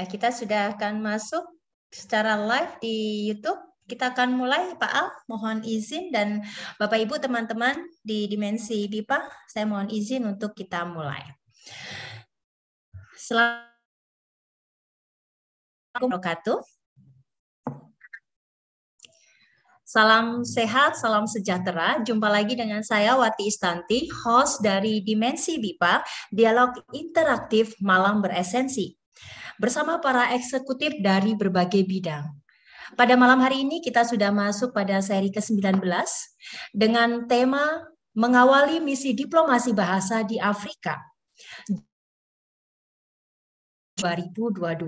Ya, kita sudah akan masuk secara live di YouTube. Kita akan mulai, Pak Al. Mohon izin dan Bapak Ibu teman-teman di Dimensi BIPA, saya mohon izin untuk kita mulai. Assalamualaikum Salam sehat, salam sejahtera. Jumpa lagi dengan saya Wati Istanti, host dari Dimensi BIPA, Dialog Interaktif Malam Beresensi bersama para eksekutif dari berbagai bidang. Pada malam hari ini kita sudah masuk pada seri ke-19 dengan tema mengawali misi diplomasi bahasa di Afrika. 2022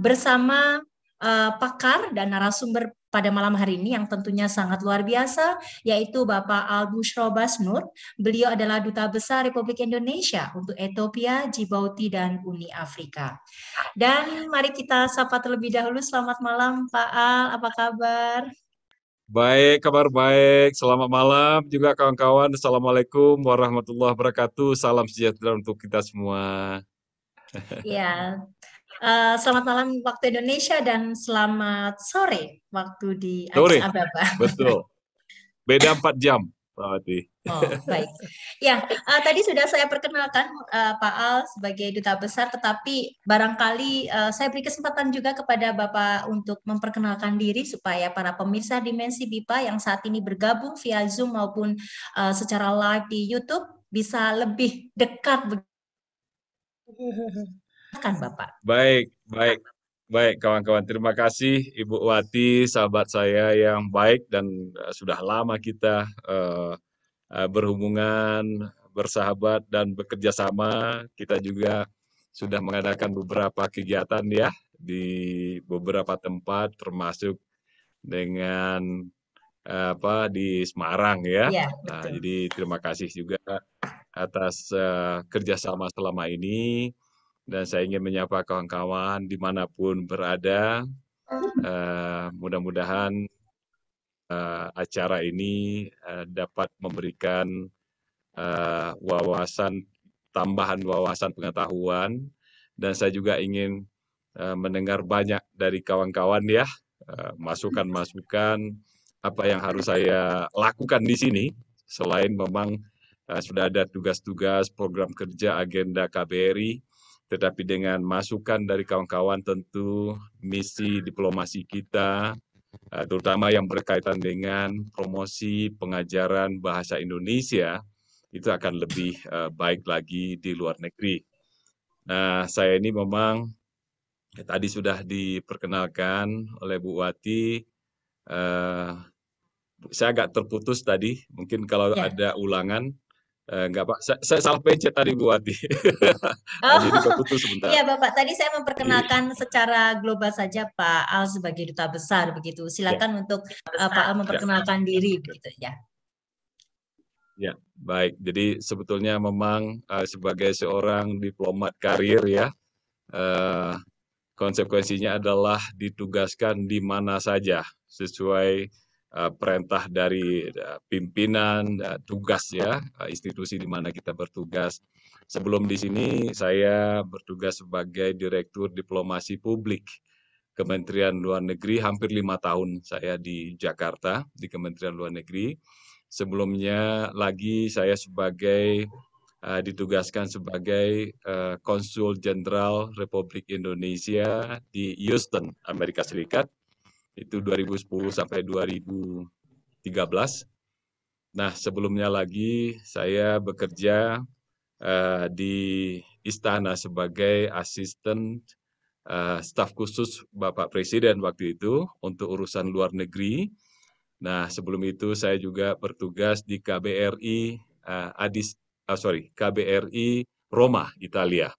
bersama uh, pakar dan narasumber pada malam hari ini yang tentunya sangat luar biasa, yaitu Bapak Al Bushro Basnur. Beliau adalah Duta Besar Republik Indonesia untuk Ethiopia, Djibouti, dan Uni Afrika. Dan mari kita sapa terlebih dahulu. Selamat malam Pak Al, apa kabar? Baik, kabar baik. Selamat malam juga kawan-kawan. Assalamualaikum warahmatullahi wabarakatuh. Salam sejahtera untuk kita semua. Ya, Eh, selamat malam waktu Indonesia dan selamat sore waktu di Addis Ababa. Betul. Beda 4 jam, Pak Wati. Oh, baik. Ya, uh, tadi sudah saya perkenalkan uh, Pak Al sebagai duta besar, tetapi barangkali uh, saya beri kesempatan juga kepada Bapak untuk memperkenalkan diri supaya para pemirsa Dimensi BIPA yang saat ini bergabung via Zoom maupun uh, secara live di YouTube bisa lebih dekat. Silakan Bapak. Baik, baik. Baik, kawan-kawan. Terima kasih Ibu Wati, sahabat saya yang baik dan eh, sudah lama kita uh, berhubungan, bersahabat dan bekerja sama. Kita juga sudah mengadakan beberapa kegiatan ya di beberapa tempat termasuk dengan apa di Semarang ya. ya nah, jadi terima kasih juga atas uh, kerjasama selama ini dan saya ingin menyapa kawan-kawan dimanapun berada. Uh, Mudah-mudahan uh, acara ini uh, dapat memberikan uh, wawasan, tambahan wawasan pengetahuan, dan saya juga ingin uh, mendengar banyak dari kawan-kawan ya, masukan-masukan uh, apa yang harus saya lakukan di sini, selain memang sudah ada tugas-tugas program kerja agenda KBRI tetapi dengan masukan dari kawan-kawan tentu misi diplomasi kita, eh, terutama yang berkaitan dengan promosi pengajaran bahasa Indonesia, itu akan lebih eh, baik lagi di luar negeri. Nah, saya ini memang ya, tadi sudah diperkenalkan oleh Bu Wati, Uh, saya agak terputus tadi, mungkin kalau ya. ada ulangan Enggak, eh, Pak. Saya, saya sampai chat tadi Bu Oh. Iya, Bapak. Tadi saya memperkenalkan iya. secara global saja Pak Al sebagai duta besar begitu. Silakan ya. untuk besar. Eh, Pak Al memperkenalkan ya. diri begitu ya. Ya, baik. Jadi sebetulnya memang uh, sebagai seorang diplomat karir ya, uh, konsekuensinya adalah ditugaskan di mana saja sesuai Eh, perintah dari eh, pimpinan, eh, tugas ya, institusi di mana kita bertugas. Sebelum di sini saya bertugas sebagai Direktur Diplomasi Publik Kementerian Luar Negeri hampir lima tahun saya di Jakarta di Kementerian Luar Negeri. Sebelumnya lagi saya sebagai ditugaskan sebagai Konsul Jenderal Republik Indonesia di Houston, Amerika Serikat itu 2010 sampai 2013. Nah, sebelumnya lagi saya bekerja uh, di istana sebagai asisten uh, staf khusus Bapak Presiden waktu itu untuk urusan luar negeri. Nah, sebelum itu saya juga bertugas di KBRI uh, eh, Adis uh, sorry, KBRI Roma, Italia.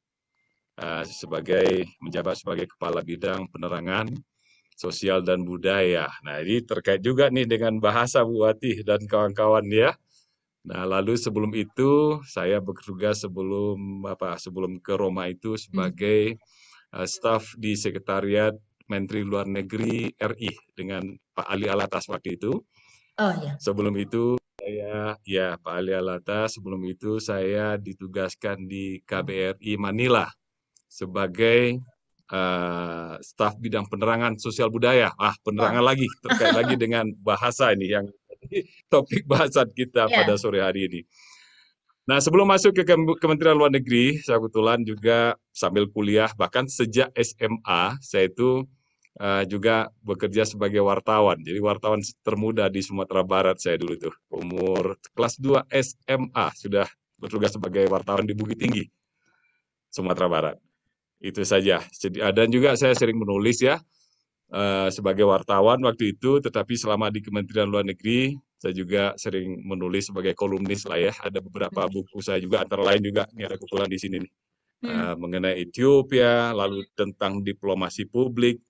Uh, sebagai menjabat sebagai kepala bidang penerangan sosial dan budaya. Nah, ini terkait juga nih dengan bahasa Bu Wati dan kawan-kawan ya. Nah, lalu sebelum itu saya bekerja sebelum apa sebelum ke Roma itu hmm. sebagai hmm. uh, staf di sekretariat Menteri Luar Negeri RI dengan Pak Ali Alatas waktu itu. Oh ya. Sebelum itu saya ya Pak Ali Alatas, sebelum itu saya ditugaskan di KBRI Manila sebagai uh, staf bidang penerangan sosial budaya. Ah, penerangan oh. lagi terkait lagi dengan bahasa ini yang topik bahasan kita yeah. pada sore hari ini. Nah, sebelum masuk ke Kementerian Luar Negeri, saya kebetulan juga sambil kuliah bahkan sejak SMA saya itu uh, juga bekerja sebagai wartawan. Jadi wartawan termuda di Sumatera Barat saya dulu itu. Umur kelas 2 SMA sudah bertugas sebagai wartawan di Bukit Tinggi, Sumatera Barat itu saja. Ah, dan juga saya sering menulis ya eh, sebagai wartawan waktu itu, tetapi selama di Kementerian Luar Negeri saya juga sering menulis sebagai kolumnis lah ya. Ada beberapa hmm. buku saya juga, antara lain juga ini ada kumpulan di sini nih hmm. Eh, mengenai Ethiopia, lalu tentang diplomasi publik.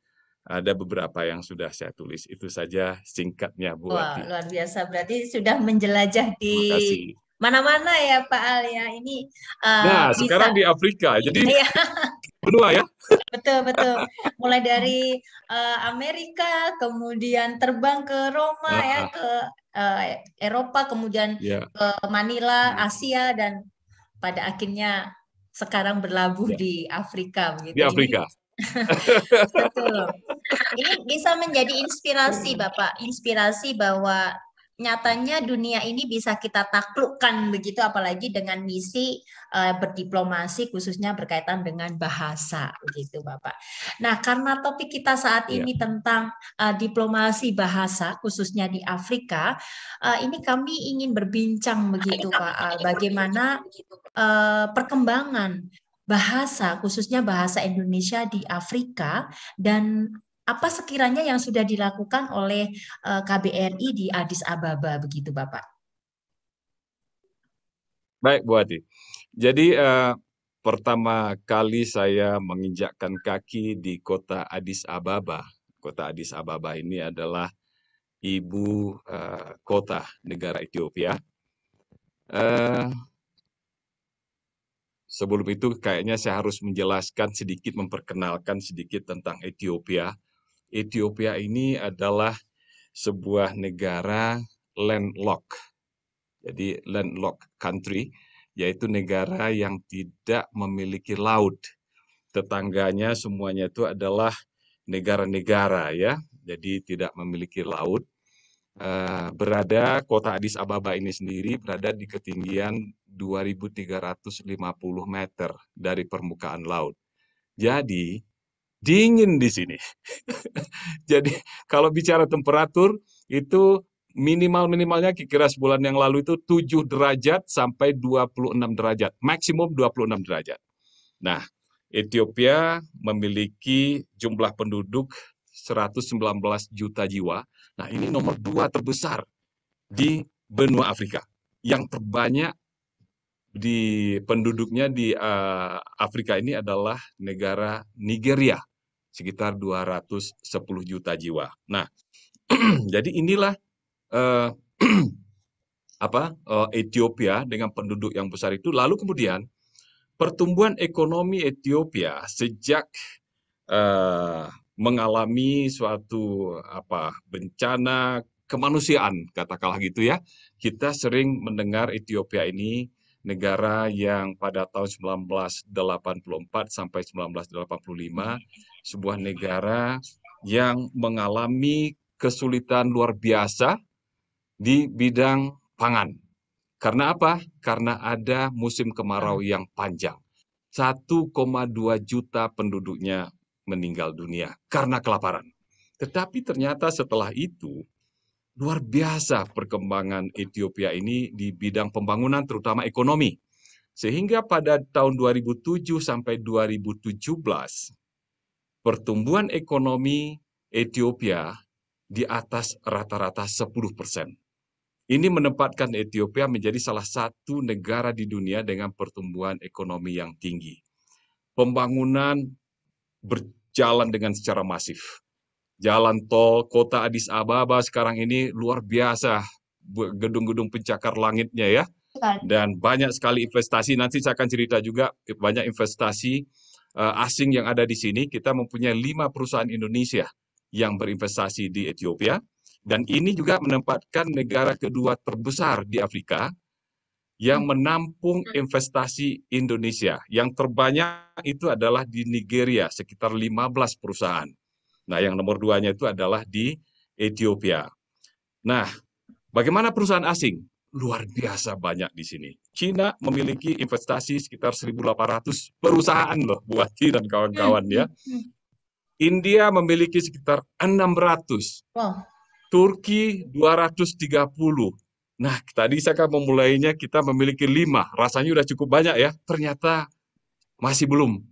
Ada beberapa yang sudah saya tulis. Itu saja singkatnya Bu. Wah, luar biasa. Berarti sudah menjelajah di mana-mana ya Pak Al ya ini uh, nah bisa. sekarang di Afrika jadi iya. berdua ya betul betul mulai dari uh, Amerika kemudian terbang ke Roma -huh. ya nah. ke uh, Eropa kemudian yeah. ke Manila Asia dan pada akhirnya sekarang berlabuh yeah. di Afrika begitu di Afrika Betul. Ini bisa menjadi inspirasi Bapak, inspirasi bahwa nyatanya dunia ini bisa kita taklukkan begitu apalagi dengan misi uh, berdiplomasi khususnya berkaitan dengan bahasa begitu Bapak. Nah, karena topik kita saat iya. ini yeah. tentang uh, diplomasi bahasa khususnya di Afrika, uh, ini kami ingin berbincang begitu Pak uh, bagaimana uh, perkembangan bahasa khususnya bahasa Indonesia di Afrika dan apa sekiranya yang sudah dilakukan oleh eh, KBRI di Addis Ababa begitu Bapak? Baik Bu Adi. Jadi uh, pertama kali saya menginjakkan kaki di kota Addis Ababa. Kota Addis Ababa ini adalah ibu uh, kota negara Ethiopia. Uh, sebelum itu kayaknya saya harus menjelaskan sedikit, memperkenalkan sedikit tentang Ethiopia Ethiopia ini adalah sebuah negara landlock. Jadi landlock country, yaitu negara yang tidak memiliki laut. Tetangganya semuanya itu adalah negara-negara ya, jadi tidak memiliki laut. Eh, berada kota Addis Ababa ini sendiri berada di ketinggian 2.350 meter dari permukaan laut. Jadi dingin di sini. Jadi kalau bicara temperatur itu minimal-minimalnya kira-kira sebulan yang lalu itu 7 derajat sampai 26 derajat, maksimum 26 derajat. Nah, Ethiopia memiliki jumlah penduduk 119 juta jiwa. Nah, ini nomor dua terbesar di benua Afrika. Yang terbanyak di penduduknya di uh, Afrika ini adalah negara Nigeria sekitar 210 juta jiwa. Nah, jadi inilah uh, apa uh, Ethiopia dengan penduduk yang besar itu. Lalu kemudian pertumbuhan ekonomi Ethiopia sejak uh, mengalami suatu apa bencana kemanusiaan katakanlah gitu ya kita sering mendengar Ethiopia ini negara yang pada tahun 1984 sampai 1985 hmm. sebuah negara yang mengalami kesulitan luar biasa di bidang pangan. Karena apa? Karena ada musim kemarau hmm. yang panjang. 1,2 juta penduduknya meninggal dunia karena kelaparan. Tetapi ternyata setelah itu luar biasa perkembangan Ethiopia ini di bidang pembangunan terutama ekonomi. Sehingga pada tahun 2007 sampai 2017 pertumbuhan ekonomi Ethiopia di atas rata-rata 10 Ini menempatkan Ethiopia menjadi salah satu negara di dunia dengan pertumbuhan ekonomi yang tinggi. Pembangunan berjalan dengan secara masif jalan tol kota Addis Ababa sekarang ini luar biasa gedung-gedung pencakar langitnya ya. Dan banyak sekali investasi nanti saya akan cerita juga eh, banyak investasi uh, asing yang ada di sini. Kita mempunyai lima perusahaan Indonesia yang berinvestasi di Ethiopia dan ini juga menempatkan negara kedua terbesar di Afrika yang hmm. menampung investasi Indonesia. Yang terbanyak itu adalah di Nigeria sekitar 15 perusahaan. Nah, yang nomor duanya itu adalah di Ethiopia. Nah, bagaimana perusahaan asing? Luar biasa banyak di sini. Cina memiliki investasi sekitar 1.800 perusahaan loh buat Cina dan kawan-kawan ya. India memiliki sekitar 600. Wow. Turki 230. Nah, tadi saya kan memulainya kita memiliki lima. Rasanya sudah cukup banyak ya. Ternyata masih belum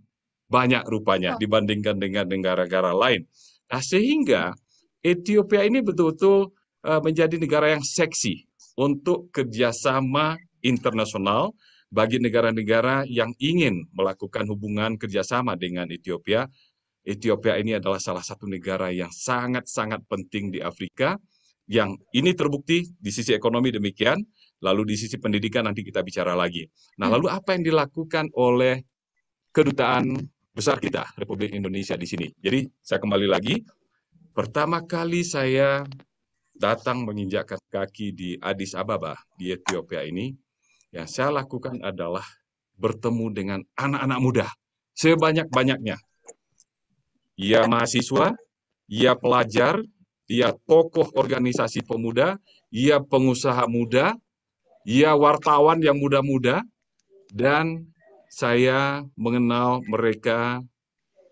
banyak rupanya dibandingkan dengan negara-negara lain. Nah, sehingga Ethiopia ini betul-betul eh, menjadi negara yang seksi untuk kerjasama internasional bagi negara-negara yang ingin melakukan hubungan kerjasama dengan Ethiopia. Ethiopia ini adalah salah satu negara yang sangat-sangat penting di Afrika, yang ini terbukti di sisi ekonomi demikian, lalu di sisi pendidikan nanti kita bicara lagi. Nah, hmm. lalu apa yang dilakukan oleh kedutaan besar kita, Republik Indonesia di sini. Jadi saya kembali lagi, pertama kali saya datang menginjakkan kaki di Addis Ababa di Ethiopia ini, yang saya lakukan adalah bertemu dengan anak-anak muda sebanyak-banyaknya. Ia mahasiswa, ia pelajar, ia tokoh organisasi pemuda, ia pengusaha muda, ia wartawan yang muda-muda, dan saya mengenal mereka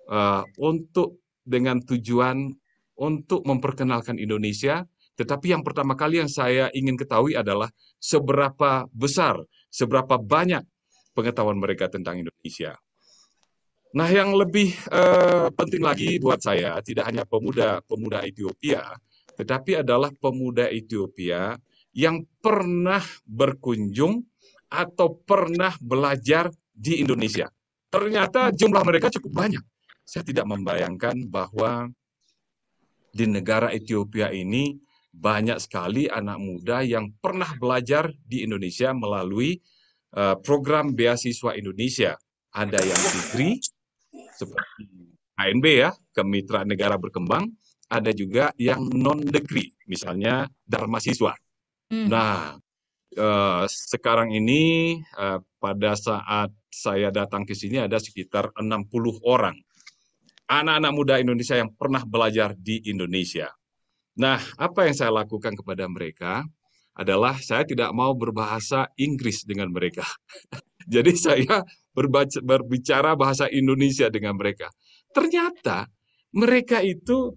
uh, untuk dengan tujuan untuk memperkenalkan Indonesia. Tetapi yang pertama kali yang saya ingin ketahui adalah seberapa besar, seberapa banyak pengetahuan mereka tentang Indonesia. Nah, yang lebih uh, penting lagi buat saya tidak hanya pemuda-pemuda Ethiopia, tetapi adalah pemuda Ethiopia yang pernah berkunjung atau pernah belajar di Indonesia. Ternyata jumlah mereka cukup banyak. Saya tidak membayangkan bahwa di negara Ethiopia ini banyak sekali anak muda yang pernah belajar di Indonesia melalui eh, program beasiswa Indonesia. Ada yang degree seperti KNB ya, Kemitraan Negara Berkembang, ada juga yang non degree, misalnya Dharma Siswa. Hmm. Nah, Eh, sekarang ini uh, pada saat saya datang ke sini ada sekitar 60 orang anak-anak muda Indonesia yang pernah belajar di Indonesia. Nah, apa yang saya lakukan kepada mereka adalah saya tidak mau berbahasa Inggris dengan mereka. Jadi saya berbicara bahasa Indonesia dengan mereka. Ternyata mereka itu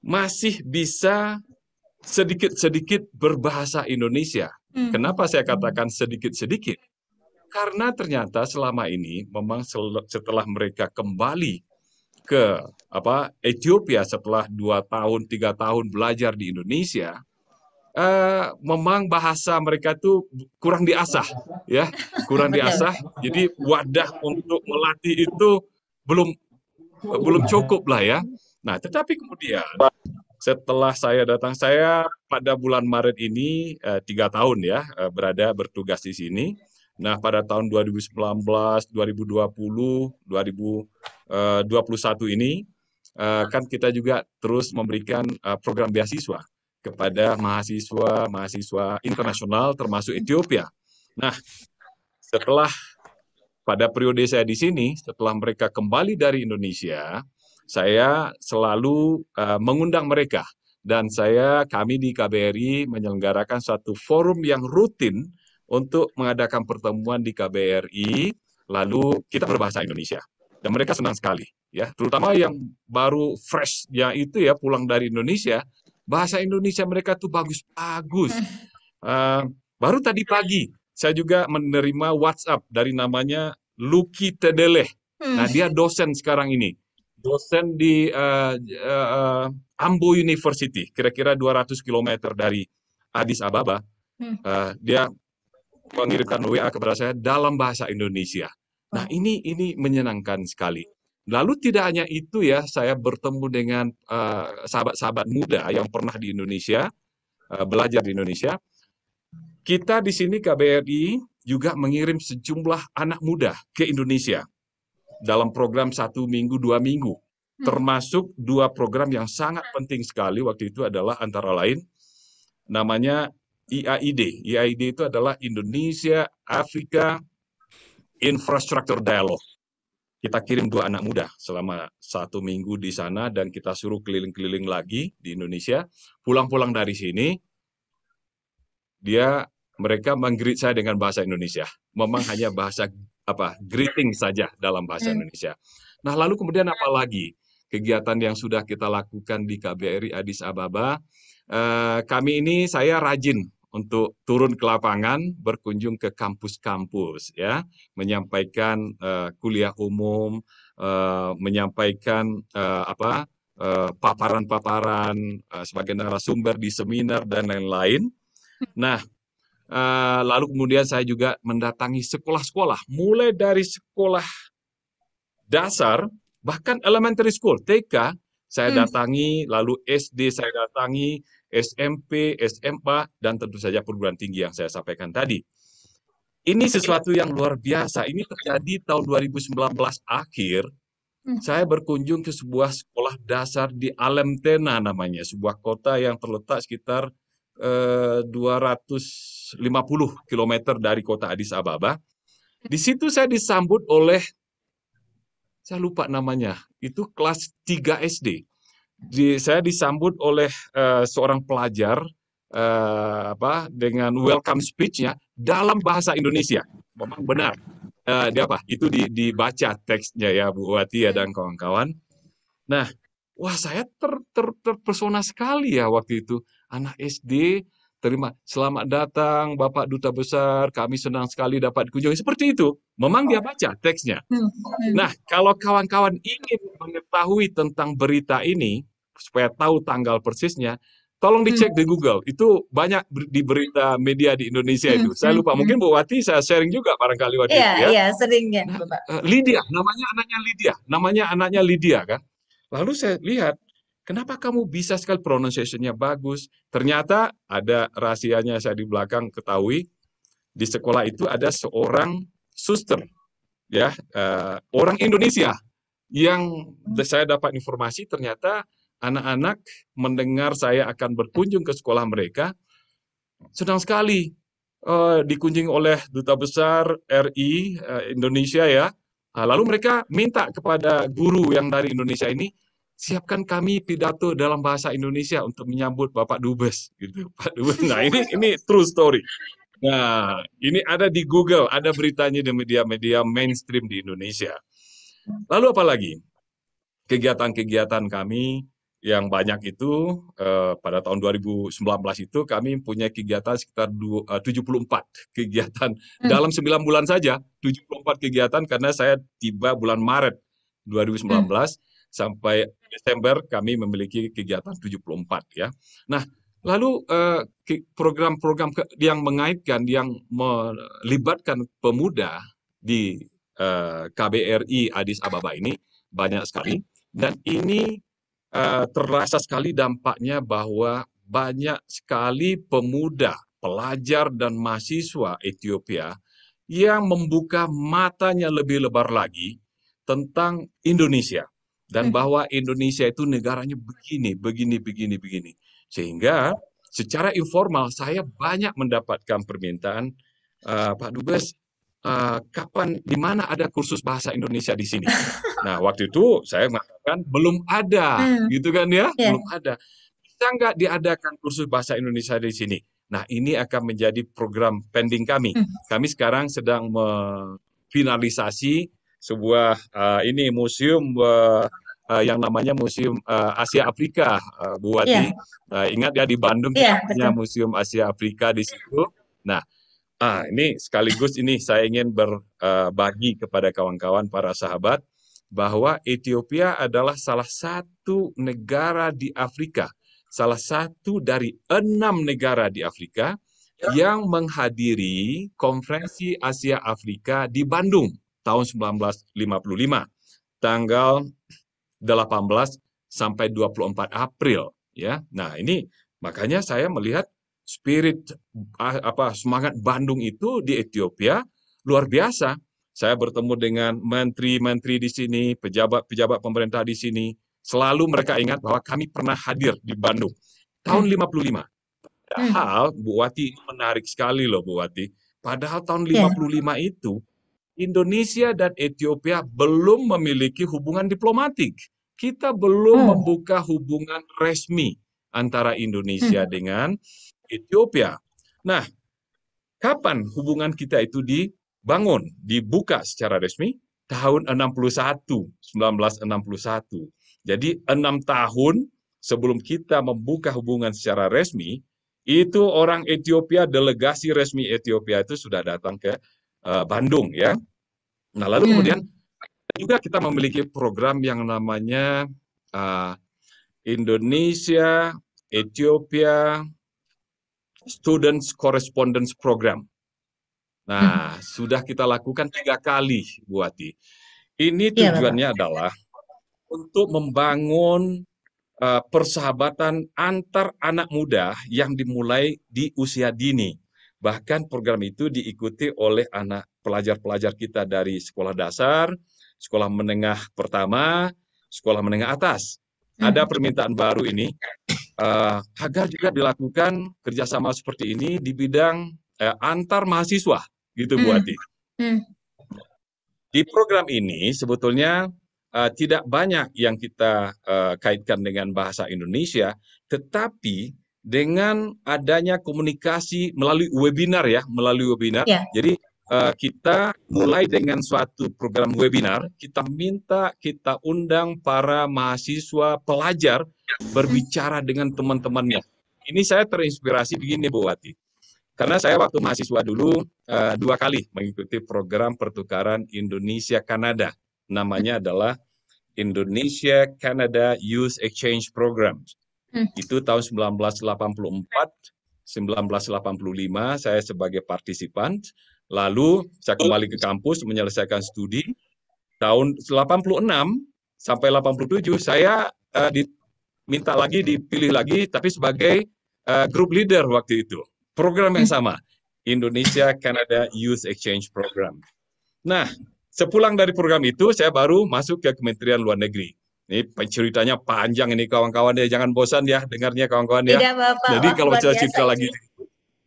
masih bisa sedikit-sedikit berbahasa Indonesia. Hmm. Kenapa saya katakan sedikit-sedikit? Karena ternyata selama ini memang setelah mereka kembali ke apa Ethiopia setelah dua tahun tiga tahun belajar di Indonesia, uh, memang bahasa mereka itu kurang diasah ya kurang diasah jadi wadah untuk melatih itu belum belum cukup lah ya nah tetapi kemudian setelah saya datang saya pada bulan Maret ini eh, tiga tahun ya eh, berada bertugas di sini. Nah pada tahun 2019, 2020, 2021 ini eh, kan kita juga terus memberikan program beasiswa kepada mahasiswa mahasiswa internasional termasuk Ethiopia. Nah setelah pada periode saya di sini setelah mereka kembali dari Indonesia saya selalu uh, mengundang mereka dan saya kami di KBRI menyelenggarakan satu forum yang rutin untuk mengadakan pertemuan di KBRI lalu kita berbahasa Indonesia dan mereka senang sekali ya terutama yang baru fresh ya itu ya pulang dari Indonesia bahasa Indonesia mereka tuh bagus-bagus uh, baru tadi pagi saya juga menerima WhatsApp dari namanya Lucky Tedeleh Nah, hmm. dia dosen sekarang ini dosen di uh, uh, Ambo University, kira-kira 200 km dari Addis Ababa. Uh, dia mengirimkan WA kepada saya dalam bahasa Indonesia. Nah, ini ini menyenangkan sekali. Lalu tidak hanya itu ya, saya bertemu dengan sahabat-sahabat uh, muda yang pernah di Indonesia, uh, belajar di Indonesia. Kita di sini KBRI juga mengirim sejumlah anak muda ke Indonesia dalam program satu minggu, dua minggu. Hmm. Termasuk dua program yang sangat hmm. penting sekali waktu itu adalah antara lain namanya e IAID. E IAID itu adalah Indonesia Afrika Infrastructure Dialogue. Kita kirim dua anak muda selama satu minggu di sana dan kita suruh keliling-keliling lagi di Indonesia. Pulang-pulang dari sini, dia mereka menggerit saya dengan bahasa Indonesia. Memang hanya bahasa apa greeting saja dalam bahasa hmm. Indonesia. Nah, lalu kemudian apa lagi kegiatan yang sudah kita lakukan di KBRI Addis Ababa? Eh, kami ini saya rajin untuk turun ke lapangan, berkunjung ke kampus-kampus, ya, menyampaikan eh, kuliah umum, eh, menyampaikan apa paparan-paparan sebagai narasumber di seminar dan lain-lain. Nah, Eh, lalu kemudian saya juga mendatangi sekolah-sekolah, mulai dari sekolah dasar, bahkan elementary school, TK, saya hmm. datangi, lalu SD saya datangi, SMP, SMA, dan tentu saja perguruan tinggi yang saya sampaikan tadi. Ini sesuatu yang luar biasa. Ini terjadi tahun 2019 akhir. Hmm. Saya berkunjung ke sebuah sekolah dasar di Alemtena namanya, sebuah kota yang terletak sekitar 250 eh, km dari kota Addis Ababa. Hmm. Di situ saya disambut oleh saya lupa namanya, itu kelas 3 SD. Di, saya disambut oleh uh, seorang pelajar uh, apa dengan welcome speech-nya dalam bahasa Indonesia. Memang benar. Uh, di apa? Itu di, dibaca teksnya ya Bu Wati ya, dan hmm. kawan-kawan. Nah, wah saya ter, ter, terpesona sekali ya waktu itu anak SD terima selamat datang Bapak Duta Besar, kami senang sekali dapat dikunjungi. Seperti itu, memang dia baca teksnya. Hmm. Nah, kalau kawan-kawan ingin mengetahui tentang berita ini, supaya tahu tanggal persisnya, tolong hmm. dicek di Google. Itu banyak di berita media di Indonesia itu. Hmm. Saya lupa, mungkin Bu Wati saya sharing juga barangkali waktu iya, ya. Iya, sering ya. Nah, eh, Lydia, namanya anaknya Lydia. Namanya anaknya Lydia kan. Lalu saya lihat, Kenapa kamu bisa sekali pronunciation-nya bagus? Ternyata ada rahasianya saya di belakang ketahui di sekolah itu ada seorang suster ya uh, orang Indonesia yang saya dapat informasi ternyata anak-anak mendengar saya akan berkunjung ke sekolah mereka senang sekali uh, dikunjungi oleh duta besar RI uh, eh, Indonesia ya. lalu mereka minta kepada guru yang dari Indonesia ini siapkan kami pidato dalam bahasa Indonesia untuk menyambut Bapak Dubes gitu Pak Dubes nah ini ini true story nah ini ada di Google ada beritanya di media-media mainstream di Indonesia lalu apa lagi kegiatan-kegiatan kami yang banyak itu eh, pada tahun 2019 itu kami punya kegiatan sekitar du, eh, 74 kegiatan hmm. dalam 9 bulan saja 74 kegiatan karena saya tiba bulan Maret 2019 hmm. sampai Desember kami memiliki kegiatan 74 ya. Nah, lalu eh, program-program yang mengaitkan yang melibatkan pemuda di eh, KBRI Addis Ababa ini banyak sekali dan ini eh, terasa sekali dampaknya bahwa banyak sekali pemuda, pelajar dan mahasiswa Ethiopia yang membuka matanya lebih lebar lagi tentang Indonesia dan hmm. bahwa Indonesia itu negaranya begini, begini, begini, begini. Sehingga secara informal saya banyak mendapatkan permintaan uh, Pak Dubes uh, kapan di mana ada kursus bahasa Indonesia di sini. Nah, waktu itu saya mengatakan belum ada, hmm. gitu kan ya? Yeah. Belum ada. Bisa nggak diadakan kursus bahasa Indonesia di sini? Nah, ini akan menjadi program pending kami. Hmm. Kami sekarang sedang finalisasi sebuah uh, ini museum uh, uh, yang namanya Museum uh, Asia Afrika uh, Bu Wati. Yeah. Iya. Uh, ingat ya di Bandung yeah, punya Museum Asia Afrika di situ. Nah, uh, ini sekaligus ini saya ingin berbagi uh, kepada kawan-kawan para sahabat bahwa Ethiopia adalah salah satu negara di Afrika, salah satu dari enam negara di Afrika ya. yang menghadiri konferensi Asia Afrika di Bandung tahun 1955, tanggal 18 sampai 24 April. Ya, nah ini makanya saya melihat spirit ah, apa semangat Bandung itu di Ethiopia luar biasa. Saya bertemu dengan menteri-menteri di sini, pejabat-pejabat pemerintah di sini. Selalu mereka ingat bahwa kami pernah hadir di Bandung tahun 55. Hmm. Hmm. Padahal Bu Wati menarik sekali loh Bu Wati. Padahal tahun 55 iya. itu Indonesia dan Ethiopia belum memiliki hubungan diplomatik. Kita belum hmm. membuka hubungan resmi antara Indonesia hmm. dengan Ethiopia. Nah, kapan hubungan kita itu dibangun, dibuka secara resmi? Tahun 61, 1961. Jadi enam tahun sebelum kita membuka hubungan secara resmi, itu orang Ethiopia, delegasi resmi Ethiopia itu sudah datang ke Eh, Bandung ya. Nah lalu hmm. kemudian juga kita memiliki program yang namanya uh, Indonesia Ethiopia Students Correspondence Program. Nah hmm. sudah kita lakukan tiga kali Bu Ini iya, tujuannya ya, adalah untuk membangun uh, persahabatan antar anak muda yang dimulai di usia dini. Bahkan program itu diikuti oleh anak pelajar-pelajar kita dari sekolah dasar, sekolah menengah pertama, sekolah menengah atas. Hmm. Ada permintaan baru ini uh, agar juga dilakukan kerjasama seperti ini di bidang uh, antar mahasiswa, gitu Bu hmm. Ati. Hmm. Di program ini sebetulnya uh, tidak banyak yang kita uh, kaitkan dengan bahasa Indonesia, tetapi dengan adanya komunikasi melalui webinar ya, melalui webinar. Yeah. Jadi uh, kita mulai dengan suatu program webinar, kita minta kita undang para mahasiswa pelajar berbicara dengan teman-temannya. Ini saya terinspirasi begini Bu Wati. Karena saya waktu mahasiswa dulu uh, dua kali mengikuti program pertukaran Indonesia Kanada. Namanya adalah Indonesia Canada Youth Exchange Programs. Hmm. itu tahun 1984 1985 saya sebagai partisipan lalu saya kembali ke kampus menyelesaikan studi tahun 86 sampai 87 saya uh, diminta lagi dipilih lagi tapi sebagai uh, group leader waktu itu program yang hmm. sama Indonesia Canada Youth Exchange Program nah sepulang dari program itu saya baru masuk ke Kementerian Luar Negeri ini penceritanya panjang ini kawan-kawan ya, jangan bosan ya dengarnya kawan-kawan ya. Tidak, Bapak. Jadi kalau cerita-cerita lagi.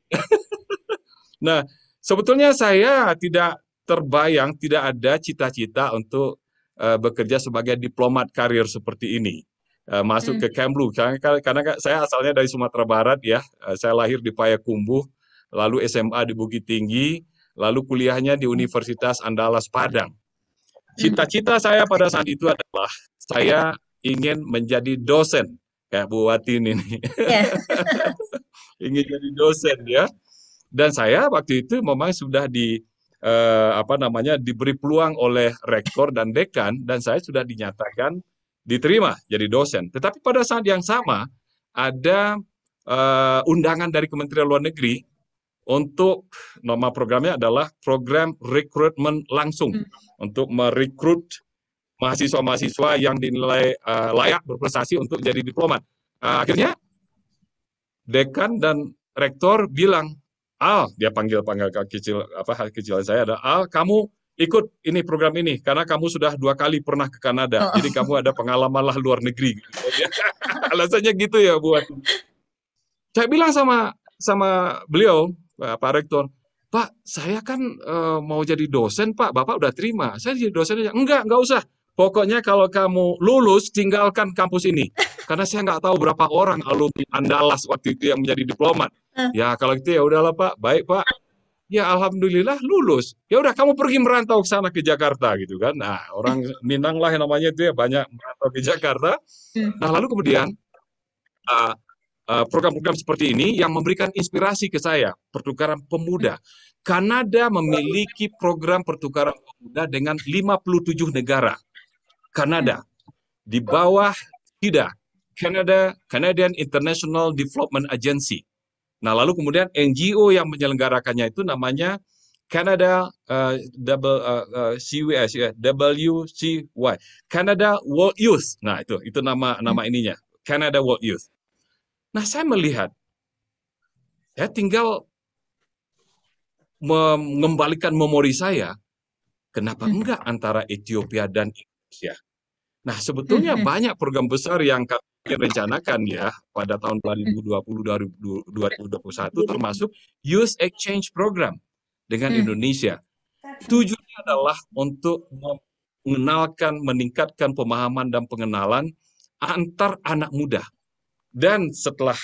nah, sebetulnya saya tidak terbayang tidak ada cita-cita untuk uh, bekerja sebagai diplomat karir seperti ini. Uh, masuk hmm. ke Kemlu karena, karena saya asalnya dari Sumatera Barat ya. Uh, saya lahir di Payakumbuh, lalu SMA di Bukit Tinggi, lalu kuliahnya di Universitas Andalas Padang. Hmm. Cita-cita saya pada saat itu adalah saya ingin menjadi dosen kayak Bu Watin ini. Yeah. ingin jadi dosen ya. Dan saya waktu itu memang sudah di eh, apa namanya diberi peluang oleh rektor dan dekan dan saya sudah dinyatakan diterima jadi dosen. Tetapi pada saat yang sama ada eh, undangan dari Kementerian Luar Negeri untuk nama programnya adalah program rekrutmen langsung hmm. untuk merekrut mahasiswa-mahasiswa yang dinilai uh, layak berprestasi untuk jadi diplomat. Uh, akhirnya dekan dan rektor bilang, Al, dia panggil panggil kecil apa kecil saya ada Al, kamu ikut ini program ini karena kamu sudah dua kali pernah ke Kanada, oh. jadi kamu ada pengalaman lah luar negeri. Alasannya gitu ya buat. Saya bilang sama sama beliau eh, Pak Rektor, Pak saya kan e, mau jadi dosen Pak, Bapak udah terima, saya jadi dosen aja. Enggak, enggak usah pokoknya kalau kamu lulus tinggalkan kampus ini karena saya nggak tahu berapa orang alumni Andalas waktu itu yang menjadi diplomat eh. ya kalau gitu ya udahlah pak baik pak ya alhamdulillah lulus ya udah kamu pergi merantau ke sana ke Jakarta gitu kan nah orang Minang lah yang namanya itu ya banyak merantau ke Jakarta hmm. nah lalu kemudian uh, program-program seperti ini yang memberikan inspirasi ke saya, pertukaran pemuda. Kanada memiliki program pertukaran pemuda dengan 57 negara. Kanada. Di bawah tidak Canada Canadian International Development Agency. Nah, lalu kemudian NGO yang menyelenggarakannya itu namanya Canada uh, double, uh, uh CWS ya, WCY. Canada World Youth. Nah, itu itu nama nama ininya. Canada World Youth. Nah, saya melihat saya tinggal mengembalikan memori saya. Kenapa hmm. enggak antara Ethiopia dan Indonesia? Nah, sebetulnya banyak program besar yang kami rencanakan ya pada tahun 2020 2021 termasuk Youth Exchange Program dengan hmm. Indonesia. Tujuannya adalah untuk mengenalkan, meningkatkan pemahaman dan pengenalan antar anak muda. Dan setelah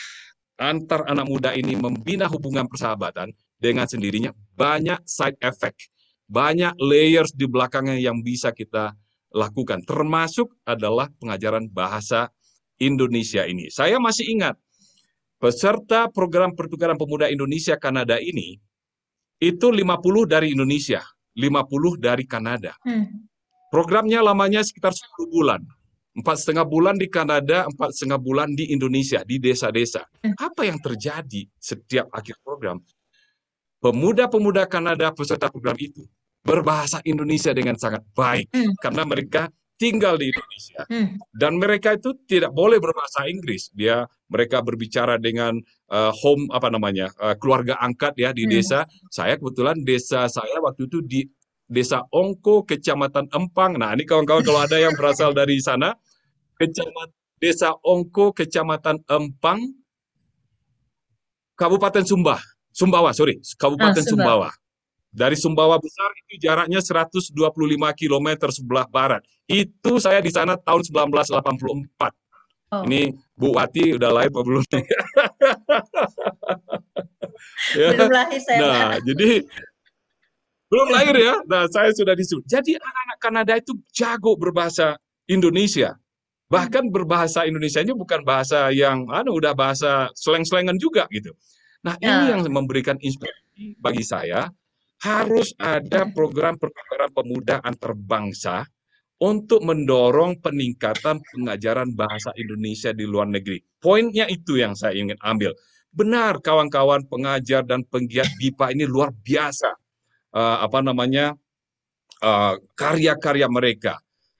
antar anak muda ini membina hubungan persahabatan dengan sendirinya banyak side effect, banyak layers di belakangnya yang bisa kita lakukan termasuk adalah pengajaran bahasa Indonesia ini. Saya masih ingat peserta program pertukaran pemuda Indonesia Kanada ini itu 50 dari Indonesia, 50 dari Kanada. Hmm. Programnya lamanya sekitar 10 bulan. Empat setengah bulan di Kanada, empat setengah bulan di Indonesia, di desa-desa. Hmm. Apa yang terjadi setiap akhir program? Pemuda-pemuda Kanada peserta program itu berbahasa Indonesia dengan sangat baik hmm. karena mereka tinggal di Indonesia hmm. dan mereka itu tidak boleh berbahasa Inggris dia mereka berbicara dengan uh, home apa namanya uh, keluarga angkat ya di hmm. desa saya kebetulan desa saya waktu itu di desa Ongko kecamatan Empang nah ini kawan-kawan kalau ada yang berasal dari sana kecamatan desa Ongko kecamatan Empang Kabupaten Sumba Sumbawa sorry Kabupaten ah, Sumbawa, Sumbawa dari Sumbawa Besar itu jaraknya 125 km sebelah barat. Itu saya di sana tahun 1984. Oh. Ini Bu Wati udah lahir apa belum? ya. Belum lahir saya. Nah, jadi belum lahir ya. Nah, saya sudah disuruh. Jadi anak-anak Kanada itu jago berbahasa Indonesia. Bahkan berbahasa Indonesia nya bukan bahasa yang anu udah bahasa slang-slangan juga gitu. Nah, ini ya. yang memberikan inspirasi bagi saya harus ada program pertukaran pemuda antarbangsa untuk mendorong peningkatan pengajaran bahasa Indonesia di luar negeri. Poinnya itu yang saya ingin ambil. Benar kawan-kawan pengajar dan penggiat BIPA ini luar biasa. Uh, apa namanya? Eh, karya-karya uh, mereka,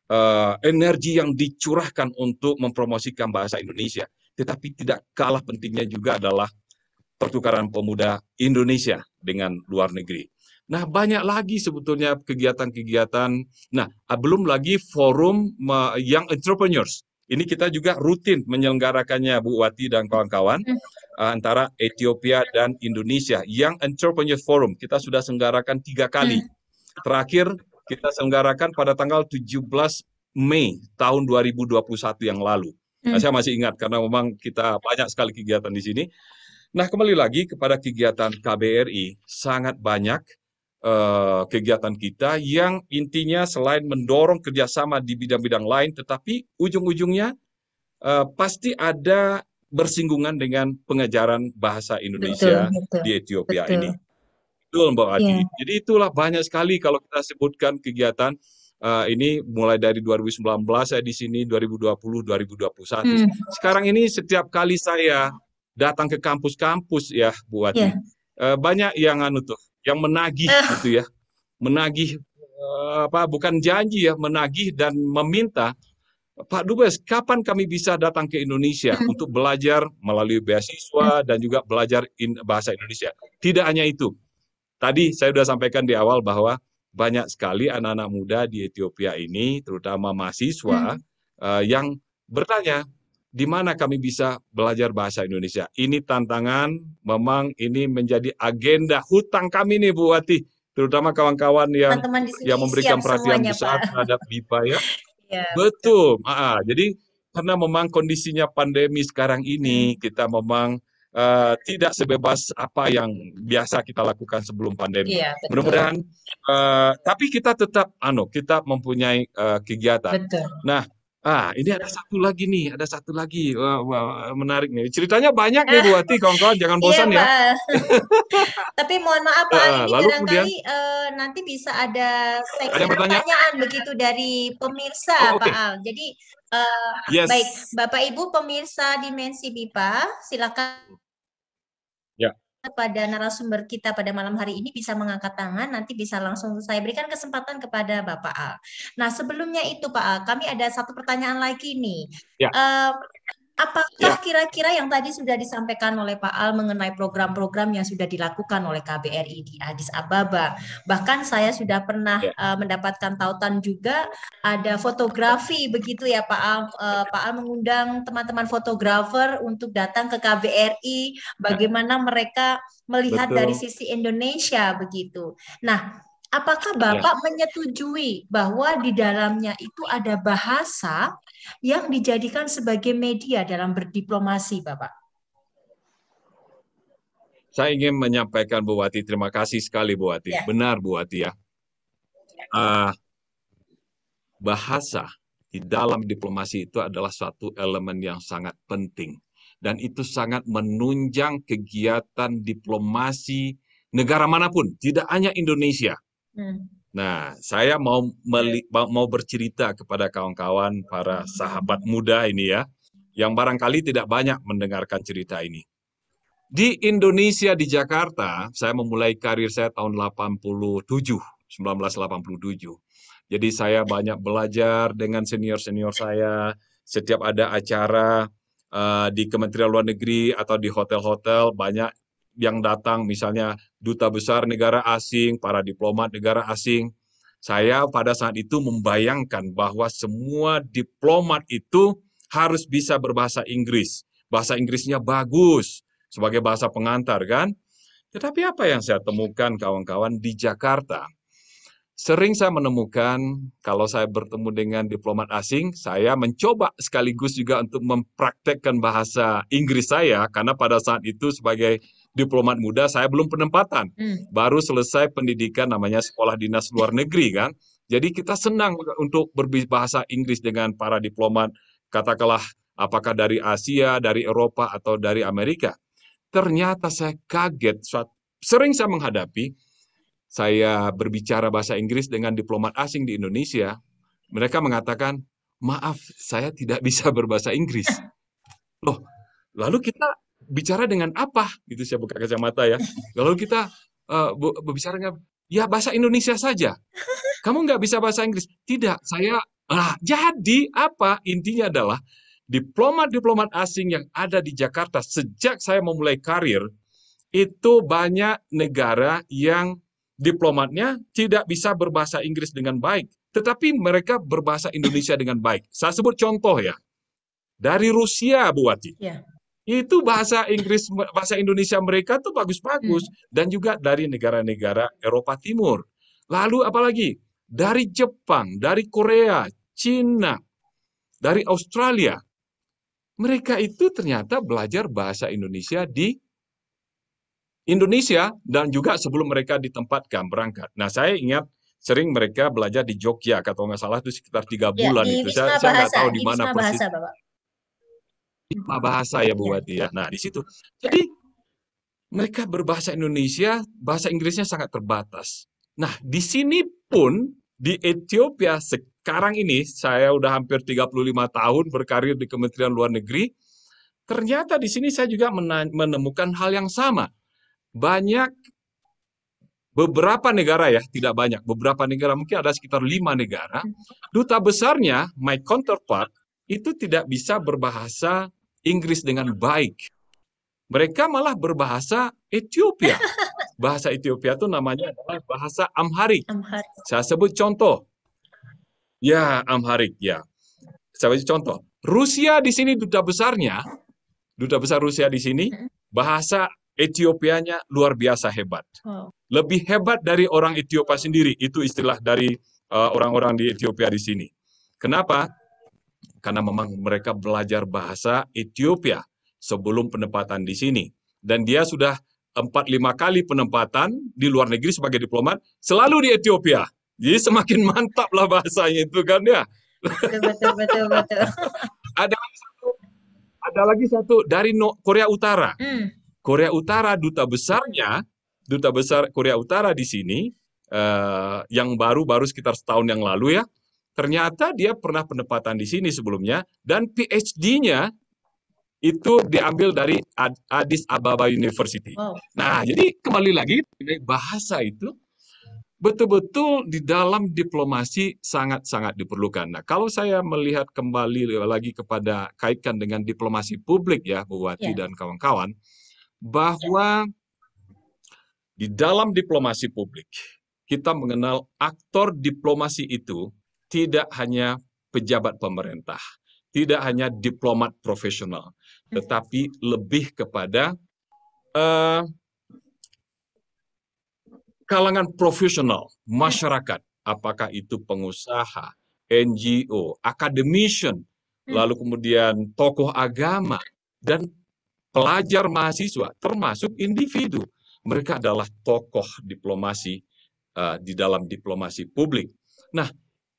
uh, energi yang dicurahkan untuk mempromosikan bahasa Indonesia. Tetapi tidak kalah pentingnya juga adalah pertukaran pemuda Indonesia dengan luar negeri. Nah, banyak lagi sebetulnya kegiatan-kegiatan. Nah, ah, belum lagi forum yang entrepreneurs. Ini kita juga rutin menyelenggarakannya Bu Wati dan kawan-kawan hmm. ah, antara Ethiopia dan Indonesia. Yang Entrepreneur Forum kita sudah selenggarakan tiga kali. Hmm. Terakhir kita selenggarakan pada tanggal 17 Mei tahun 2021 yang lalu. Nah, hmm. saya masih ingat karena memang kita banyak sekali kegiatan di sini. Nah, kembali lagi kepada kegiatan KBRI, sangat banyak Eh, kegiatan kita yang intinya selain mendorong kerjasama di bidang-bidang lain, tetapi ujung-ujungnya uh, pasti ada bersinggungan dengan pengajaran bahasa Indonesia betul, betul, di Ethiopia betul. ini. Betul Mbak Adi. Yeah. Jadi itulah banyak sekali kalau kita sebutkan kegiatan uh, ini mulai dari 2019 saya di sini 2020 2021. Hmm. Sekarang ini setiap kali saya datang ke kampus-kampus ya Bu Adi. Yeah. Iya. Uh, banyak yang anu tuh yang menagih eh. gitu ya menagih eh, apa bukan janji ya menagih dan meminta Pak Dubes kapan kami bisa datang ke Indonesia hmm. untuk belajar melalui beasiswa hmm. dan juga belajar in bahasa Indonesia tidak hanya itu tadi saya sudah sampaikan di awal bahwa banyak sekali anak-anak muda di Ethiopia ini terutama mahasiswa hmm. uh, yang bertanya di mana hmm. kami bisa belajar bahasa Indonesia. Ini tantangan, memang ini menjadi agenda hutang kami nih Bu Wati, terutama kawan-kawan yang Teman -teman yang memberikan perhatian besar Pak. terhadap BIPA ya. ya betul. betul. Ah, ah, jadi karena memang kondisinya pandemi sekarang ini hmm. kita memang Uh, tidak sebebas apa yang biasa kita lakukan sebelum pandemi. Iya, Mudah-mudahan, uh, tapi kita tetap, ano, kita mempunyai uh, kegiatan. Betul. Nah, Ah, ini ada satu lagi nih, ada satu lagi. Wah, wah menarik nih. Ceritanya banyak nih Bu Ati, kawan-kawan jangan iya, bosan iya, ya. Tapi mohon maaf Pak, uh, ini lalu kemudian, uh, nanti bisa ada seksi ada pertanyaan? pertanyaan begitu dari pemirsa oh, okay. Pak Al. Jadi uh, yes. baik, Bapak Ibu pemirsa Dimensi BIPA, silakan kepada narasumber kita pada malam hari ini bisa mengangkat tangan, nanti bisa langsung saya berikan kesempatan kepada Bapak Al. Nah sebelumnya itu Pak Al, kami ada satu pertanyaan lagi nih. Ya. Uh, Apakah ya. kira-kira ya. yang tadi sudah disampaikan oleh Pak Al mengenai program-program yang sudah dilakukan oleh KBRI di Addis Ababa? Bahkan saya sudah pernah ya. uh, mendapatkan tautan juga ada fotografi begitu ya Pak Al. Uh, Pak Al mengundang teman-teman fotografer untuk datang ke KBRI, ya. bagaimana mereka melihat Betul. dari sisi Indonesia begitu. Nah, Apakah iya. Bapak ya. menyetujui bahwa di dalamnya itu ada bahasa yang dijadikan sebagai media dalam berdiplomasi, Bapak? Saya ingin menyampaikan Bu Wati, terima kasih sekali Bu Wati. Ya. Benar Bu Wati ya. Uh, bahasa di dalam diplomasi itu adalah suatu elemen yang sangat penting. Dan itu sangat menunjang kegiatan diplomasi negara manapun, tidak hanya Indonesia Nah, saya iya. mau mau bercerita kepada kawan-kawan para sahabat muda ini ya, yang barangkali tidak banyak mendengarkan cerita ini. Di Indonesia di Jakarta, saya memulai karir saya tahun 87, 1987. Jadi saya banyak belajar dengan senior-senior saya. Setiap ada acara uh, di Kementerian Luar Negeri atau di hotel-hotel banyak yang datang misalnya duta besar negara asing, para diplomat negara asing. Saya pada saat itu membayangkan bahwa semua diplomat itu harus bisa berbahasa Inggris. Bahasa Inggrisnya bagus sebagai bahasa pengantar kan. Tetapi apa yang saya temukan kawan-kawan di Jakarta? Sering saya menemukan kalau saya bertemu dengan diplomat asing, saya mencoba sekaligus juga untuk mempraktekkan bahasa Inggris saya karena pada saat itu sebagai diplomat muda saya belum penempatan hmm. baru selesai pendidikan namanya sekolah dinas luar negeri kan jadi kita senang untuk berbahasa Inggris dengan para diplomat katakanlah apakah dari Asia dari Eropa atau dari Amerika ternyata saya kaget saat sering saya menghadapi saya berbicara bahasa Inggris dengan diplomat asing di Indonesia mereka mengatakan maaf saya tidak bisa berbahasa Inggris loh lalu kita bicara dengan apa gitu saya buka kacamata ya lalu kita uh, berbicara dengan ya bahasa Indonesia saja kamu nggak bisa bahasa Inggris tidak saya ah jadi apa intinya adalah diplomat-diplomat asing yang ada di Jakarta sejak saya memulai karir itu banyak negara yang diplomatnya tidak bisa berbahasa Inggris dengan baik tetapi mereka berbahasa Indonesia dengan baik saya sebut contoh ya dari Rusia Bu Wati yeah itu bahasa Inggris bahasa Indonesia mereka tuh bagus-bagus hmm. dan juga dari negara-negara Eropa Timur. Lalu apalagi dari Jepang, dari Korea, Cina, dari Australia. Mereka itu ternyata belajar bahasa Indonesia di Indonesia dan juga sebelum mereka ditempatkan berangkat. Nah, saya ingat sering mereka belajar di Jogja, kalau nggak salah itu sekitar tiga ya, bulan ya, itu. Saya, saya nggak tahu di mana persis. Bahasa, Bapak tema bahasa ya buat dia. Nah, di situ. Jadi mereka berbahasa Indonesia, bahasa Inggrisnya sangat terbatas. Nah, di sini pun di Ethiopia sekarang ini saya udah hampir 35 tahun berkarir di Kementerian Luar Negeri. Ternyata di sini saya juga menemukan hal yang sama. Banyak beberapa negara ya, tidak banyak, beberapa negara mungkin ada sekitar lima negara, hmm. duta besarnya, my counterpart, itu tidak bisa berbahasa Inggris dengan baik. Mereka malah berbahasa Ethiopia. Bahasa Ethiopia itu namanya adalah bahasa Amharic. Amharic. Saya sebut contoh. Ya, Amharic, ya. Saya sebut contoh. Rusia di sini duta besarnya, duta besar Rusia di sini, hmm. bahasa Ethiopia-nya luar biasa hebat. Lebih hebat dari orang Ethiopia sendiri. Itu istilah dari eh, orang-orang uh, orang -orang di Ethiopia di sini. Kenapa? karena memang mereka belajar bahasa Ethiopia sebelum penempatan di sini. Dan dia sudah empat lima kali penempatan di luar negeri sebagai diplomat, selalu di Ethiopia. Jadi semakin mantap lah bahasanya itu kan ya. Betul, betul, betul. betul. ada, lagi satu, ada lagi satu dari Korea Utara. Hmm. Korea Utara duta besarnya, duta besar Korea Utara di sini, uh, yang baru-baru sekitar setahun yang lalu ya, Ternyata dia pernah pendapatan di sini sebelumnya dan PhD-nya itu diambil dari Addis Ababa University. Wow. Nah, jadi kembali lagi bahasa itu betul-betul di dalam diplomasi sangat-sangat diperlukan. Nah, kalau saya melihat kembali lagi kepada kaitkan dengan diplomasi publik ya, Bu Wati yeah. dan kawan-kawan, bahwa di dalam diplomasi publik kita mengenal aktor diplomasi itu tidak hanya pejabat pemerintah, tidak hanya diplomat profesional, hmm. tetapi lebih kepada uh, kalangan profesional, hmm. masyarakat, apakah itu pengusaha, NGO, akademisyen, hmm. lalu kemudian tokoh agama, dan pelajar mahasiswa, termasuk individu. Mereka adalah tokoh diplomasi uh, di dalam diplomasi publik. Nah,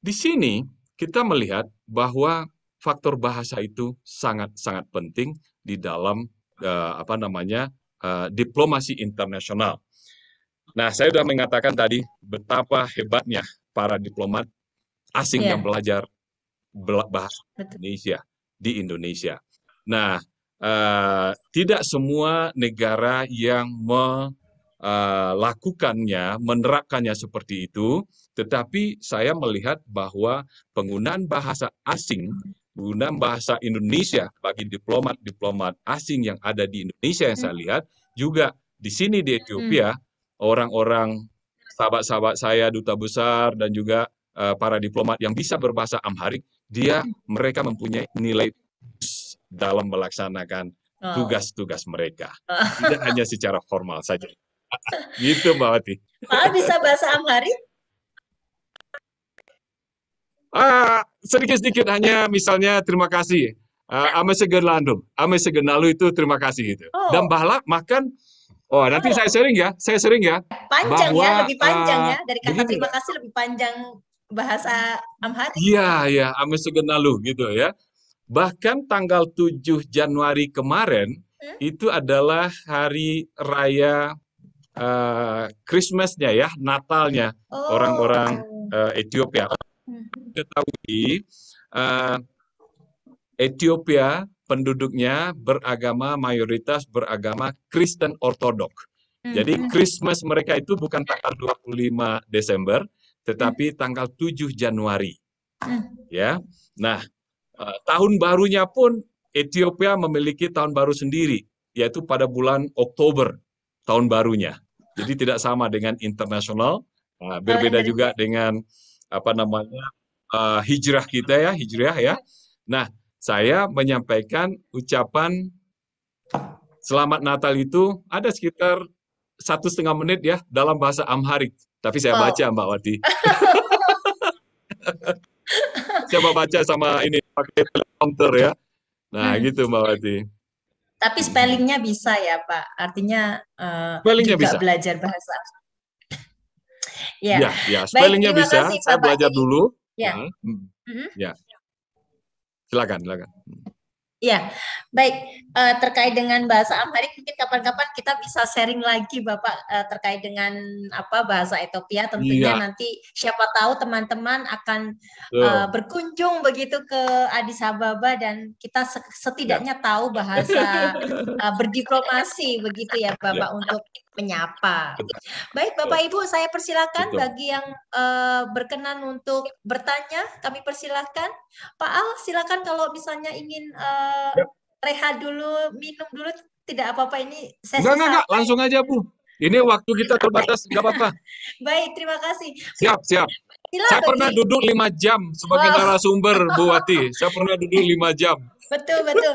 di sini kita melihat bahwa faktor bahasa itu sangat-sangat penting di dalam uh, apa namanya uh, diplomasi internasional. Nah, saya sudah mengatakan tadi betapa hebatnya para diplomat asing yeah. yang belajar bahasa Indonesia di Indonesia. Nah, uh, tidak semua negara yang melakukannya, menerapkannya seperti itu, tetapi saya melihat bahwa penggunaan bahasa asing, penggunaan bahasa Indonesia bagi diplomat-diplomat asing yang ada di Indonesia yang saya hmm. lihat, juga di sini di Ethiopia, hmm. orang-orang sahabat-sahabat saya, duta besar, dan juga eh, para diplomat yang bisa berbahasa Amharik, dia mereka mempunyai nilai dalam melaksanakan oh. tugas-tugas mereka. Oh. Tidak hanya secara formal saja. gitu Mbak Wati. Pak bisa bahasa Amharik? Ah, sedikit-sedikit uh, hanya misalnya terima kasih. Uh, ame segerlandum, ame segenalu itu terima kasih gitu. Oh. Dan bahlak makan Oh, nanti oh. saya sering ya, saya sering ya. Panjang ya, bahwa, ya, lebih panjang uh, ya dari kata begini, terima kasih lebih panjang bahasa Amhari. Iya, iya, ame segenalu gitu ya. Bahkan tanggal 7 Januari kemarin hmm? itu adalah hari raya uh, Christmasnya ya, Natalnya oh. orang-orang oh. uh, Ethiopia. Hmm. ketahui uh, Ethiopia penduduknya beragama mayoritas beragama Kristen Ortodok. Hmm. Jadi Christmas mereka itu bukan tanggal 25 Desember, tetapi hmm. tanggal 7 Januari. Ya. Nah, eh, tahun barunya pun Ethiopia memiliki tahun baru sendiri, yaitu pada bulan Oktober tahun barunya. Jadi tidak sama dengan internasional, eh, berbeda juga dengan apa namanya uh, hijrah kita ya hijrah ya. Nah saya menyampaikan ucapan selamat Natal itu ada sekitar satu setengah menit ya dalam bahasa Amharik. Tapi saya baca baca Mbak Wati. Coba baca sama ini pakai prompter ya. Nah hmm. gitu Mbak Wati. Tapi spellingnya bisa ya Pak. Artinya uh, spellingnya bisa. belajar bahasa Ya, ya, ya. spellingnya bisa. Kasih, Saya belajar dulu. Ya. hmm mm-hmm. ya. Silakan, silakan. Ya, baik. Uh, terkait dengan bahasa Amharic, mungkin kapan-kapan kita bisa sharing lagi, Bapak, uh, terkait dengan apa bahasa Ethiopia. Tentunya ya. nanti siapa tahu teman-teman akan uh, berkunjung begitu ke Addis Ababa dan kita setidaknya ya. tahu bahasa uh, berdiplomasi begitu ya, Bapak, ya. untuk menyapa. Baik Bapak Ibu, saya persilakan Betul. bagi yang uh, berkenan untuk bertanya, kami persilakan. Pak Al, silakan kalau misalnya ingin uh, rehat dulu, minum dulu, tidak apa-apa ini. Saya enggak, enggak, enggak, langsung aja Bu. Ini waktu kita terbatas, enggak apa-apa. Baik, terima kasih. Siap, siap. Silakan, saya pernah duduk lima jam sebagai wow. narasumber Bu Wati. Saya pernah duduk lima jam. Betul betul.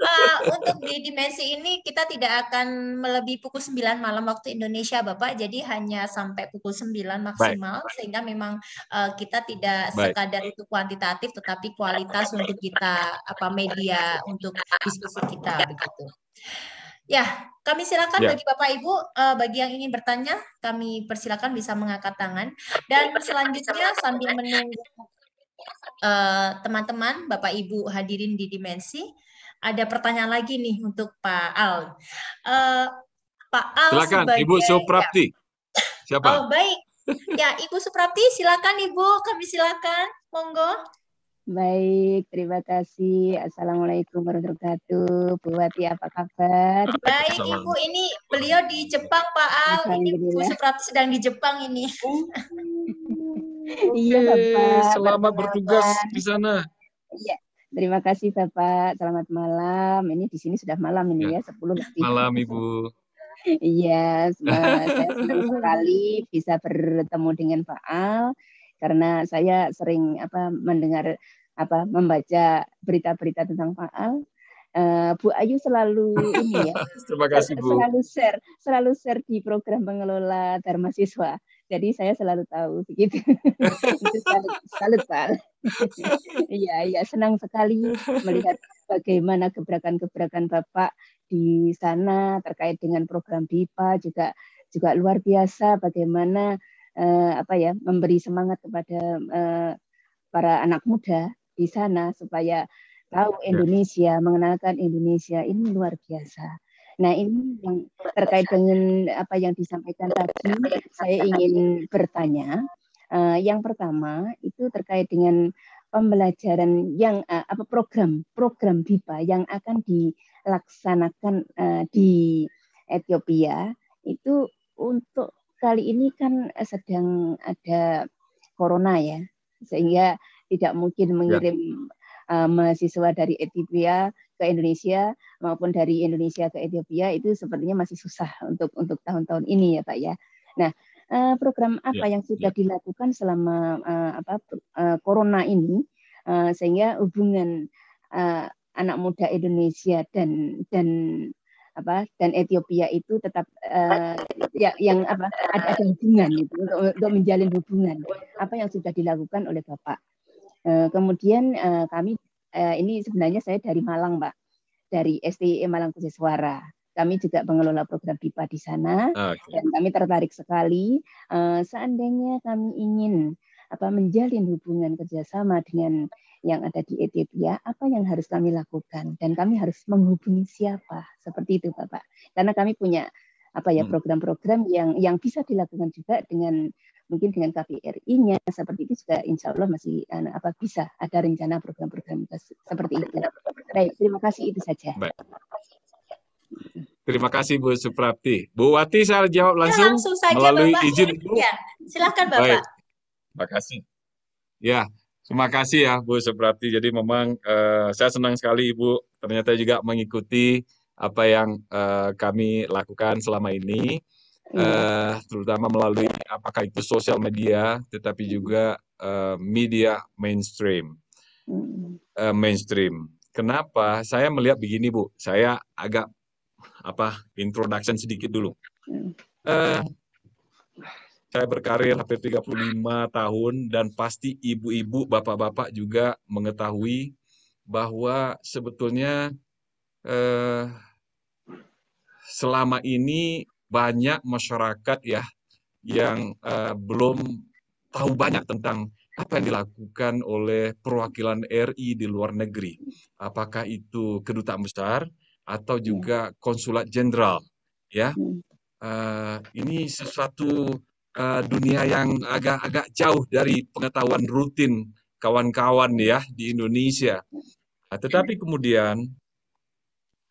Uh, untuk di dimensi ini kita tidak akan melebihi pukul 9 malam waktu Indonesia, Bapak. Jadi hanya sampai pukul 9 maksimal Baik. sehingga memang uh, kita tidak Baik. sekadar itu kuantitatif tetapi kualitas untuk kita apa media untuk diskusi kita begitu. Ya, kami silakan ya. bagi Bapak Ibu, uh, bagi yang ingin bertanya, kami persilakan bisa mengangkat tangan. Dan selanjutnya sambil menunggu Eh, teman-teman, uh, Bapak Ibu hadirin di Dimensi, ada pertanyaan lagi nih untuk Pak Al. Uh, Pak Al silakan sebagai, Ibu Suprapti. Ya. Siapa? Oh, baik. Ya, Ibu Suprapti silakan Ibu, kami silakan. Monggo. Baik, terima kasih. Assalamualaikum warahmatullahi wabarakatuh. Bu Wati, apa kabar? Baik, Ibu. Ini beliau di Jepang, Pak Al. Ini Bu Suprapti sedang di Jepang ini. Hmm. Iya, Bapak. selamat Bapak, bertugas di sana. Iya. Terima kasih Bapak. Selamat malam. Ini di sini sudah malam ini ya, ya 10 lebih. Malam Ibu. Iya, saya senang sekali bisa bertemu dengan Pak Al karena saya sering apa mendengar apa membaca berita-berita tentang Pak Al Uh, eh, Bu Ayu selalu ini ya. Terima kasih Bu. Selalu share, selalu share di program pengelola Dharma Siswa jadi saya selalu tahu begitu salut salut pak iya iya senang sekali melihat bagaimana gebrakan-gebrakan bapak di sana terkait dengan program BIPA juga juga luar biasa bagaimana eh, apa ya memberi semangat kepada eh, para anak muda di sana supaya tahu ya. Indonesia mengenalkan Indonesia ini luar biasa Nah, ini yang terkait dengan apa yang disampaikan tadi, saya ingin bertanya. Uh, yang pertama itu terkait dengan pembelajaran yang uh, apa program program BIPA yang akan dilaksanakan uh, di Ethiopia itu untuk kali ini kan sedang ada corona ya sehingga tidak mungkin ya. mengirim ya. Eh, mahasiswa dari Ethiopia ke Indonesia maupun dari Indonesia ke Ethiopia itu sepertinya masih susah untuk untuk tahun-tahun ini ya Pak ya. Nah, eh, program apa ya, yang ya. sudah ya. dilakukan selama uh, apa uh, corona ini uh, sehingga hubungan uh, anak muda Indonesia dan dan apa dan Ethiopia itu tetap uh, ya yang apa ada, ada hubungan itu untuk, untuk menjalin hubungan apa yang sudah dilakukan oleh bapak Eh, kemudian eh, kami eh, ini sebenarnya saya dari Malang, mbak dari STIE Malang Kusiswara. Kami juga pengelola program BIPA di sana okay. dan kami tertarik sekali seandainya kami ingin apa menjalin hubungan kerjasama dengan yang ada di Ethiopia, apa yang harus kami lakukan dan kami harus menghubungi siapa seperti itu Bapak. Karena kami punya apa ya hmm. program-program yang yang bisa dilakukan juga dengan mungkin dengan KBRI-nya seperti itu juga insya Allah masih anu, apa bisa ada rencana program-program seperti itu. Baik, terima kasih itu saja. Baik. Terima kasih Bu Suprapti. Bu Wati saya jawab ya, langsung, ya, langsung saja, melalui Bapak. izin Bu. Ya, silakan Bapak. Baik. Terima kasih. Ya, terima kasih ya Bu Suprapti. Jadi memang uh, saya senang sekali Ibu ternyata juga mengikuti apa yang uh, kami lakukan selama ini uh, terutama melalui apakah itu sosial media, tetapi juga uh, media mainstream. Uh, mainstream. Kenapa? Saya melihat begini, Bu. Saya agak apa introduction sedikit dulu. Uh, saya berkarir hampir 35 tahun dan pasti ibu-ibu, bapak-bapak juga mengetahui bahwa sebetulnya eh, selama ini banyak masyarakat ya yang uh, belum tahu banyak tentang apa yang dilakukan oleh perwakilan RI di luar negeri. Apakah itu kedutaan besar atau juga konsulat jenderal, ya? Uh, ini sesuatu uh, dunia yang agak-agak jauh dari pengetahuan rutin kawan-kawan ya di Indonesia. Nah, tetapi kemudian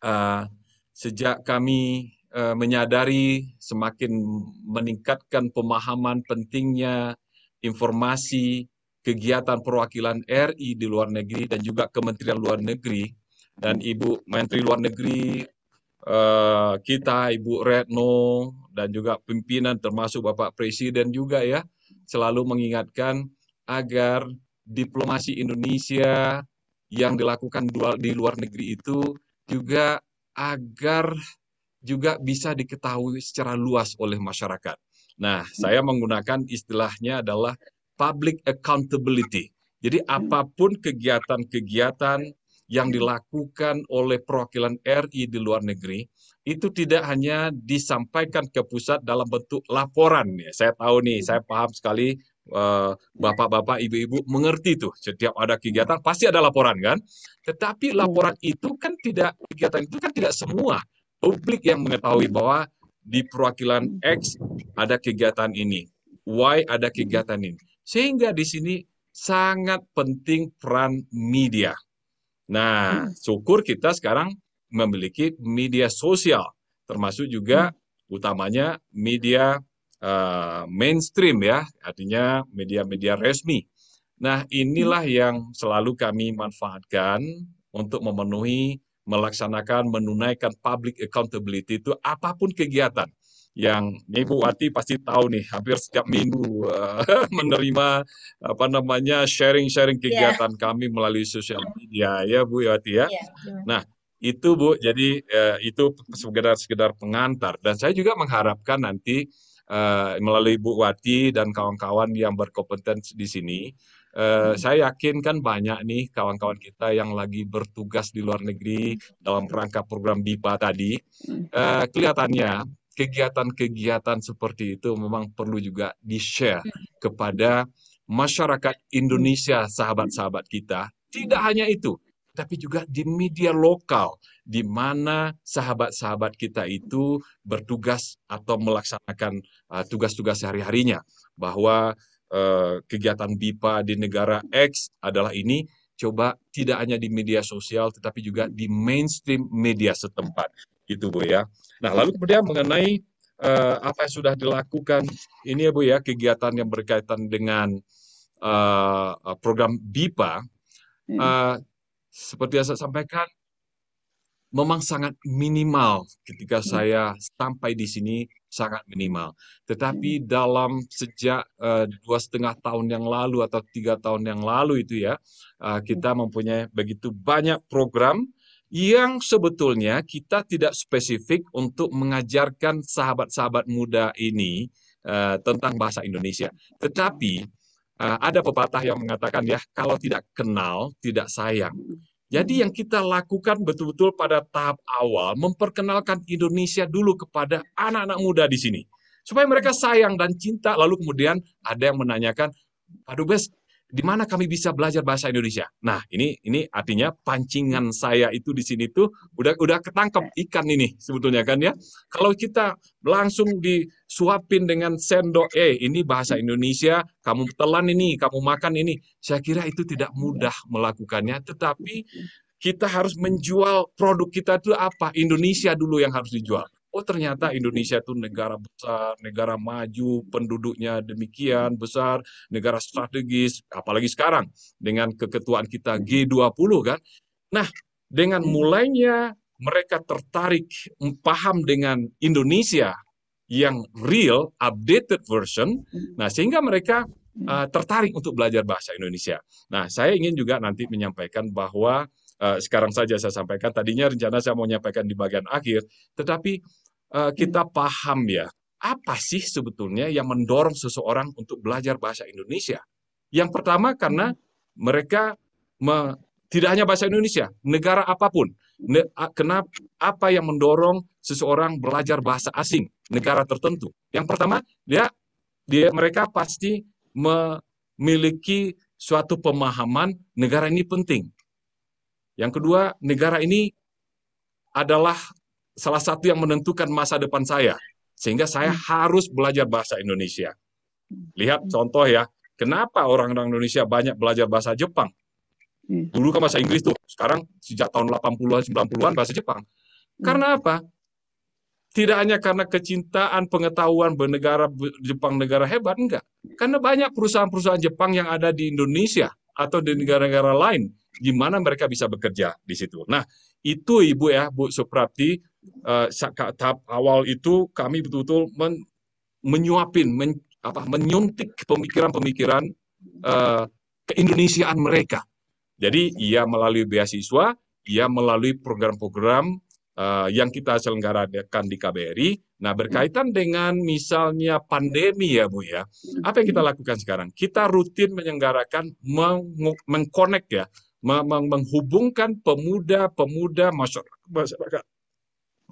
uh, sejak kami Eh, menyadari, semakin meningkatkan pemahaman pentingnya informasi, kegiatan perwakilan RI di luar negeri dan juga Kementerian Luar Negeri dan Ibu Menteri Luar Negeri eh, kita Ibu Retno dan juga pimpinan termasuk Bapak Presiden juga ya selalu mengingatkan agar diplomasi Indonesia yang dilakukan di luar negeri itu juga agar juga bisa diketahui secara luas oleh masyarakat. Nah, saya menggunakan istilahnya adalah public accountability. Jadi apapun kegiatan-kegiatan yang dilakukan oleh perwakilan RI di luar negeri itu tidak hanya disampaikan ke pusat dalam bentuk laporan ya, Saya tahu nih, saya paham sekali eh, bapak-bapak, ibu-ibu mengerti tuh setiap ada kegiatan pasti ada laporan kan. Tetapi laporan itu kan tidak kegiatan itu kan tidak semua publik yang mengetahui bahwa di perwakilan X ada kegiatan ini, Y ada kegiatan ini. Sehingga di sini sangat penting peran media. Nah, hmm. syukur kita sekarang memiliki media sosial, termasuk juga hmm. utamanya media uh, mainstream ya, artinya media-media resmi. Nah, inilah hmm. yang selalu kami manfaatkan untuk memenuhi melaksanakan, menunaikan public accountability itu apapun kegiatan yang Ibu Wati pasti tahu nih hampir setiap minggu uh, menerima apa namanya sharing-sharing iya. kegiatan yeah. kami melalui sosial iya. media iya, ya Bu Wati ya. Nah, itu Bu jadi uh, itu sekedar sekedar pengantar dan saya juga mengharapkan nanti uh, melalui Bu Wati dan kawan-kawan yang berkompeten di sini Eh, hmm. saya yakin kan banyak nih kawan-kawan kita yang lagi bertugas di luar negeri dalam rangka program BIPA tadi. Uh, kelihatannya kegiatan-kegiatan seperti itu memang perlu juga di-share hmm. kepada masyarakat Indonesia, sahabat-sahabat kita. Tidak hanya itu, tapi juga di media lokal, di mana sahabat-sahabat kita itu bertugas atau melaksanakan eh, tugas-tugas sehari-harinya. Bahwa Eh, kegiatan BIPA di negara X adalah ini coba tidak hanya di media sosial tetapi juga di mainstream media setempat gitu Bu ya. Nah, lalu kemudian mengenai uh, apa yang sudah dilakukan ini ya Bu ya kegiatan yang berkaitan dengan uh, program BIPA hmm. seperti yang saya sampaikan memang sangat minimal ketika hmm. saya sampai di sini sangat minimal. Tetapi hmm. dalam sejak eh, dua setengah tahun yang lalu atau tiga tahun yang lalu itu ya, eh, kita hmm. mempunyai begitu banyak program yang sebetulnya kita tidak spesifik untuk mengajarkan sahabat-sahabat muda ini eh, tentang bahasa Indonesia. Tetapi ada pepatah yang mengatakan ya kalau tidak kenal tidak sayang. Hmm. Jadi yang kita lakukan betul-betul pada tahap awal memperkenalkan Indonesia dulu kepada anak-anak muda di sini supaya mereka sayang dan cinta lalu kemudian ada yang menanyakan aduh Dubes, di mana kami bisa belajar bahasa Indonesia. Nah, ini ini artinya pancingan saya itu di sini tuh udah udah ketangkep ikan ini sebetulnya kan ya. Kalau kita langsung disuapin dengan sendok, eh ini bahasa Indonesia, kamu telan ini, kamu makan ini. Saya kira itu tidak mudah melakukannya, tetapi kita harus menjual produk kita itu apa? Indonesia dulu yang harus dijual oh ternyata Indonesia itu negara besar, negara maju, penduduknya demikian besar, negara strategis, apalagi sekarang dengan keketuaan kita G20 kan. Nah, dengan hmm. mulainya mereka tertarik paham dengan Indonesia yang real, updated version, hmm. nah sehingga mereka hmm. uh, tertarik untuk belajar bahasa Indonesia. Nah, saya ingin juga nanti menyampaikan bahwa uh, sekarang saja saya sampaikan tadinya rencana saya mau menyampaikan di bagian akhir, tetapi Eh, kita paham ya, apa sih sebetulnya yang mendorong seseorang untuk belajar bahasa Indonesia? Yang pertama karena mereka me, tidak hanya bahasa Indonesia, negara apapun. Ne, kenapa apa yang mendorong seseorang belajar bahasa asing negara tertentu? Yang pertama, dia dia mereka pasti memiliki suatu pemahaman negara ini penting. Yang kedua, negara ini adalah salah satu yang menentukan masa depan saya. Sehingga saya hmm. harus belajar bahasa Indonesia. Hmm. Lihat hmm. contoh ya, kenapa orang-orang Indonesia banyak belajar bahasa Jepang? Dulu kan bahasa Inggris tuh, sekarang sejak tahun 80-an, 90-an bahasa Jepang. Karena apa? Tidak hanya karena kecintaan pengetahuan bernegara Jepang negara hebat, enggak. Karena banyak perusahaan-perusahaan Jepang yang ada di Indonesia atau di negara-negara lain, di mana mereka bisa bekerja di situ. Nah, itu Ibu ya, Bu Suprati uh, tahap awal itu kami betul-betul men, menyuapin, men, apa, menyuntik pemikiran-pemikiran uh, keindonesiaan mereka. Jadi ia melalui beasiswa, ia melalui program-program uh, yang kita selenggarakan di KBRI. Nah, berkaitan dengan misalnya pandemi ya, Bu ya. Apa yang kita lakukan sekarang? Kita rutin menyelenggarakan mengkonek meng ya, menghubungkan pemuda-pemuda masyarakat, masyarakat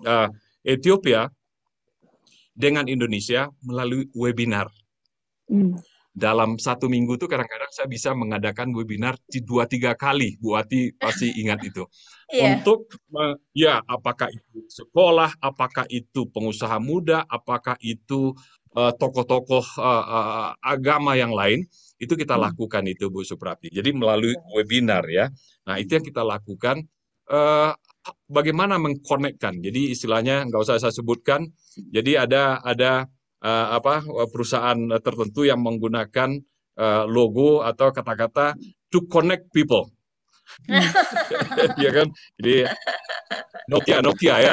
uh, Ethiopia dengan Indonesia melalui webinar. Mm. Dalam satu minggu itu kadang-kadang saya bisa mengadakan webinar di dua tiga kali, Bu Ati pasti ingat itu. yeah. Untuk eh, ya apakah itu sekolah, apakah itu pengusaha muda, apakah itu tokoh eh, tokoh-tokoh uh, uh, agama yang lain, itu kita hmm. lakukan itu Bu Suprati. Jadi melalui iya. webinar ya. Nah itu yang kita lakukan uh, bagaimana mengkonekkan. Jadi istilahnya nggak usah saya sebutkan. Jadi ada ada uh, apa perusahaan tertentu yang menggunakan uh, logo atau kata-kata to connect people. Iya kan? Jadi Nokia Nokia ya.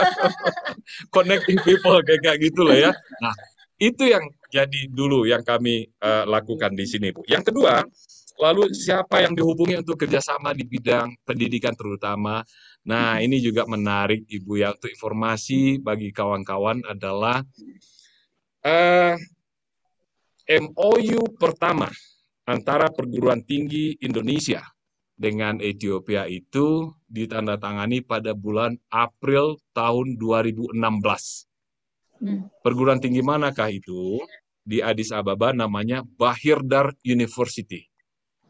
Connecting people kayak kayak gitulah ya. Nah, itu yang jadi dulu yang kami uh, lakukan di sini, Bu. Yang kedua, Lalu siapa yang dihubungi untuk kerjasama di bidang pendidikan terutama? Nah mhm. ini juga menarik Ibu ya untuk informasi bagi kawan-kawan adalah uh, eh, MOU pertama antara perguruan tinggi Indonesia dengan Ethiopia itu ditandatangani pada bulan April tahun 2016. Hmm. Perguruan tinggi manakah itu? Di Addis Ababa namanya Bahirdar University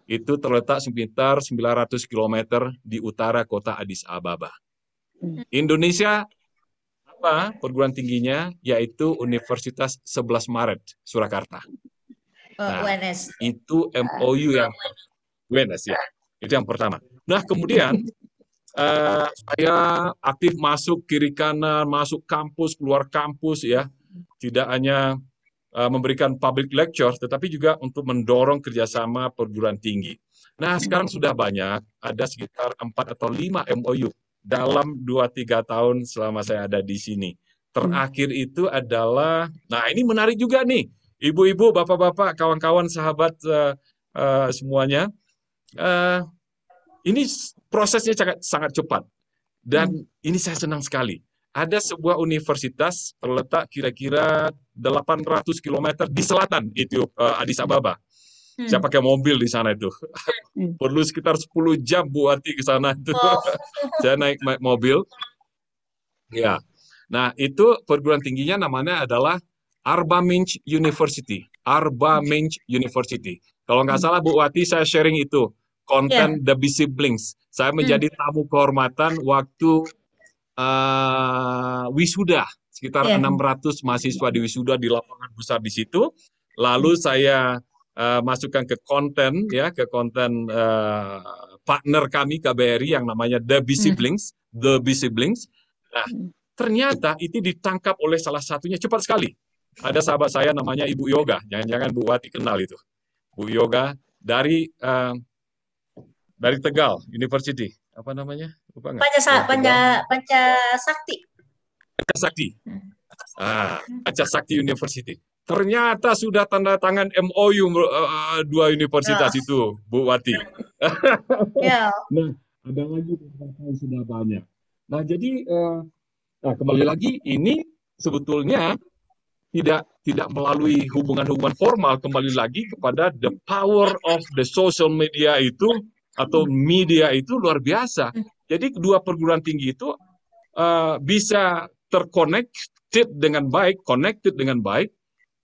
itu terletak sekitar 900 km di utara kota Addis Ababa. Hmm. Indonesia apa perguruan tingginya yaitu Universitas 11 Maret Surakarta. Oh, nah, UNS. Itu MOU yang UNS ya. Itu yang pertama. Nah, kemudian uh, saya aktif masuk kiri kanan, masuk kampus, keluar kampus ya. Tidak hanya Eh, memberikan public lecture, tetapi juga untuk mendorong kerjasama perguruan tinggi. Nah, sekarang sudah banyak, ada sekitar 4 atau 5 MOU dalam 2-3 tahun selama saya ada di sini. Terakhir itu adalah, nah ini menarik juga nih, ibu-ibu, bapak-bapak, kawan-kawan, sahabat uh, uh, semuanya. Uh, ini prosesnya sangat, sangat cepat. Dan hmm. ini saya senang sekali ada sebuah universitas terletak kira-kira 800 km di selatan uh, Addis Ababa. Hmm. Saya pakai mobil di sana itu. Hmm. Perlu sekitar 10 jam buat ke sana itu. Oh. Saya naik mobil. Ya. Nah, itu perguruan tingginya namanya adalah Arba Minch University. Arba Minch University. Kalau nggak salah Bu Wati saya sharing itu konten yeah. The Busy Blinks. Saya hmm. menjadi hmm. tamu kehormatan waktu uh, wisuda sekitar yeah. Iya. 600 mahasiswa di wisuda di lapangan besar di situ. Lalu hmm. saya uh, masukkan ke konten ya ke konten uh, partner kami KBRI yang namanya The B hmm. Siblings, mm. The B Siblings. Nah, hmm. ternyata itu ditangkap oleh salah satunya cepat sekali. Ada sahabat saya namanya Ibu Yoga, jangan-jangan Bu Wati kenal itu. Bu Yoga dari uh, dari Tegal University, apa namanya? Lupa panca, panca, panca Sakti. Panca Sakti. Hmm. Ah, Panca Sakti University. Ternyata sudah tanda tangan MOU uh, eh, eh, dua universitas oh. itu, Bu Wati. Ya. nah, ada lagi yang sudah banyak. Nah, jadi uh, nah, kembali lagi ini sebetulnya tidak tidak melalui hubungan-hubungan formal kembali lagi kepada the power of the social media itu atau media itu luar biasa. Hmm. Jadi kedua perguruan tinggi itu uh, bisa terconnected dengan baik, connected dengan baik,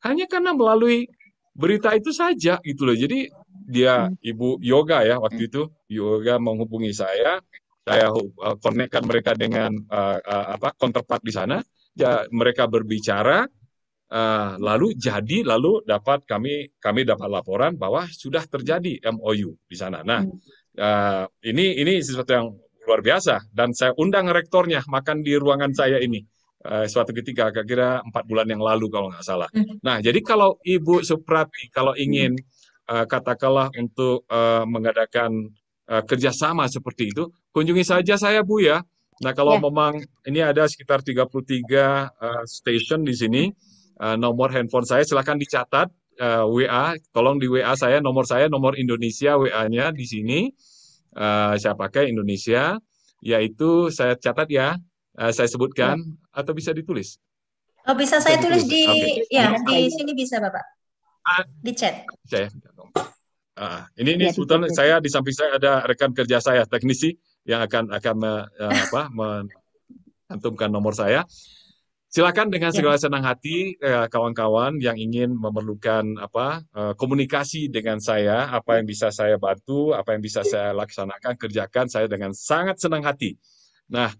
hanya karena melalui berita itu saja gitu loh. Jadi dia hmm. ibu yoga ya waktu hmm. itu yoga menghubungi saya, saya uh, mereka dengan uh, uh, apa counterpart di sana, ya, mereka berbicara, uh, lalu jadi lalu dapat kami kami dapat laporan bahwa sudah terjadi MOU di sana. Nah, uh, ini ini sesuatu yang luar biasa dan saya undang rektornya makan di ruangan saya ini uh, suatu ketika kira-kira empat bulan yang lalu kalau nggak salah. Hmm. Nah jadi kalau Ibu Suprati kalau ingin uh, katakanlah untuk uh, mengadakan uh, kerjasama seperti itu kunjungi saja saya Bu ya. Nah kalau ya. memang ini ada sekitar 33 uh, station di sini uh, nomor handphone saya silahkan dicatat uh, WA tolong di WA saya nomor saya nomor Indonesia WA-nya di sini uh, saya pakai Indonesia, yaitu saya catat ya, uh, saya sebutkan hmm. atau bisa ditulis. Oh bisa, saya ditulis. tulis di okay. ya di sini bisa bapak uh, di chat. Saya. Ah, ini ini ya, sebetulnya ya, saya di samping saya ada rekan kerja saya teknisi yang akan akan uh, apa menantumkan nomor saya silakan dengan ya. segala senang hati eh, kawan-kawan yang ingin memerlukan apa eh, komunikasi dengan saya, apa yang bisa saya bantu, apa yang bisa ya. saya laksanakan, kerjakan saya dengan sangat senang hati. Nah,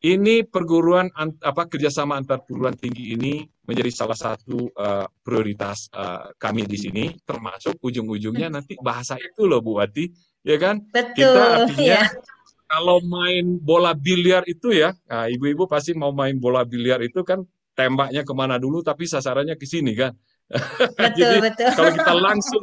ini perguruan apa kerjasama antar perguruan tinggi ini menjadi salah satu uh, prioritas uh, kami di sini, termasuk ujung-ujungnya nanti bahasa itu loh Bu Wati, ya kan? Betul. Kita artinya. Ya kalau main bola biliar itu ya, ibu nah, ibu-ibu pasti mau main bola biliar itu kan tembaknya kemana dulu, tapi sasarannya ke sini kan. Betul, Jadi betul. kalau kita langsung,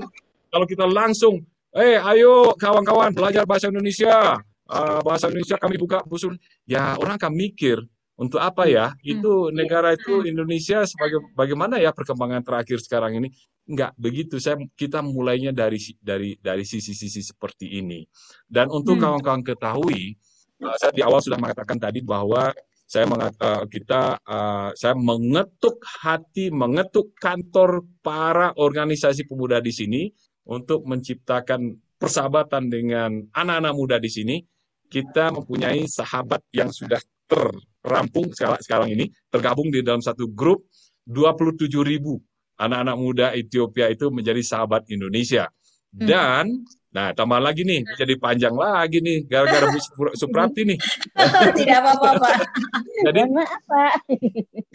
kalau kita langsung, eh hey, ayo kawan-kawan belajar bahasa Indonesia, uh, bahasa Indonesia kami buka busur, ya orang akan mikir untuk apa ya? Hmm. Hmm. Itu negara itu hmm. Indonesia sebagai bagaimana ya perkembangan terakhir sekarang ini? Enggak begitu. Saya kita mulainya dari dari dari sisi-sisi seperti ini. Dan untuk kawan-kawan hmm. ketahui, eh, saya di awal sudah mengatakan tadi bahwa saya mengata, eh, kita eh, saya mengetuk hati, mengetuk kantor para organisasi pemuda di sini untuk menciptakan persahabatan dengan anak-anak muda di sini. Kita mempunyai sahabat yang sudah terrampung sekarang, ini tergabung di dalam satu grup 27 ribu anak-anak muda Ethiopia itu menjadi sahabat Indonesia. Hmm. Dan hmm. Nah, tambah lagi nih, jadi panjang lagi nih, gara-gara Bu nih. Tidak apa-apa, Pak. jadi, apa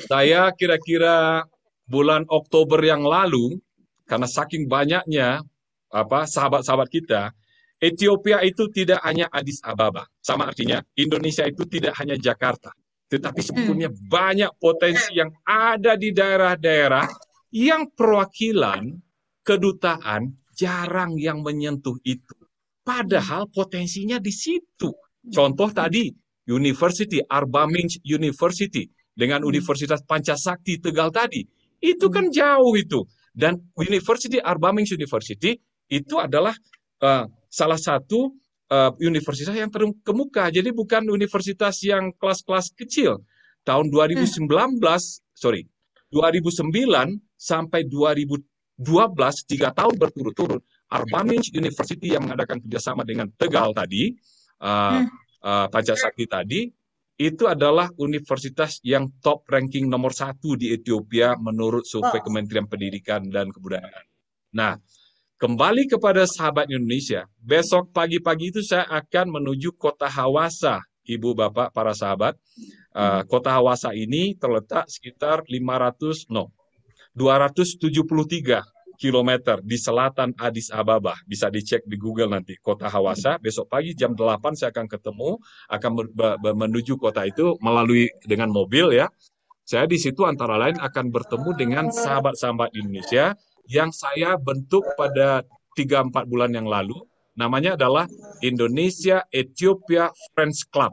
saya kira-kira bulan Oktober yang lalu, karena saking banyaknya apa sahabat-sahabat kita, Ethiopia itu tidak hanya Addis Ababa, sama artinya Indonesia itu tidak hanya Jakarta, tetapi hmm. sebetulnya banyak potensi yang ada di daerah-daerah yang perwakilan kedutaan jarang yang menyentuh itu. Padahal potensinya di situ. Contoh tadi University Arbaminch University dengan hmm. Universitas Pancasakti Tegal tadi, itu hmm. kan jauh itu. Dan University Arbaminch University itu adalah uh, salah satu uh, universitas yang terkemuka. Jadi bukan universitas yang kelas-kelas kecil. Tahun 2019, hmm. sorry, 2009 sampai 2012, tiga tahun berturut-turut, Arbaminch University yang mengadakan kerjasama dengan Tegal tadi, uh, uh, Pancasakti tadi, itu adalah universitas yang top ranking nomor satu di Ethiopia menurut survei Kementerian Pendidikan dan Kebudayaan. Nah, kembali kepada sahabat Indonesia. Besok pagi-pagi itu saya akan menuju kota Hawasa, Ibu Bapak para sahabat. Eh, kota Hawasa ini terletak sekitar 500 no 273 km di selatan Addis Ababa. Bisa dicek di Google nanti, kota Hawasa. Besok pagi jam 8 saya akan ketemu, akan menuju kota itu melalui dengan mobil ya. Saya di situ antara lain akan bertemu dengan sahabat-sahabat Indonesia yang saya bentuk pada 3-4 bulan yang lalu. Namanya adalah Indonesia Ethiopia Friends Club.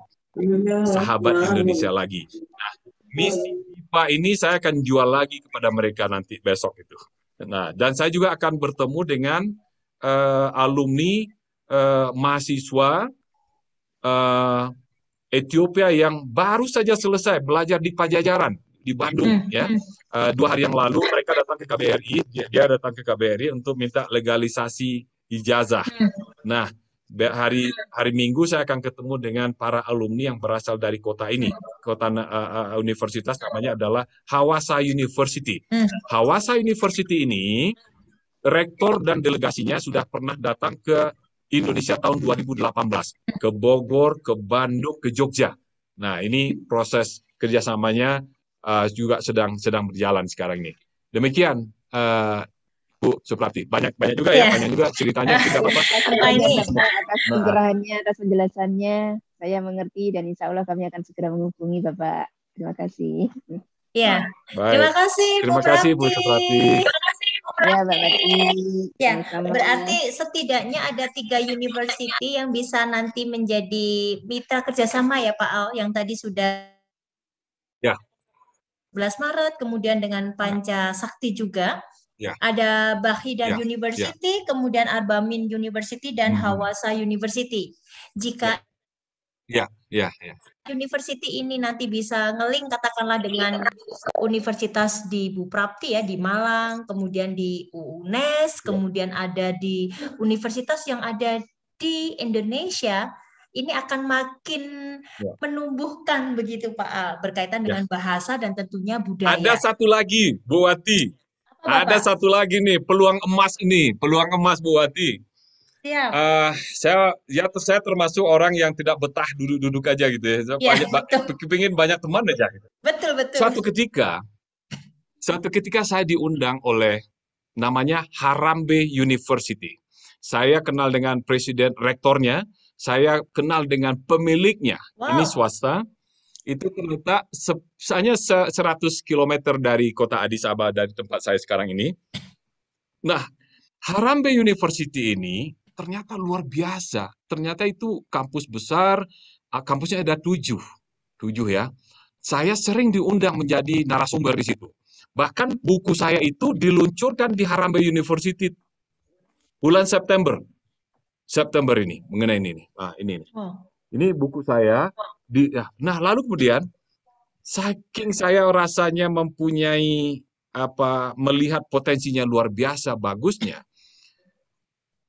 Sahabat Indonesia lagi. Nah, misi IPA ini saya akan jual lagi kepada mereka nanti besok itu. Nah, dan saya juga akan bertemu dengan uh, alumni uh, mahasiswa uh, Ethiopia yang baru saja selesai belajar di Pajajaran di Bandung hmm, ya. Uh, dua hari yang lalu mereka datang ke KBRI, dia, dia datang ke KBRI untuk minta legalisasi ijazah. Hmm. Nah, hari hari Minggu saya akan ketemu dengan para alumni yang berasal dari kota ini, kota uh, uh, universitas namanya adalah Hawasa University. Hawasa University ini rektor dan delegasinya sudah pernah datang ke Indonesia tahun 2018, ke Bogor, ke Bandung, ke Jogja. Nah, ini proses kerjasamanya uh, juga sedang sedang berjalan sekarang ini. Demikian uh, Bu Suprati. Banyak banyak juga yeah. ya, iya. banyak juga ceritanya kita kasih atas penjelasannya atas penjelasannya. Saya mengerti dan insya Allah kami akan segera menghubungi Bapak. Terima kasih. Ya. Terima kasih Terima kasih Bu Suprati. Ya, berarti, ya, berarti setidaknya ada tiga university yang bisa nanti menjadi mitra kerjasama ya Pak Al yang tadi sudah Maret, kemudian dengan ya. Panca Sakti juga. Ya. Ada Bahida ya. ya. University, ya. kemudian Arbamin University dan hmm. Hawasa University. Jika ya. Ya, ya. ya. University ini nanti bisa ngeling katakanlah dengan universitas di Buprapti ya di Malang, kemudian di UNES, kemudian ada di universitas yang ada di Indonesia ini akan makin ya. menumbuhkan begitu Pak Al berkaitan ya. dengan bahasa dan tentunya budaya. Ada satu lagi Bu Wati. Apa, Ada Pak? satu lagi nih peluang emas ini, peluang emas Bu Wati. Ya. Uh, saya ya saya termasuk orang yang tidak betah duduk-duduk aja gitu ya. Saya ya, banyak, banyak teman aja gitu. Betul, betul. Suatu ketika suatu ketika saya diundang oleh namanya Harambe University. Saya kenal dengan presiden rektornya, saya kenal dengan pemiliknya. Wow. Ini swasta. Itu terletak se hanya 100 km dari kota Addis Ababa dari tempat saya sekarang ini. Nah, Harambe University ini ternyata luar biasa. Ternyata itu kampus besar, ah, kampusnya ada tujuh. Tujuh ya. Saya sering diundang menjadi narasumber di situ. Bahkan buku saya itu diluncurkan di Harambe University bulan September September ini mengenai ini. Ah, ini ini. Oh. Ini buku saya oh. di ya. nah lalu kemudian saking saya rasanya mempunyai apa melihat potensinya luar biasa bagusnya.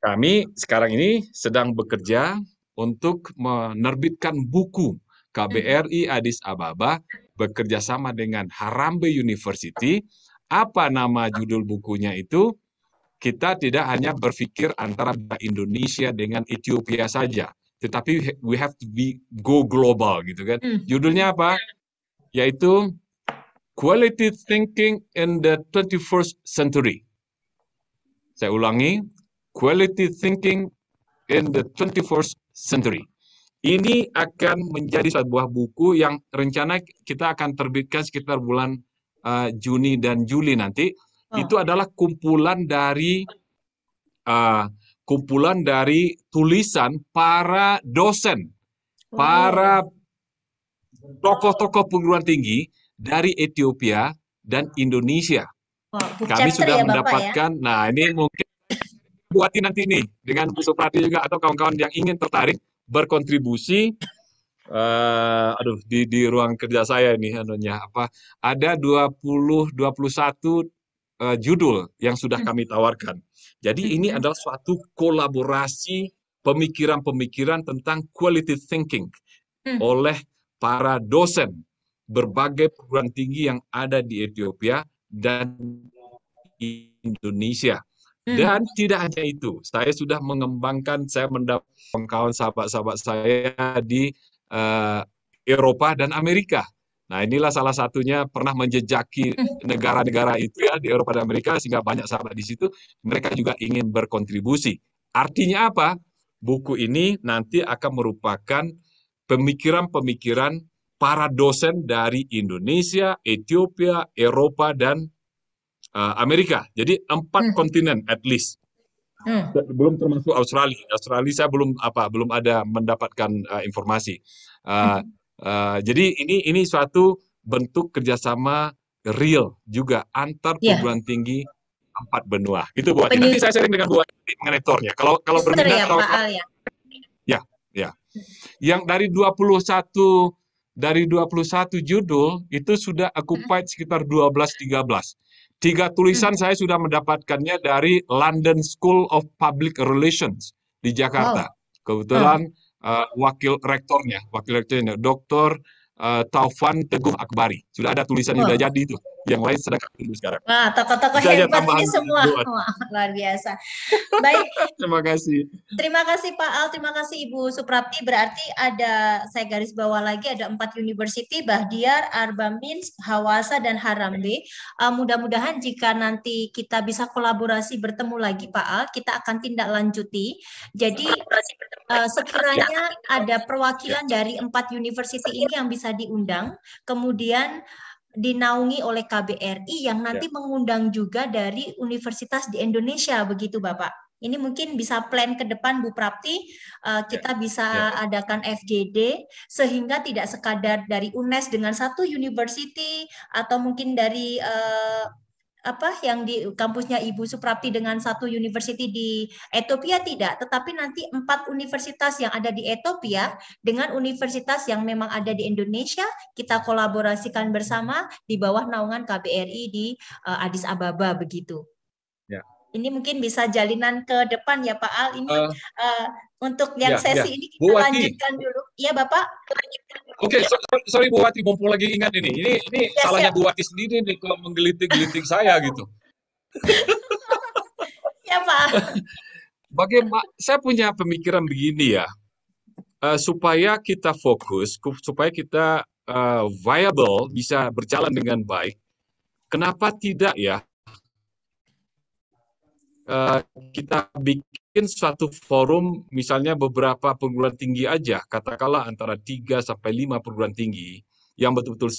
Kami sekarang ini sedang bekerja untuk menerbitkan buku KBRI Addis Ababa bekerja sama dengan Harambe University. Apa nama judul bukunya itu? kita tidak hanya berpikir antara Indonesia dengan Ethiopia saja, tetapi we have to be go global gitu kan. Hmm. Judulnya apa? Yaitu Quality Thinking in the 21st Century. Saya ulangi, Quality Thinking in the 21st Century. Ini akan menjadi sebuah buku yang rencana kita akan terbitkan sekitar bulan uh, Juni dan Juli nanti Oh. itu adalah kumpulan dari uh, kumpulan dari tulisan para dosen, oh. para tokoh-tokoh perguruan tinggi dari Ethiopia dan Indonesia. Wow, oh, Kami ya, sudah ya, mendapatkan. ya? Nah, ini mungkin buat nanti nih dengan Bu Suprati juga atau kawan-kawan yang ingin tertarik berkontribusi uh, aduh di di ruang kerja saya ini anunya apa ada 20 21 uh, judul yang sudah hmm. kami tawarkan. Jadi ini hmm. adalah suatu kolaborasi pemikiran-pemikiran tentang quality thinking hmm. oleh para dosen berbagai perguruan tinggi yang ada di Ethiopia dan Indonesia. Dan hmm. tidak hanya itu, saya sudah mengembangkan, saya mendapat kawan sahabat-sahabat saya di uh, Eropa dan Amerika. Nah, inilah salah satunya pernah menjejaki negara-negara itu ya di Eropa dan Amerika sehingga banyak sahabat di situ mereka juga ingin berkontribusi. Artinya apa? Buku ini nanti akan merupakan pemikiran-pemikiran para dosen dari Indonesia, Ethiopia, Eropa dan eh, Amerika. Jadi empat hmm. kontinen at least. Hmm. Belum termasuk Australia. Australia saya belum apa belum ada mendapatkan uh, informasi. Uh, hmm Uh, jadi ini ini suatu bentuk kerjasama real juga antar iya. perguruan tinggi empat benua. Itu buat Adi. Nanti saya sering dengan buat dengan mengenai iya. Kalau kalau berbeda berminat ya, kalau, Pak Al, ya. ya, ya. Yang dari 21 dari 21 judul itu sudah occupied hmm. sekitar 12 13. Tiga tulisan hmm. saya sudah mendapatkannya dari London School of Public Relations di Jakarta. Wow. Kebetulan hmm uh, wakil rektornya, wakil rektornya Dr. Uh, eh, Taufan Teguh Akbari. Sudah ada tulisan oh. sudah jadi itu yang lain sedang aktif sekarang. Wah, tokoh-tokoh hebat ini semua. Wah, luar biasa. Baik. terima kasih. Terima kasih Pak Al, terima kasih Ibu Suprapti. Berarti ada, saya garis bawah lagi, ada empat university, Bahdiar, Mins, Hawasa, dan Harambe. Uh, Mudah-mudahan jika nanti kita bisa kolaborasi bertemu lagi Pak Al, kita akan tindak lanjuti. Jadi uh, sekiranya ya. ada perwakilan dari empat university ini yang bisa diundang, kemudian dinaungi oleh KBRI yang ya. nanti ya. mengundang juga dari universitas di Indonesia begitu Bapak. Ini mungkin bisa plan ke depan Bu Prapti eh, ya. kita bisa ya. adakan FGD sehingga tidak sekadar dari UNES dengan satu university atau mungkin dari eh, apa yang di kampusnya Ibu Suprapti dengan satu university di Ethiopia tidak, tetapi nanti empat universitas yang ada di Ethiopia dengan universitas yang memang ada di Indonesia kita kolaborasikan bersama di bawah naungan KBRI di uh, Addis Ababa begitu ini mungkin bisa jalinan ke depan ya Pak Al. Ini uh, uh, untuk yang ya, ya. sesi ya. ini kita Bu lanjutkan dulu. Iya Bapak. Oke, okay, sorry Bu Wati, mumpung lagi ingat ini. Ini ini ya, salahnya siap. Bu Wati sendiri nih kalau menggelitik-gelitik saya gitu. ya Pak. Bagaimana? Saya punya pemikiran begini ya. Uh, supaya kita fokus, supaya kita uh, viable bisa berjalan dengan baik. Kenapa tidak ya? Eh, kita bikin suatu forum misalnya beberapa perguruan tinggi aja, katakanlah antara 3 sampai 5 perguruan tinggi yang betul-betul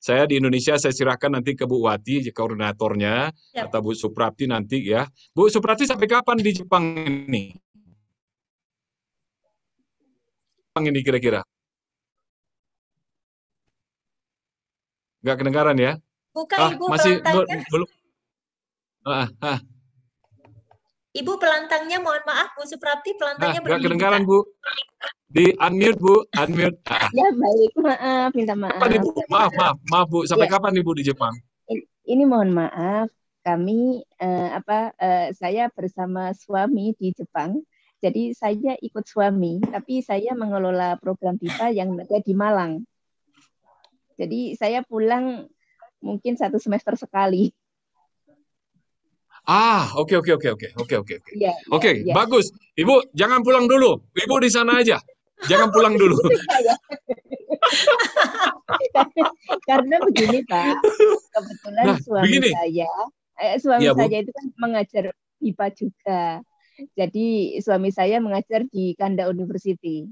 Saya di Indonesia saya serahkan nanti ke Bu Wati koordinatornya ya. atau Bu Suprapti nanti ya. Bu Suprapti sampai kapan di Jepang ini? Jepang ini kira-kira? Nggak kedengaran ya? Bukan ah, Ibu masih belum belum. Ah, ah. Ibu pelantangnya mohon maaf Bu Suprapti pelantangnya nah, berlima. kedengaran Bu. Di unmute Bu, unmute. Ah. Ya baik, maaf, minta maaf. Kapan, Ibu? Maaf, maaf, maaf Bu. Sampai ya. kapan Ibu di Jepang? Ini mohon maaf, kami eh, apa uh, saya bersama suami di Jepang. Jadi saya ikut suami, tapi saya mengelola program kita yang ada di Malang. Jadi saya pulang mungkin satu semester sekali. Ah, oke oke oke oke oke oke oke. Iya, iya, oke, iya. bagus. Ibu jangan pulang dulu. Ibu di sana aja. Jangan pulang dulu. Karena begini Pak, kebetulan nah, suami begini. saya, eh, suami ya, saya itu kan mengajar IPA juga. Jadi suami saya mengajar di Kanda University.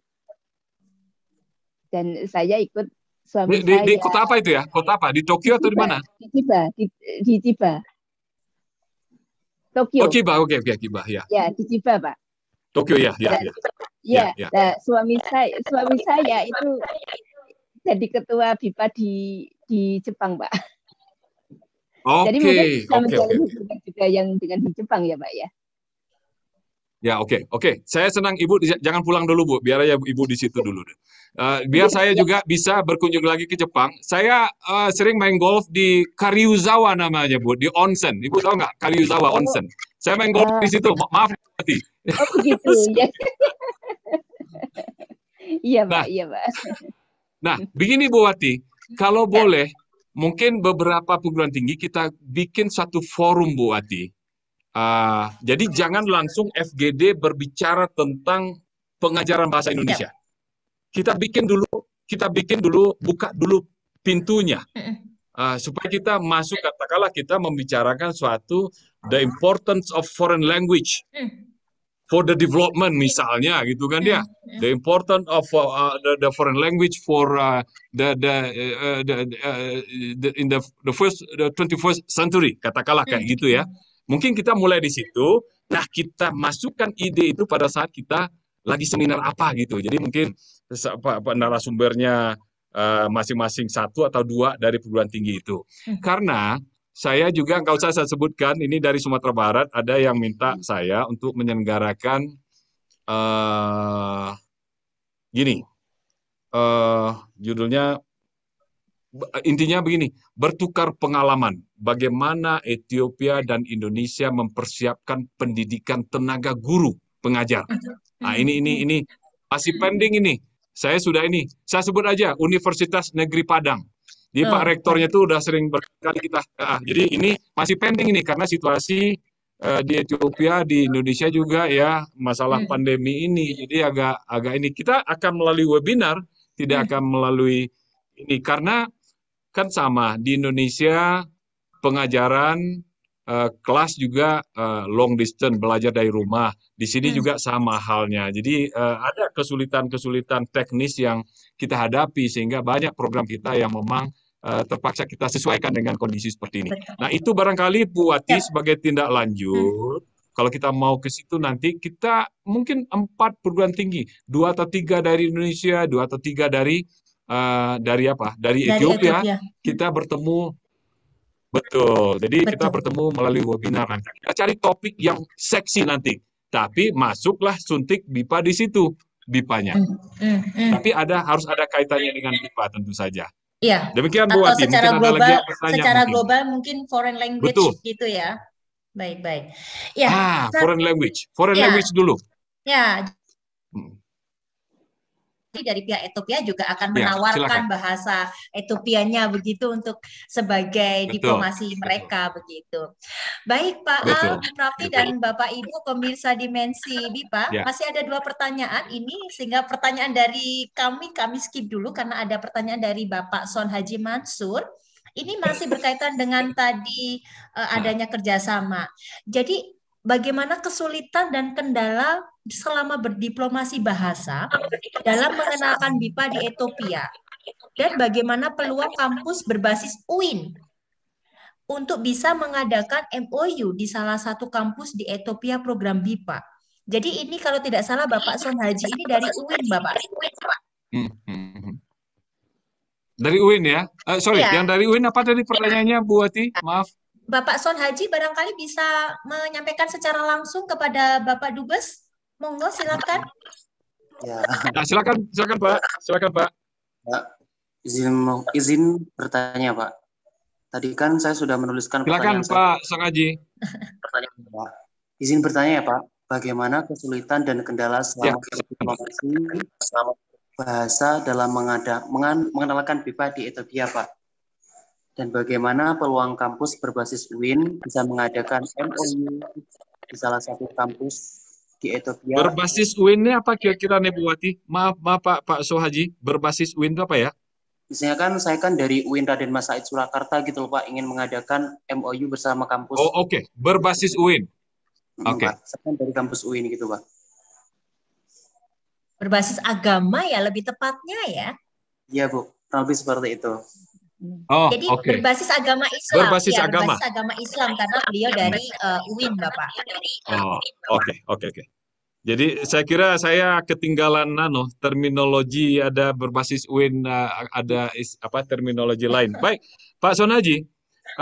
Dan saya ikut suami di, saya. Di, di kota apa itu ya? Kota apa? Di Tokyo di atau di mana? Di Tiba di, di Tokyo. Oh, Kiba, oke, okay, oke, okay, Kiba, ya. Ya, di Kiba, Pak. Tokyo, ya, ya, ya. Ya, ya. Nah, suami saya, suami saya itu jadi ketua BIPA di di Jepang, Pak. Oke. Jadi mungkin bisa okay, menjalin okay. juga yang dengan di Jepang ya, Pak ya. Ya oke okay, oke. Okay. Saya senang ibu jangan pulang dulu bu, biar ya ibu di situ dulu. Uh, biar iya, saya iya. juga bisa berkunjung lagi ke Jepang. Saya uh, sering main golf di Kariuzawa namanya bu, di onsen. Ibu tahu nggak Kariuzawa oh. onsen? Saya main golf di ah. situ. Ma maaf nanti. Oh begitu ya. Iya, nah. pak, iya pak. Nah begini Bu Wati, kalau ya. boleh mungkin beberapa perguruan tinggi kita bikin satu forum Bu Wati Uh, jadi jangan langsung FGD berbicara tentang pengajaran bahasa Indonesia. Kita bikin dulu, kita bikin dulu, buka dulu pintunya uh, supaya kita masuk katakanlah kita membicarakan suatu the importance of foreign language mm. for the development misalnya gitu kan dia ya. mm, mm. the importance of uh, uh, the, the foreign language for uh, the the, uh, the, uh, the in the the first the 21st century katakanlah kayak gitu ya Mungkin kita mulai di situ, nah kita masukkan ide itu pada saat kita lagi seminar apa gitu. Jadi mungkin narasumbernya eh, masing-masing uh, satu atau dua dari perguruan tinggi itu. Hmm. Karena saya juga nggak usah saya sebutkan ini dari Sumatera Barat ada yang minta saya untuk menyelenggarakan uh, gini uh, judulnya Eh, intinya begini, bertukar pengalaman bagaimana Ethiopia dan Indonesia mempersiapkan pendidikan tenaga guru pengajar. Nah, ini ini ini masih pending ini. Saya sudah ini, saya sebut aja Universitas Negeri Padang. Di Pak oh, Rektornya itu udah sering berkali kita. Ah, ah, jadi ini masih pending ini karena situasi uh, di Ethiopia, di Indonesia juga ya masalah hmm. pandemi ini. Jadi agak agak ini kita akan melalui webinar, tidak hmm. akan melalui ini karena kan sama di Indonesia pengajaran uh, kelas juga uh, long distance belajar dari rumah. Di sini hmm. juga sama halnya. Jadi uh, ada kesulitan-kesulitan teknis yang kita hadapi sehingga banyak program kita yang memang uh, terpaksa kita sesuaikan dengan kondisi seperti ini. Nah, itu barangkali buati ya. sebagai tindak lanjut hmm kalau kita mau ke situ nanti kita mungkin empat perguruan tinggi, dua atau tiga dari Indonesia, dua atau tiga dari Eh, dari apa? Dari, dari Ethiopia, Ethiopia kita bertemu betul. Jadi betul. kita bertemu melalui webinar nanti. Kita cari topik yang seksi nanti. Tapi masuklah suntik BIPA di situ BIPA-nya. Mm, mm, mm. Tapi ada harus ada kaitannya dengan BIPA tentu saja. Iya. Demikian Bu Atau Secara mungkin global, secara mungkin. global mungkin foreign language betul. gitu ya. Baik, baik. Ya. Ah, foreign language. Foreign ya. language dulu. Ya, dari pihak Ethiopia juga akan iya, menawarkan ya, bahasa Ethiopianya begitu untuk sebagai Betul. diplomasi Betul. mereka begitu. Baik Pak Al, Raffi dan Bapak Ibu pemirsa Dimensi Bipa, ya. masih ada dua pertanyaan ini sehingga pertanyaan dari kami kami skip dulu karena ada pertanyaan dari Bapak Son Haji Mansur. Ini masih berkaitan dengan tadi eh, adanya kerjasama. Jadi bagaimana kesulitan dan kendala selama berdiplomasi bahasa dalam mengenalkan BIPA di Ethiopia dan bagaimana peluang kampus berbasis UIN untuk bisa mengadakan MOU di salah satu kampus di Ethiopia program BIPA. Jadi ini kalau tidak salah Bapak Son Haji ini dari UIN Bapak. Hmm, hmm, hmm. Dari UIN ya? Uh, sorry, ya. yang dari UIN apa tadi pertanyaannya Bu Wati? Maaf. Bapak Son Haji barangkali bisa menyampaikan secara langsung kepada Bapak Dubes. Monggo silakan. Ya. Nah, silakan, silakan Pak. Silakan Pak. Ya. Izin izin bertanya Pak. Tadi kan saya sudah menuliskan silakan, pertanyaan. Pak Son Haji. Pertanyaan Pak. Izin bertanya ya Pak. Bagaimana kesulitan dan kendala selama ya. selama bahasa dalam mengada, mengenalkan BIPA di Ethiopia Pak? dan bagaimana peluang kampus berbasis UIN bisa mengadakan MOU di salah satu kampus di Ethiopia. Berbasis UIN ini apa kira-kira nih Bu Wati? Maaf, maaf Pak Pak Sohaji, berbasis UIN itu apa ya? Misalnya kan saya kan dari UIN Raden Mas Said Surakarta gitu loh Pak, ingin mengadakan MOU bersama kampus. Oh oke, okay. berbasis UIN. Oke. Okay. Saya kan dari kampus UIN gitu Pak. Berbasis agama ya lebih tepatnya ya? Iya Bu, lebih seperti itu. Hmm. Oh, Jadi okay. berbasis agama Islam. Berbasis ya, agama. Berbasis agama Islam karena beliau dari uh, UIN, Bapak. Oh, oke, okay, oke, okay, oke. Okay. Jadi saya kira saya ketinggalan nano terminologi ada berbasis UIN eh, ada is, apa terminologi lain. Baik, Pak Sonaji,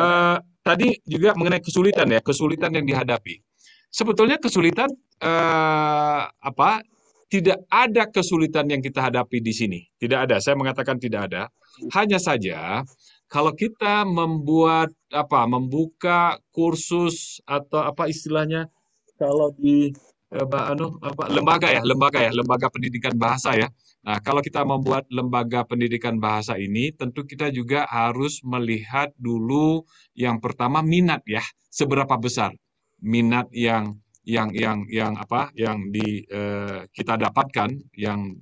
uh, tadi juga mengenai kesulitan ya, kesulitan yang dihadapi. Sebetulnya kesulitan uh, apa? Tidak ada kesulitan yang kita hadapi di sini. Tidak ada. Saya mengatakan tidak ada hanya saja kalau kita membuat apa membuka kursus atau apa istilahnya kalau di eh, anu apa lembaga ya lembaga ya lembaga pendidikan bahasa ya nah kalau kita membuat lembaga pendidikan bahasa ini tentu kita juga harus melihat dulu yang pertama minat ya seberapa besar minat yang yang yang yang apa yang di eh, kita dapatkan yang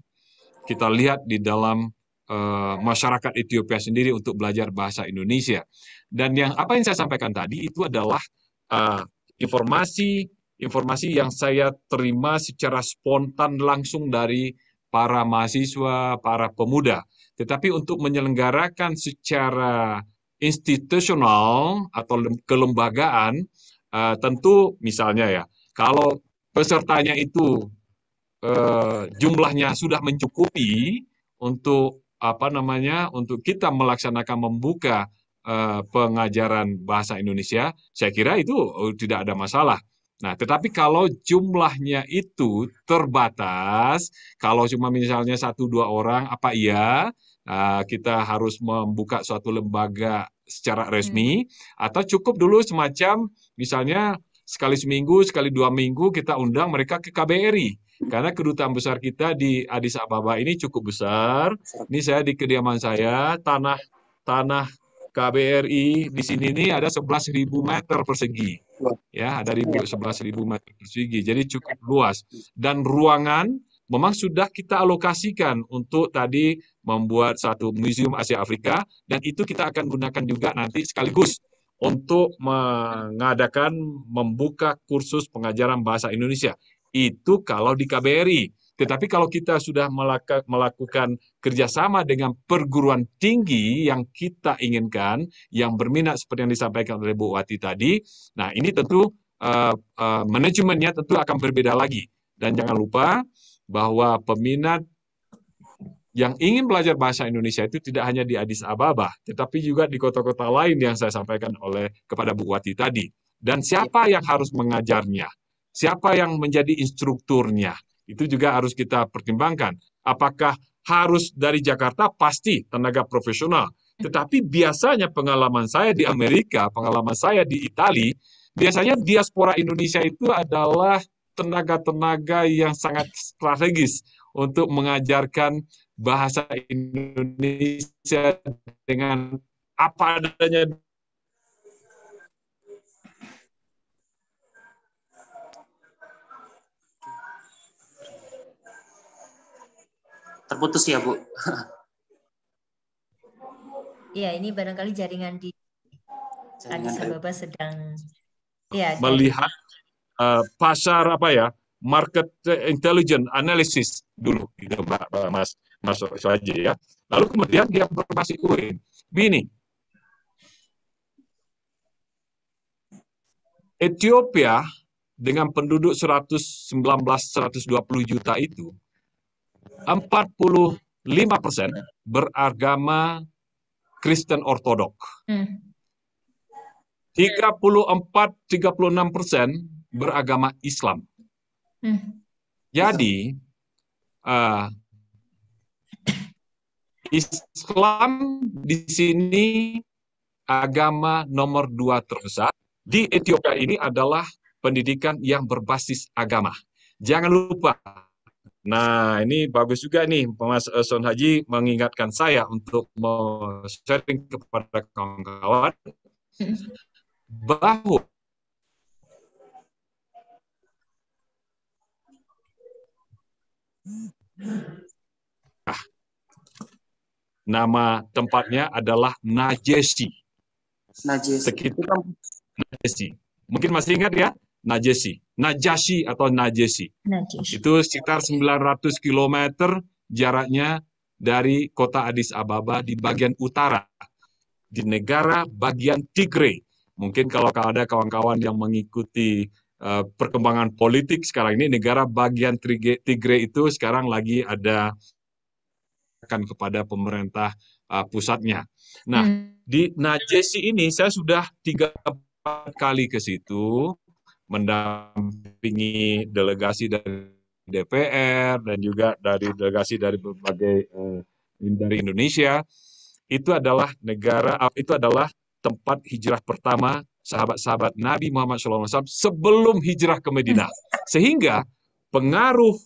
kita lihat di dalam Eh, masyarakat Ethiopia sendiri untuk belajar bahasa Indonesia. Dan yang apa yang saya sampaikan tadi itu adalah informasi eh, informasi informasi yang saya terima secara spontan langsung dari para mahasiswa, para pemuda. Tetapi untuk menyelenggarakan secara institusional atau kelembagaan, uh, tentu misalnya ya, kalau pesertanya itu uh, jumlahnya sudah mencukupi untuk apa namanya untuk kita melaksanakan membuka uh, pengajaran bahasa Indonesia, saya kira itu oh, tidak ada masalah. Nah, tetapi kalau jumlahnya itu terbatas, kalau cuma misalnya satu dua orang, apa iya uh, kita harus membuka suatu lembaga secara resmi hmm. atau cukup dulu semacam misalnya sekali seminggu, sekali dua minggu kita undang mereka ke KBRI karena kedutaan besar kita di Addis Ababa ini cukup besar. Ini saya di kediaman saya, tanah tanah KBRI di sini ini ada 11.000 meter persegi. Ya, ada 11.000 iya. meter persegi. Jadi cukup luas dan ruangan memang sudah kita alokasikan untuk tadi membuat satu museum Asia Afrika dan itu kita akan gunakan juga nanti sekaligus untuk mengadakan membuka kursus pengajaran bahasa Indonesia itu kalau di KBRI. Tetapi kalau kita sudah melakukan kerjasama dengan perguruan tinggi yang kita inginkan, yang berminat seperti yang disampaikan oleh Bu Wati tadi, nah ini tentu uh, uh, manajemennya tentu akan berbeda lagi. Dan jangan lupa bahwa peminat yang ingin belajar bahasa Indonesia itu tidak hanya di Addis Ababa, tetapi juga di kota-kota lain yang saya sampaikan oleh kepada Bu Wati tadi. Dan siapa yang harus mengajarnya? siapa yang menjadi instrukturnya. Itu juga harus kita pertimbangkan. Apakah harus dari Jakarta? Pasti tenaga profesional. Tetapi biasanya pengalaman saya di Amerika, pengalaman saya di Italia, biasanya diaspora Indonesia itu adalah tenaga-tenaga yang sangat strategis untuk mengajarkan bahasa Indonesia dengan apa adanya Terputus ya, Bu. Iya, ini barangkali jaringan di Addis Ababa sedang ya, melihat uh, pasar apa ya market intelligence analysis dulu gitu Mas Mas Soaji ya. Lalu kemudian dia berbasis UIN. Bini. Ethiopia dengan penduduk 119 120 juta itu 45% beragama Kristen Ortodok. Hmm. 34-36 persen beragama Islam. Hmm. Jadi uh, Islam di sini agama nomor dua terbesar di Ethiopia ini adalah pendidikan yang berbasis agama. Jangan lupa Nah, ini bagus juga nih Mas eh, Son Haji mengingatkan saya untuk sharing kepada kawan-kawan mm-hmm. bahwa ah. nama tempatnya adalah Najesi. Najesi. Sekitar Najesi. Mungkin masih ingat ya, Najesi. Najasyi atau Najesi. Najasyi. Itu sekitar 900 km jaraknya dari kota Addis Ababa di bagian utara di negara bagian Tigray. Mungkin kalau ada kawan-kawan yang mengikuti uh, perkembangan politik sekarang ini negara bagian Tigray itu sekarang lagi ada akan kepada pemerintah uh, pusatnya. Nah, hmm. di Najesi ini saya sudah tiga kali ke situ mendampingi delegasi dari DPR dan juga dari delegasi dari berbagai eh, dari Indonesia itu adalah negara itu adalah tempat hijrah pertama sahabat-sahabat Nabi Muhammad SAW sebelum hijrah ke Madinah sehingga pengaruh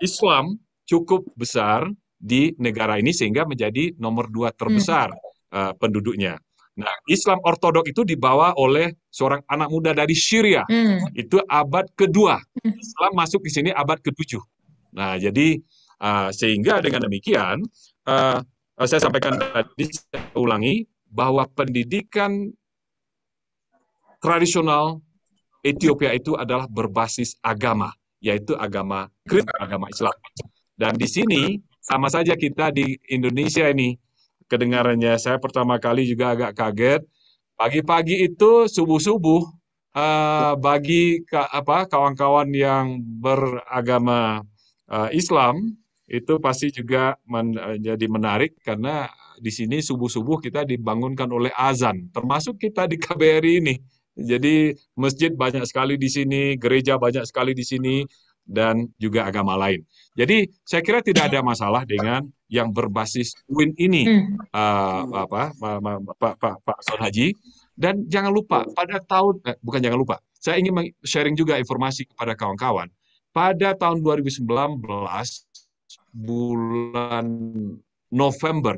Islam cukup besar di negara ini sehingga menjadi nomor dua terbesar uh, penduduknya Nah, Islam Ortodok itu dibawa oleh seorang anak muda dari Syria. Hmm. Itu abad kedua. Hmm. Islam masuk di sini abad ke-7. Nah, jadi uh, sehingga dengan demikian, uh, saya sampaikan tadi, saya ulangi, bahwa pendidikan tradisional Ethiopia itu adalah berbasis agama, yaitu agama Kristen, agama Islam. Dan di sini, sama saja kita di Indonesia ini, kedengarannya. Saya pertama kali juga agak kaget. Pagi-pagi itu subuh-subuh uh, bagi apa kawan-kawan yang beragama uh, Islam itu pasti juga menjadi eh, menarik karena di sini subuh-subuh kita dibangunkan oleh azan, termasuk kita di KBRI ini. Jadi masjid banyak sekali di sini, gereja banyak sekali di sini, dan juga agama lain. Jadi saya kira tidak ada masalah dengan yang berbasis win ini hmm. uh, apa Pak Pak Pak Son Haji dan jangan lupa pada tahun eh, bukan jangan lupa saya ingin sharing juga informasi kepada kawan-kawan pada tahun 2019 bulan November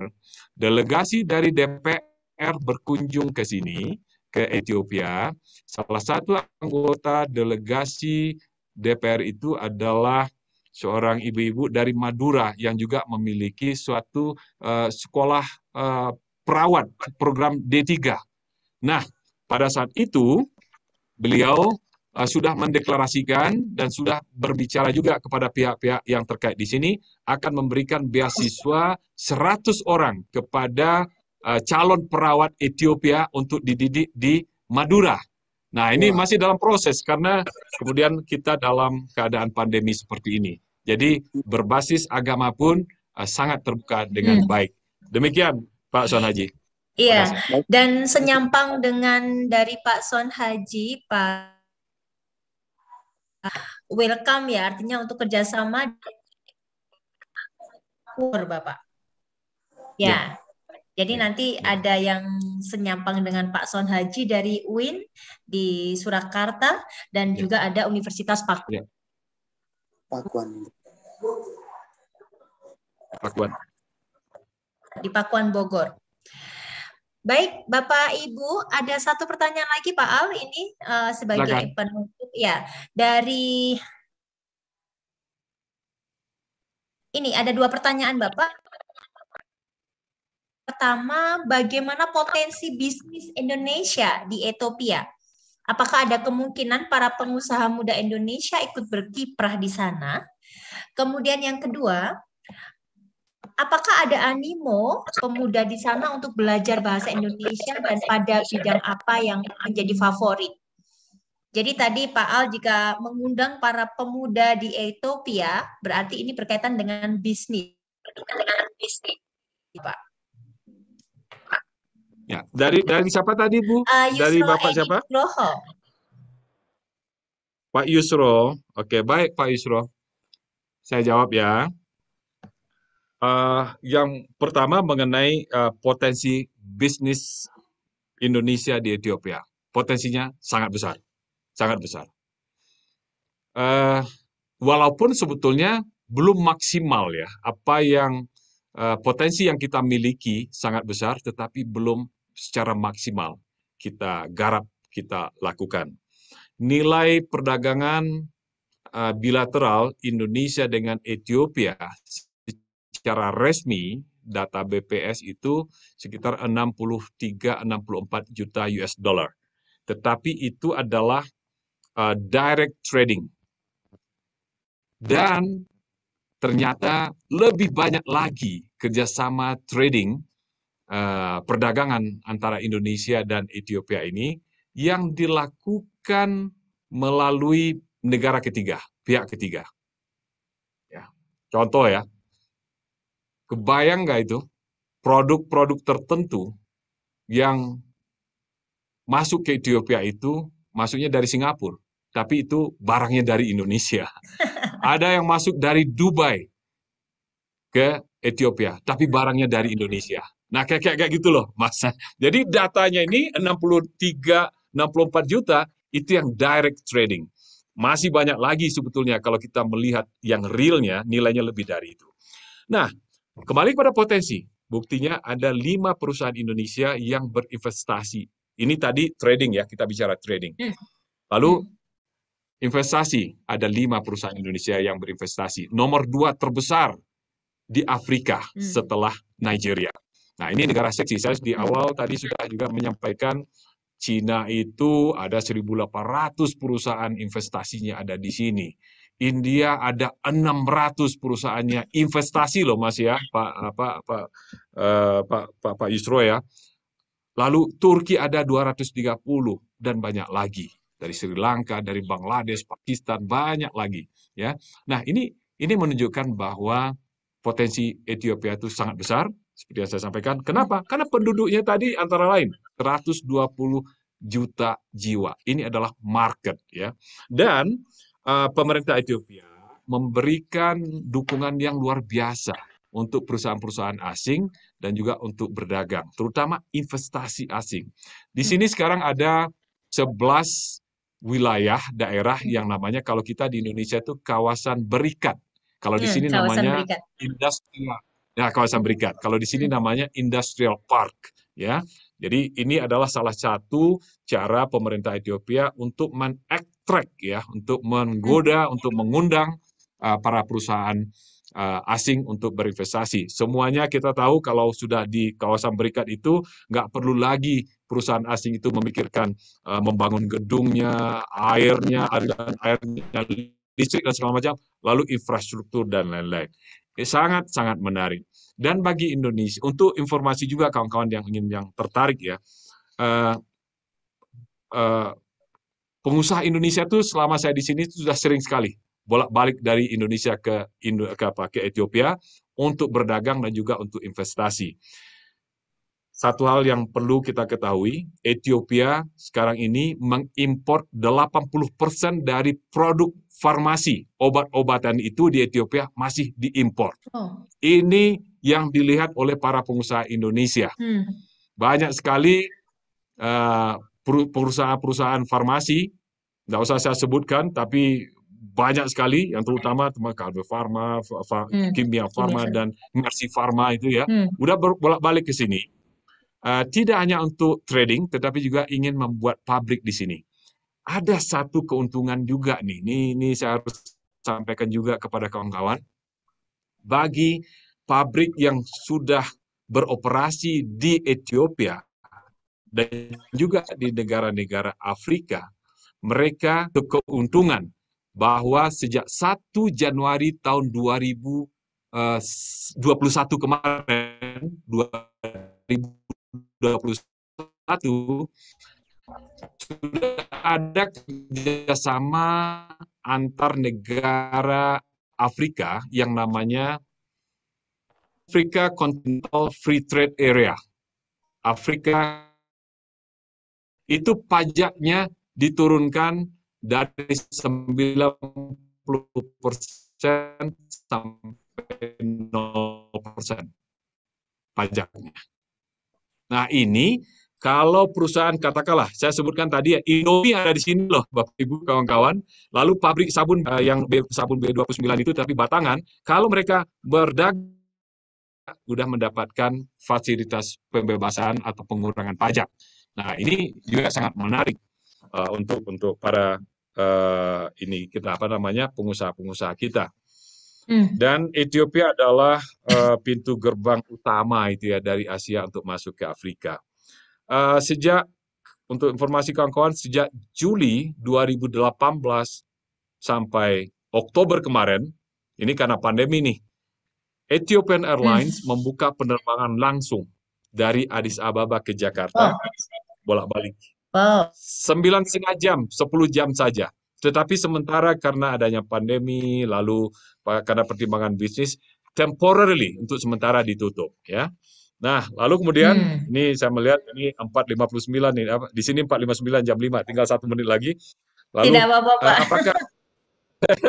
delegasi dari DPR berkunjung ke sini ke Ethiopia. Salah satu anggota delegasi DPR itu adalah seorang ibu-ibu dari Madura yang juga memiliki suatu uh, sekolah uh, perawat program D3. Nah, pada saat itu beliau uh, sudah mendeklarasikan dan sudah berbicara juga kepada pihak-pihak yang terkait di sini akan memberikan beasiswa 100 orang kepada uh, calon perawat Ethiopia untuk dididik di Madura. Nah, ini iya. masih dalam proses karena kemudian kita dalam keadaan pandemi seperti ini. Jadi berbasis agama pun uh, sangat terbuka dengan hmm. baik. Demikian Pak Son Haji. Iya, dan senyampang dengan dari Pak Son Haji, Pak welcome ya, artinya untuk kerjasama Bapak. Ya. ya. Jadi iya. nanti iya. ada yang senyampang dengan Pak Son Haji dari UIN di Surakarta dan iya. juga ada Universitas Pakuan. Pakuan. Pakuan. Di Pakuan Bogor. Baik, Bapak Ibu, ada satu pertanyaan lagi Pak Al ini uh, sebagai Lakan. penutup ya dari ini ada dua pertanyaan Bapak Pertama, bagaimana potensi bisnis Indonesia di Ethiopia? Apakah ada kemungkinan para pengusaha muda Indonesia ikut berkiprah di sana? Kemudian yang kedua, apakah ada animo pemuda di sana untuk belajar bahasa Indonesia dan pada bidang apa yang menjadi favorit? Jadi tadi Pak Al jika mengundang para pemuda di Ethiopia, berarti ini berkaitan dengan bisnis. Berkaitan dengan bisnis, Pak. Ya, dari dari siapa tadi Bu? Uh, dari Bapak Edi siapa? Nugroho. Pak Yusro. Oke, baik Pak Yusro. Saya jawab ya. Uh, yang pertama mengenai uh, potensi bisnis Indonesia di Ethiopia. Potensinya sangat besar. Sangat besar. Uh, walaupun sebetulnya belum maksimal ya apa yang uh, potensi yang kita miliki sangat besar tetapi belum secara maksimal kita garap, kita lakukan. Nilai perdagangan eh, bilateral Indonesia dengan Ethiopia secara resmi data BPS itu sekitar 63-64 juta US dollar. Tetapi itu adalah uh, direct trading. Dan ternyata lebih banyak lagi kerjasama trading Eh, perdagangan antara Indonesia dan Ethiopia ini yang dilakukan melalui negara ketiga, pihak ketiga. Ya. Contoh ya, kebayang nggak itu produk-produk tertentu yang masuk ke Ethiopia itu masuknya dari Singapura, tapi itu barangnya dari Indonesia. Ada yang masuk dari Dubai ke Ethiopia, tapi barangnya dari Indonesia. Nah, kayak kayak, kayak gitu loh, Mas. Nah, jadi datanya ini 63 64 juta itu yang direct trading. Masih banyak lagi sebetulnya kalau kita melihat yang realnya nilainya lebih dari itu. Nah, kembali pada potensi. Buktinya ada lima perusahaan Indonesia yang berinvestasi. Ini tadi trading ya, kita bicara trading. Hmm. Lalu hmm. investasi, ada lima perusahaan Indonesia yang berinvestasi. Nomor dua terbesar di Afrika hmm. setelah Nigeria. Nah, ini negara seksi. Saya di awal tadi sudah juga menyampaikan Cina itu ada 1.800 perusahaan investasinya ada di sini. India ada 600 perusahaannya investasi loh Mas ya, Pak apa Pak eh, Pak, Pak Pak Yusro ya. Lalu Turki ada 230 dan banyak lagi dari Sri Lanka, dari Bangladesh, Pakistan, banyak lagi ya. Nah, ini ini menunjukkan bahwa potensi Ethiopia itu sangat besar seperti yang saya sampaikan, kenapa? Karena penduduknya tadi antara lain 120 juta jiwa. Ini adalah market ya. Dan uh, pemerintah Ethiopia memberikan dukungan yang luar biasa untuk perusahaan-perusahaan asing dan juga untuk berdagang, terutama investasi asing. Di sini sekarang ada 11 wilayah daerah hmm. yang namanya kalau kita di Indonesia itu kawasan berikat. Kalau di hmm, sini namanya berikat. industri Nah, kawasan berikat. Kalau di sini hmm. namanya industrial park, ya. Jadi ini adalah salah satu cara pemerintah Ethiopia untuk men-attract ya, untuk menggoda, hmm. untuk mengundang uh, para perusahaan uh, asing untuk berinvestasi. Semuanya kita tahu kalau sudah di kawasan berikat itu nggak perlu lagi perusahaan asing itu memikirkan uh, membangun gedungnya, airnya, aliran airnya, listrik dan segala macam, lalu infrastruktur dan lain-lain. Sangat-sangat eh, menarik. Dan bagi Indonesia, untuk informasi juga kawan-kawan yang ingin yang tertarik ya, uh, uh, pengusaha Indonesia itu selama saya di sini sudah sering sekali bolak-balik dari Indonesia ke Indo, ke apa ke Ethiopia untuk berdagang dan juga untuk investasi. Satu hal yang perlu kita ketahui, Ethiopia sekarang ini mengimpor 80% dari produk farmasi obat-obatan itu di Ethiopia masih diimpor. Oh. Ini yang dilihat oleh para pengusaha Indonesia. Hmm. Banyak sekali uh, perusahaan-perusahaan farmasi, tidak usah saya sebutkan, tapi banyak sekali, yang terutama teman Kalbe Farma, Fa hmm. Kimia Farma, hmm. dan Mercy Farma itu ya, hmm. udah bolak-balik ke sini. Uh, tidak hanya untuk trading, tetapi juga ingin membuat pabrik di sini ada satu keuntungan juga nih. Ini, ini saya harus sampaikan juga kepada kawan-kawan. Bagi pabrik yang sudah beroperasi di Ethiopia dan juga di negara-negara Afrika, mereka keuntungan bahwa sejak 1 Januari tahun 2021 eh, kemarin, 2021, sudah ada kerjasama antar negara Afrika yang namanya Afrika Continental Free Trade Area. Afrika itu pajaknya diturunkan dari 90 persen sampai 0 persen pajaknya. Nah ini kalau perusahaan katakanlah saya sebutkan tadi ya Indomie ada di sini loh Bapak Ibu kawan-kawan lalu pabrik sabun uh, yang B, sabun B29 itu tapi batangan kalau mereka berdagang sudah mendapatkan fasilitas pembebasan atau pengurangan pajak. Nah, ini juga sangat menarik uh, untuk untuk para uh, ini kita apa namanya pengusaha-pengusaha kita. Hmm. Dan Ethiopia adalah uh, pintu gerbang utama itu ya dari Asia untuk masuk ke Afrika. Eh, sejak untuk informasi kawan-kawan sejak Juli 2018 sampai Oktober kemarin, ini karena pandemi nih, Ethiopian Airlines hmm. membuka penerbangan langsung dari Addis Ababa ke Jakarta, oh. bolak-balik. sembilan setengah jam, 10 jam saja. Tetapi sementara karena adanya pandemi, lalu karena pertimbangan bisnis, temporarily untuk sementara ditutup. ya. Nah, lalu kemudian hmm. ini saya melihat ini 4.59 nih apa di sini 4.59 jam 5, tinggal satu menit lagi. Lalu Tidak apa-apa, eh, Pak. Apakah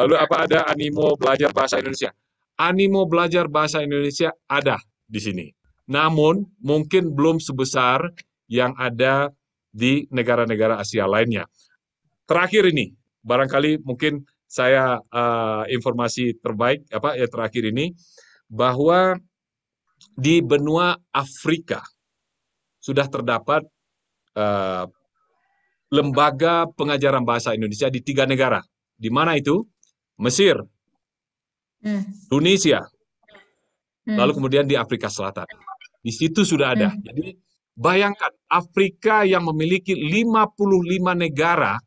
Lalu apa ada animo belajar bahasa Indonesia? Animo belajar bahasa Indonesia ada di sini. Namun mungkin belum sebesar yang ada di negara-negara Asia lainnya. Terakhir ini, barangkali mungkin saya uh, informasi terbaik apa ya terakhir ini bahwa di benua Afrika sudah terdapat uh, lembaga pengajaran bahasa Indonesia di tiga negara. Di mana itu? Mesir, hmm. Tunisia, hmm. lalu kemudian di Afrika Selatan. Di situ sudah ada. Hmm. Jadi bayangkan Afrika yang memiliki 55 negara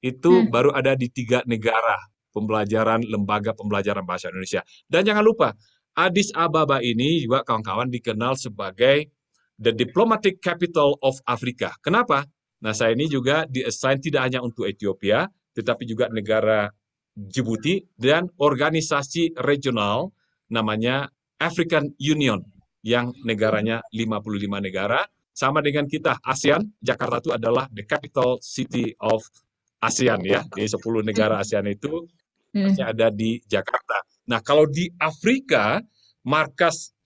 itu hmm. baru ada di tiga negara pembelajaran lembaga pembelajaran bahasa Indonesia. Dan jangan lupa Addis Ababa ini juga kawan-kawan dikenal sebagai the diplomatic capital of Africa. Kenapa? Nah, saya ini juga diassign tidak hanya untuk Ethiopia, tetapi juga negara Djibouti dan organisasi regional namanya African Union yang negaranya 55 negara. Sama dengan kita, ASEAN, Jakarta itu adalah the capital city of ASEAN ya. Di 10 negara hmm. ASEAN itu masih hmm. ada di Jakarta. Nah, kalau di Afrika, markas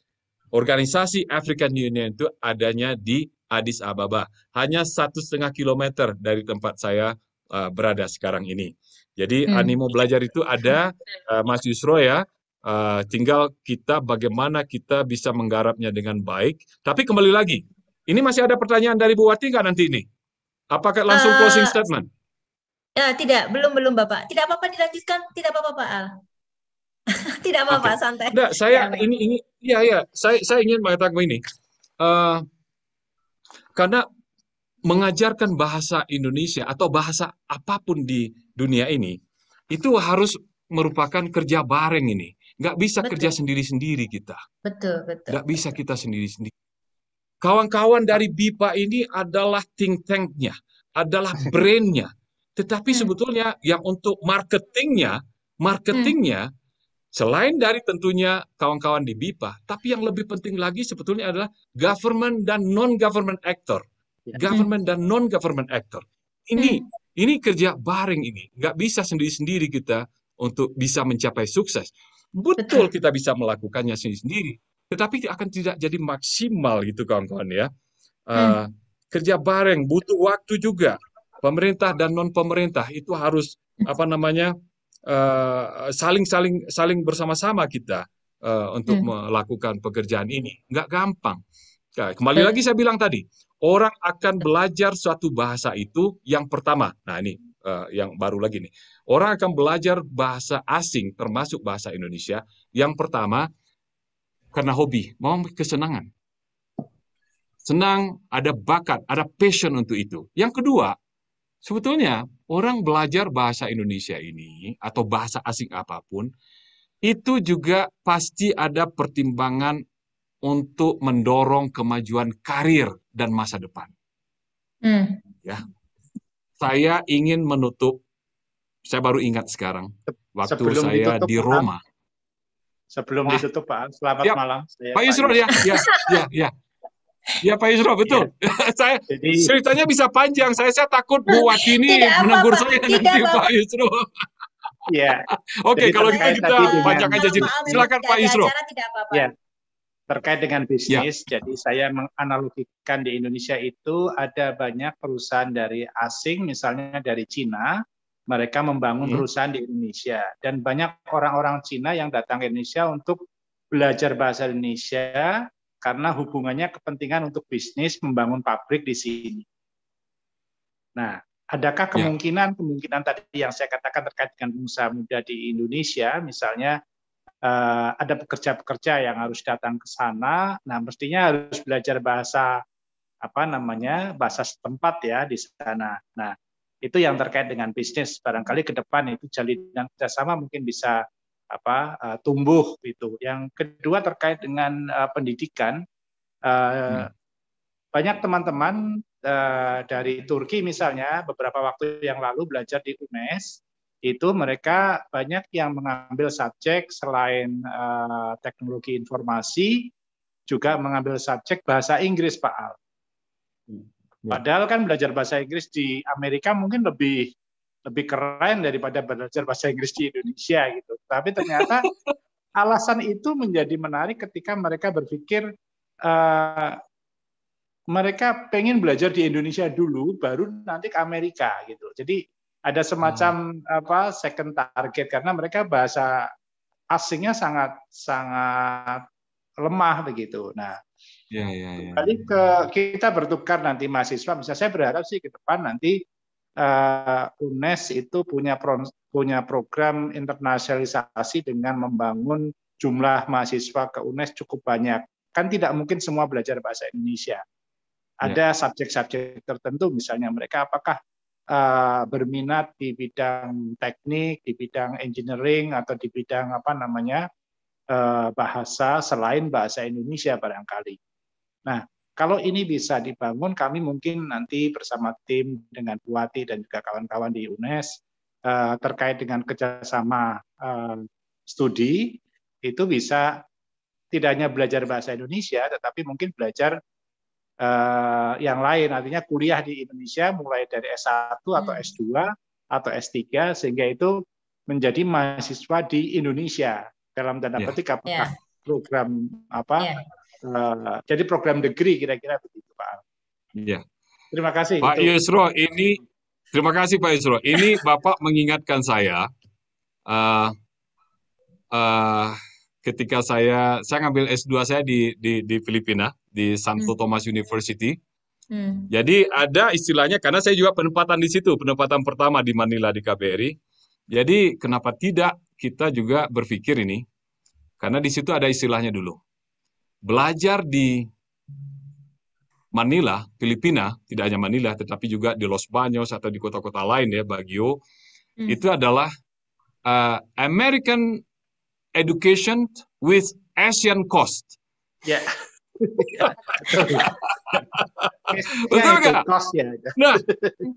organisasi African Union itu adanya di Addis Ababa, hanya satu setengah kilometer dari tempat saya uh, berada sekarang ini. Jadi hmm. animo belajar itu ada, uh, Mas Yusro ya. Uh, tinggal kita bagaimana kita bisa menggarapnya dengan baik. Tapi kembali lagi, ini masih ada pertanyaan dari Bu Wati nggak nanti ini? Apakah langsung uh, closing statement? Ya, tidak, belum belum Bapak. Tidak apa-apa dilanjutkan, tidak apa-apa Pak Al. Tidak apa-apa, okay. santai. tidak saya ya, ini ini iya iya, saya saya ingin mengatakan ini. Uh, karena mengajarkan bahasa Indonesia atau bahasa apapun di dunia ini itu harus merupakan kerja bareng ini. Nggak bisa betul. kerja sendiri-sendiri kita. Betul, betul. Nggak betul. bisa kita sendiri-sendiri. Kawan-kawan dari BIPA ini adalah think tanknya, adalah brainnya. Tetapi hmm. sebetulnya yang untuk marketingnya, marketingnya hmm Selain dari tentunya kawan-kawan di BIPA, tapi yang lebih penting lagi sebetulnya adalah government dan non-government actor. Ya. Government dan non-government actor. Ini hmm. ini kerja bareng ini. Nggak bisa sendiri-sendiri kita untuk bisa mencapai sukses. Betul kita bisa melakukannya sendiri-sendiri, tetapi akan tidak jadi maksimal gitu kawan-kawan ya. Uh, Kerja bareng butuh waktu juga. Pemerintah dan non pemerintah itu harus hmm. apa namanya Eh, saling saling saling bersama-sama kita uh, untuk hmm. melakukan pekerjaan ini. Nggak gampang. Nah, kembali lagi saya bilang tadi, orang akan belajar suatu bahasa itu yang pertama. Nah ini uh, yang baru lagi nih. Orang akan belajar bahasa asing termasuk bahasa Indonesia yang pertama karena hobi, mau kesenangan. Senang, ada bakat, ada passion untuk itu. Yang kedua, Sebetulnya orang belajar bahasa Indonesia ini atau bahasa asing apapun itu juga pasti ada pertimbangan untuk mendorong kemajuan karir dan masa depan. Hmm. Ya, saya ingin menutup. Saya baru ingat sekarang waktu sebelum saya ditutup, di Roma. Sebelum ah. ditutup Pak, selamat ya, malam. Saya Pak Yusro ya, ya, ya, ya. Ya Pak Yusro betul. Ya. saya Jadi, ceritanya bisa panjang. Saya saya takut Bu ini menegur apa, saya tidak nanti apa. Pak Yusro. Ya. Oke, okay, kalau gitu kita panjang aja sih. Silakan Pak Yusro. Apa iya. Terkait dengan bisnis, ya. jadi saya menganalogikan di Indonesia itu ada banyak perusahaan dari asing, misalnya dari Cina, mereka membangun hmm. perusahaan di Indonesia dan banyak orang-orang Cina yang datang ke Indonesia untuk belajar bahasa Indonesia, karena hubungannya kepentingan untuk bisnis membangun pabrik di sini. Nah, adakah kemungkinan ya. kemungkinan tadi yang saya katakan terkait dengan pengusaha muda di Indonesia, misalnya eh, ada pekerja-pekerja yang harus datang ke sana, nah mestinya harus belajar bahasa apa namanya bahasa setempat ya di sana. Nah, itu yang terkait dengan bisnis barangkali ke depan itu jalinan kerjasama mungkin bisa apa uh, tumbuh itu. Yang kedua terkait dengan uh, pendidikan. Uh, hmm. Banyak teman-teman uh, dari Turki misalnya beberapa waktu yang lalu belajar di UNES itu mereka banyak yang mengambil subjek selain uh, teknologi informasi juga mengambil subjek bahasa Inggris Pak Al. Hmm, ya. Padahal kan belajar bahasa Inggris di Amerika mungkin lebih lebih keren daripada belajar bahasa Inggris di Indonesia gitu. Tapi ternyata alasan itu menjadi menarik ketika mereka berpikir uh, mereka pengen belajar di Indonesia dulu, baru nanti ke Amerika gitu. Jadi ada semacam hmm. apa second target karena mereka bahasa asingnya sangat sangat lemah begitu. Nah, ya, ya, ya. kembali ke kita bertukar nanti mahasiswa. Misalnya saya berharap sih ke depan nanti uh, UNES itu punya pro, punya program internasionalisasi dengan membangun jumlah mahasiswa ke UNES cukup banyak. Kan tidak mungkin semua belajar bahasa Indonesia. Ya. Ada subjek-subjek yeah. tertentu, misalnya mereka apakah uh, berminat di bidang teknik, di bidang engineering atau di bidang apa namanya uh, bahasa selain bahasa Indonesia barangkali. Nah, kalau ini bisa dibangun, kami mungkin nanti bersama tim dengan Buati dan juga kawan-kawan di UNES eh, terkait dengan kerjasama eh, studi itu bisa tidak hanya belajar bahasa Indonesia, tetapi mungkin belajar eh, yang lain. Artinya kuliah di Indonesia mulai dari S1 atau hmm. S2 atau S3, sehingga itu menjadi mahasiswa di Indonesia dalam tanda ya. petik apakah yeah. program apa yeah. Hmm. Eh, jadi program degree kira-kira begitu Pak Al. Iya. Terima kasih. Pak itu. Yusro ini terima kasih Pak Yusro. Ini Bapak mengingatkan saya uh, uh, ketika saya saya ngambil S2 saya di di di Filipina di Santo hmm. Thomas University. Hmm. Jadi ada istilahnya karena saya juga penempatan di situ, penempatan pertama di Manila di KBRI. Jadi kenapa tidak kita juga berpikir ini? Karena di situ ada istilahnya dulu belajar di Manila, Filipina, tidak hanya Manila, tetapi juga di Los Baños atau di kota-kota lain ya, Baguio, hmm. itu adalah uh, American education with Asian cost. Yeah. Ya, Betul nggak? Ya. Nah,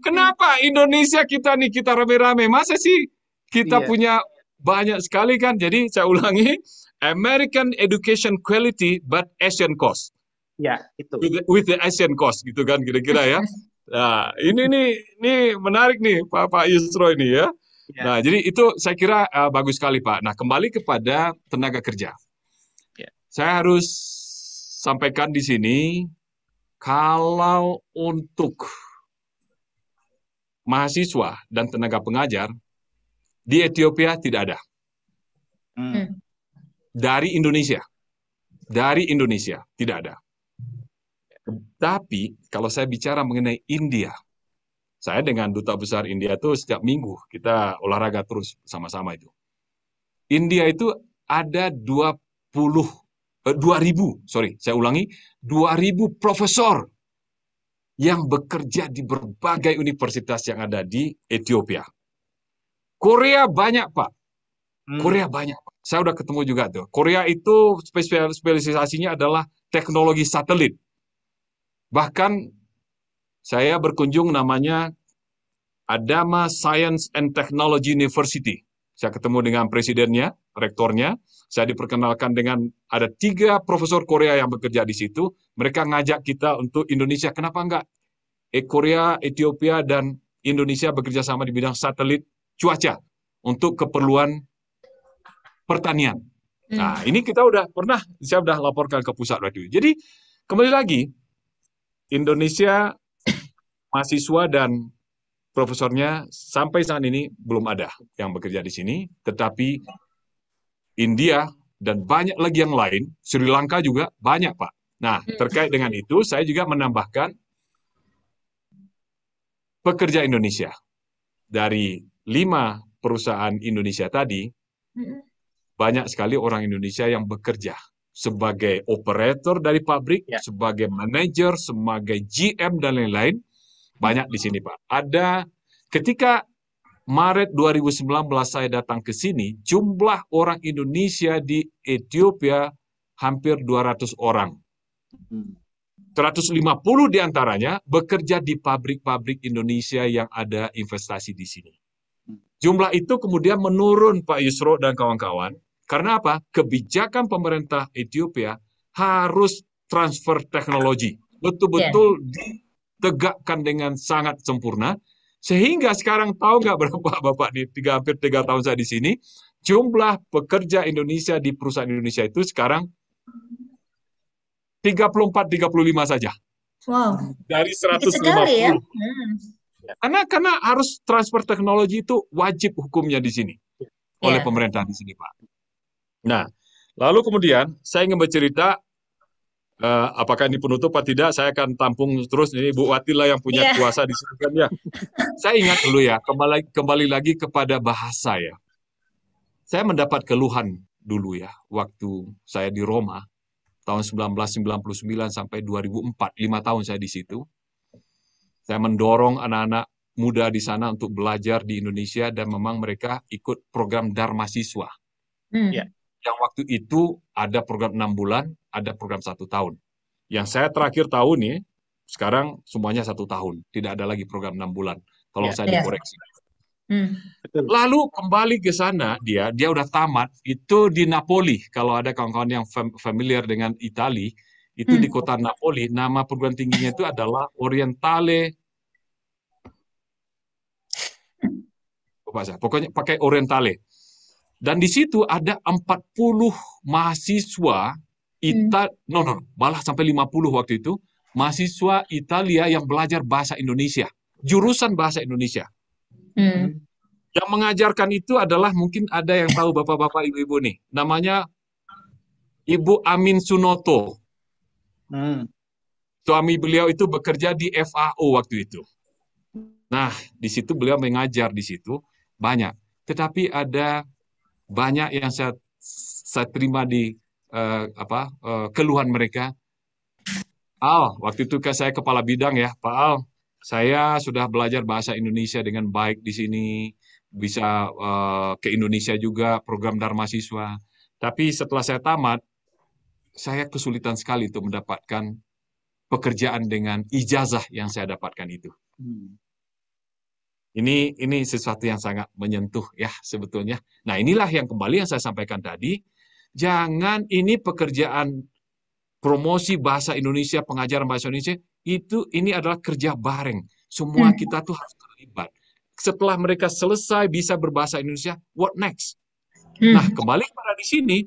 kenapa Indonesia kita nih kita rame-rame? Masa sih kita ya. punya banyak sekali kan. Jadi saya ulangi, American education quality but Asian cost. Ya, itu. With the, with the Asian cost gitu kan kira-kira ya. Nah, ini nih ini menarik nih Pak Pak Yusro ini ya. ya. Nah, jadi itu saya kira uh, bagus sekali Pak. Nah, kembali kepada tenaga kerja. Ya. Saya harus sampaikan di sini kalau untuk mahasiswa dan tenaga pengajar di Ethiopia tidak ada. Hmm. hmm. Dari Indonesia. Dari Indonesia tidak ada. Tapi kalau saya bicara mengenai India, saya dengan duta besar India itu setiap minggu kita olahraga terus sama-sama itu. India itu ada 20 eh, 2000, sorry, saya ulangi, 2000 profesor yang bekerja di berbagai universitas yang ada di Ethiopia. Korea banyak Pak. Hmm. Korea banyak. Pak. Saya udah ketemu juga tuh. Korea itu spesialisasinya adalah teknologi satelit. Bahkan saya berkunjung namanya Adama Science and Technology University. Saya ketemu dengan presidennya, rektornya. Saya diperkenalkan dengan ada tiga profesor Korea yang bekerja di situ. Mereka ngajak kita untuk Indonesia. Kenapa enggak? Eh, Korea, Ethiopia, dan Indonesia bekerja sama di bidang satelit cuaca untuk keperluan pertanian. Hmm. Nah, ini kita udah pernah saya sudah laporkan ke pusat radio. Jadi kembali lagi Indonesia mahasiswa dan profesornya sampai saat ini belum ada yang bekerja di sini, tetapi India dan banyak lagi yang lain, Sri Lanka juga banyak, Pak. Nah, hmm. terkait dengan itu saya juga menambahkan pekerja Indonesia dari lima perusahaan Indonesia tadi, banyak sekali orang Indonesia yang bekerja sebagai operator dari pabrik, ya. sebagai manajer, sebagai GM dan lain-lain. Banyak di sini, Pak. Ada ketika Maret 2019 saya datang ke sini, jumlah orang Indonesia di Ethiopia hampir 200 orang. 150 diantaranya bekerja di pabrik-pabrik Indonesia yang ada investasi di sini. Jumlah itu kemudian menurun Pak Yusro dan kawan-kawan. Karena apa? Kebijakan pemerintah Ethiopia harus transfer teknologi. Betul-betul yeah. ditegakkan dengan sangat sempurna. Sehingga sekarang tahu nggak berapa Bapak di tiga, hampir tiga tahun saya di sini, jumlah pekerja Indonesia di perusahaan Indonesia itu sekarang 34-35 saja. Wow. Dari 150. Sekali ya. Hmm. Ya. Karena karena harus transfer teknologi itu wajib hukumnya di sini yeah. oleh pemerintah di sini, Pak. Nah, lalu kemudian saya ingin bercerita uh, apakah ini penutup atau tidak, saya akan tampung terus ini Bu Wati yang punya yeah. kuasa di sini kan, ya. saya ingat dulu ya, kembali kembali lagi kepada bahasa ya. Saya mendapat keluhan dulu ya waktu saya di Roma tahun 1999 sampai 2004, lima tahun saya di situ. Saya mendorong anak-anak muda di sana untuk belajar di Indonesia dan memang mereka ikut program Dharma Siswa. Hmm. Ya. Yang waktu itu ada program enam bulan, ada program satu tahun. Yang saya terakhir tahu nih, sekarang semuanya satu tahun, tidak ada lagi program enam bulan. Kalau ya, saya ya. dikoreksi. Hmm. Lalu kembali ke sana dia, dia udah tamat itu di Napoli. Kalau ada kawan-kawan yang familiar dengan Italia itu hmm. di kota Napoli. Nama perguruan tingginya itu adalah Orientale lupa saya. Pokoknya pakai orientale. Dan di situ ada 40 mahasiswa Ita hmm. no no malah sampai 50 waktu itu mahasiswa Italia yang belajar bahasa Indonesia, jurusan bahasa Indonesia. Hmm. Yang mengajarkan itu adalah mungkin ada yang tahu bapak-bapak ibu-ibu nih, namanya Ibu Amin Sunoto. Hmm. Suami beliau itu bekerja di FAO waktu itu. Nah, di situ beliau mengajar di situ banyak. Tetapi ada banyak yang saya saya terima di uh, apa uh, keluhan mereka. Al, waktu itu kan saya kepala bidang ya, Pak Al. Saya sudah belajar bahasa Indonesia dengan baik di sini, bisa uh, ke Indonesia juga program Dharma Siswa. Tapi setelah saya tamat, saya kesulitan sekali untuk mendapatkan pekerjaan dengan ijazah yang saya dapatkan itu. Hmm. Ini ini sesuatu yang sangat menyentuh ya sebetulnya. Nah, inilah yang kembali yang saya sampaikan tadi, jangan ini pekerjaan promosi bahasa Indonesia, pengajaran bahasa Indonesia itu ini adalah kerja bareng. Semua hmm. kita tuh harus terlibat. Setelah mereka selesai bisa berbahasa Indonesia, what next? Hmm. Nah, kembali pada di sini,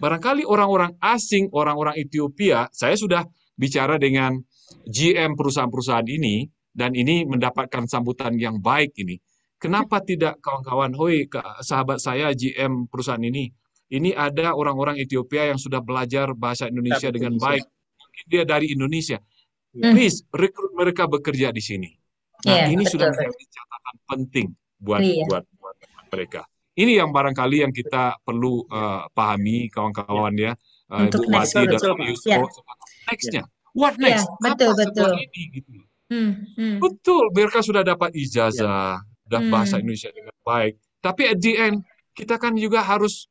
barangkali orang-orang asing, orang-orang Ethiopia, saya sudah bicara dengan GM perusahaan-perusahaan ini, dan ini mendapatkan sambutan yang baik ini. Kenapa tidak kawan-kawan, hoi sahabat saya GM perusahaan ini, ini ada orang-orang Ethiopia yang sudah belajar bahasa Indonesia iya, dengan baik. Mungkin dia dari Indonesia. Ya. Please rekrut mereka bekerja di sini. Nah, yeah, ini sudah menjadi catatan penting buat, yeah. buat buat mereka. Ini yang barangkali yang kita perlu uh, pahami kawan-kawan ya. Uh, Untuk Ibu betul, dan Yeah. Iya. Nextnya, what iya, next? Yeah, betul betul. Ini, gitu. Hmm, hmm. Betul, mereka sudah dapat ijazah, ya. sudah hmm. bahasa Indonesia dengan baik. Tapi at the end, kita kan juga harus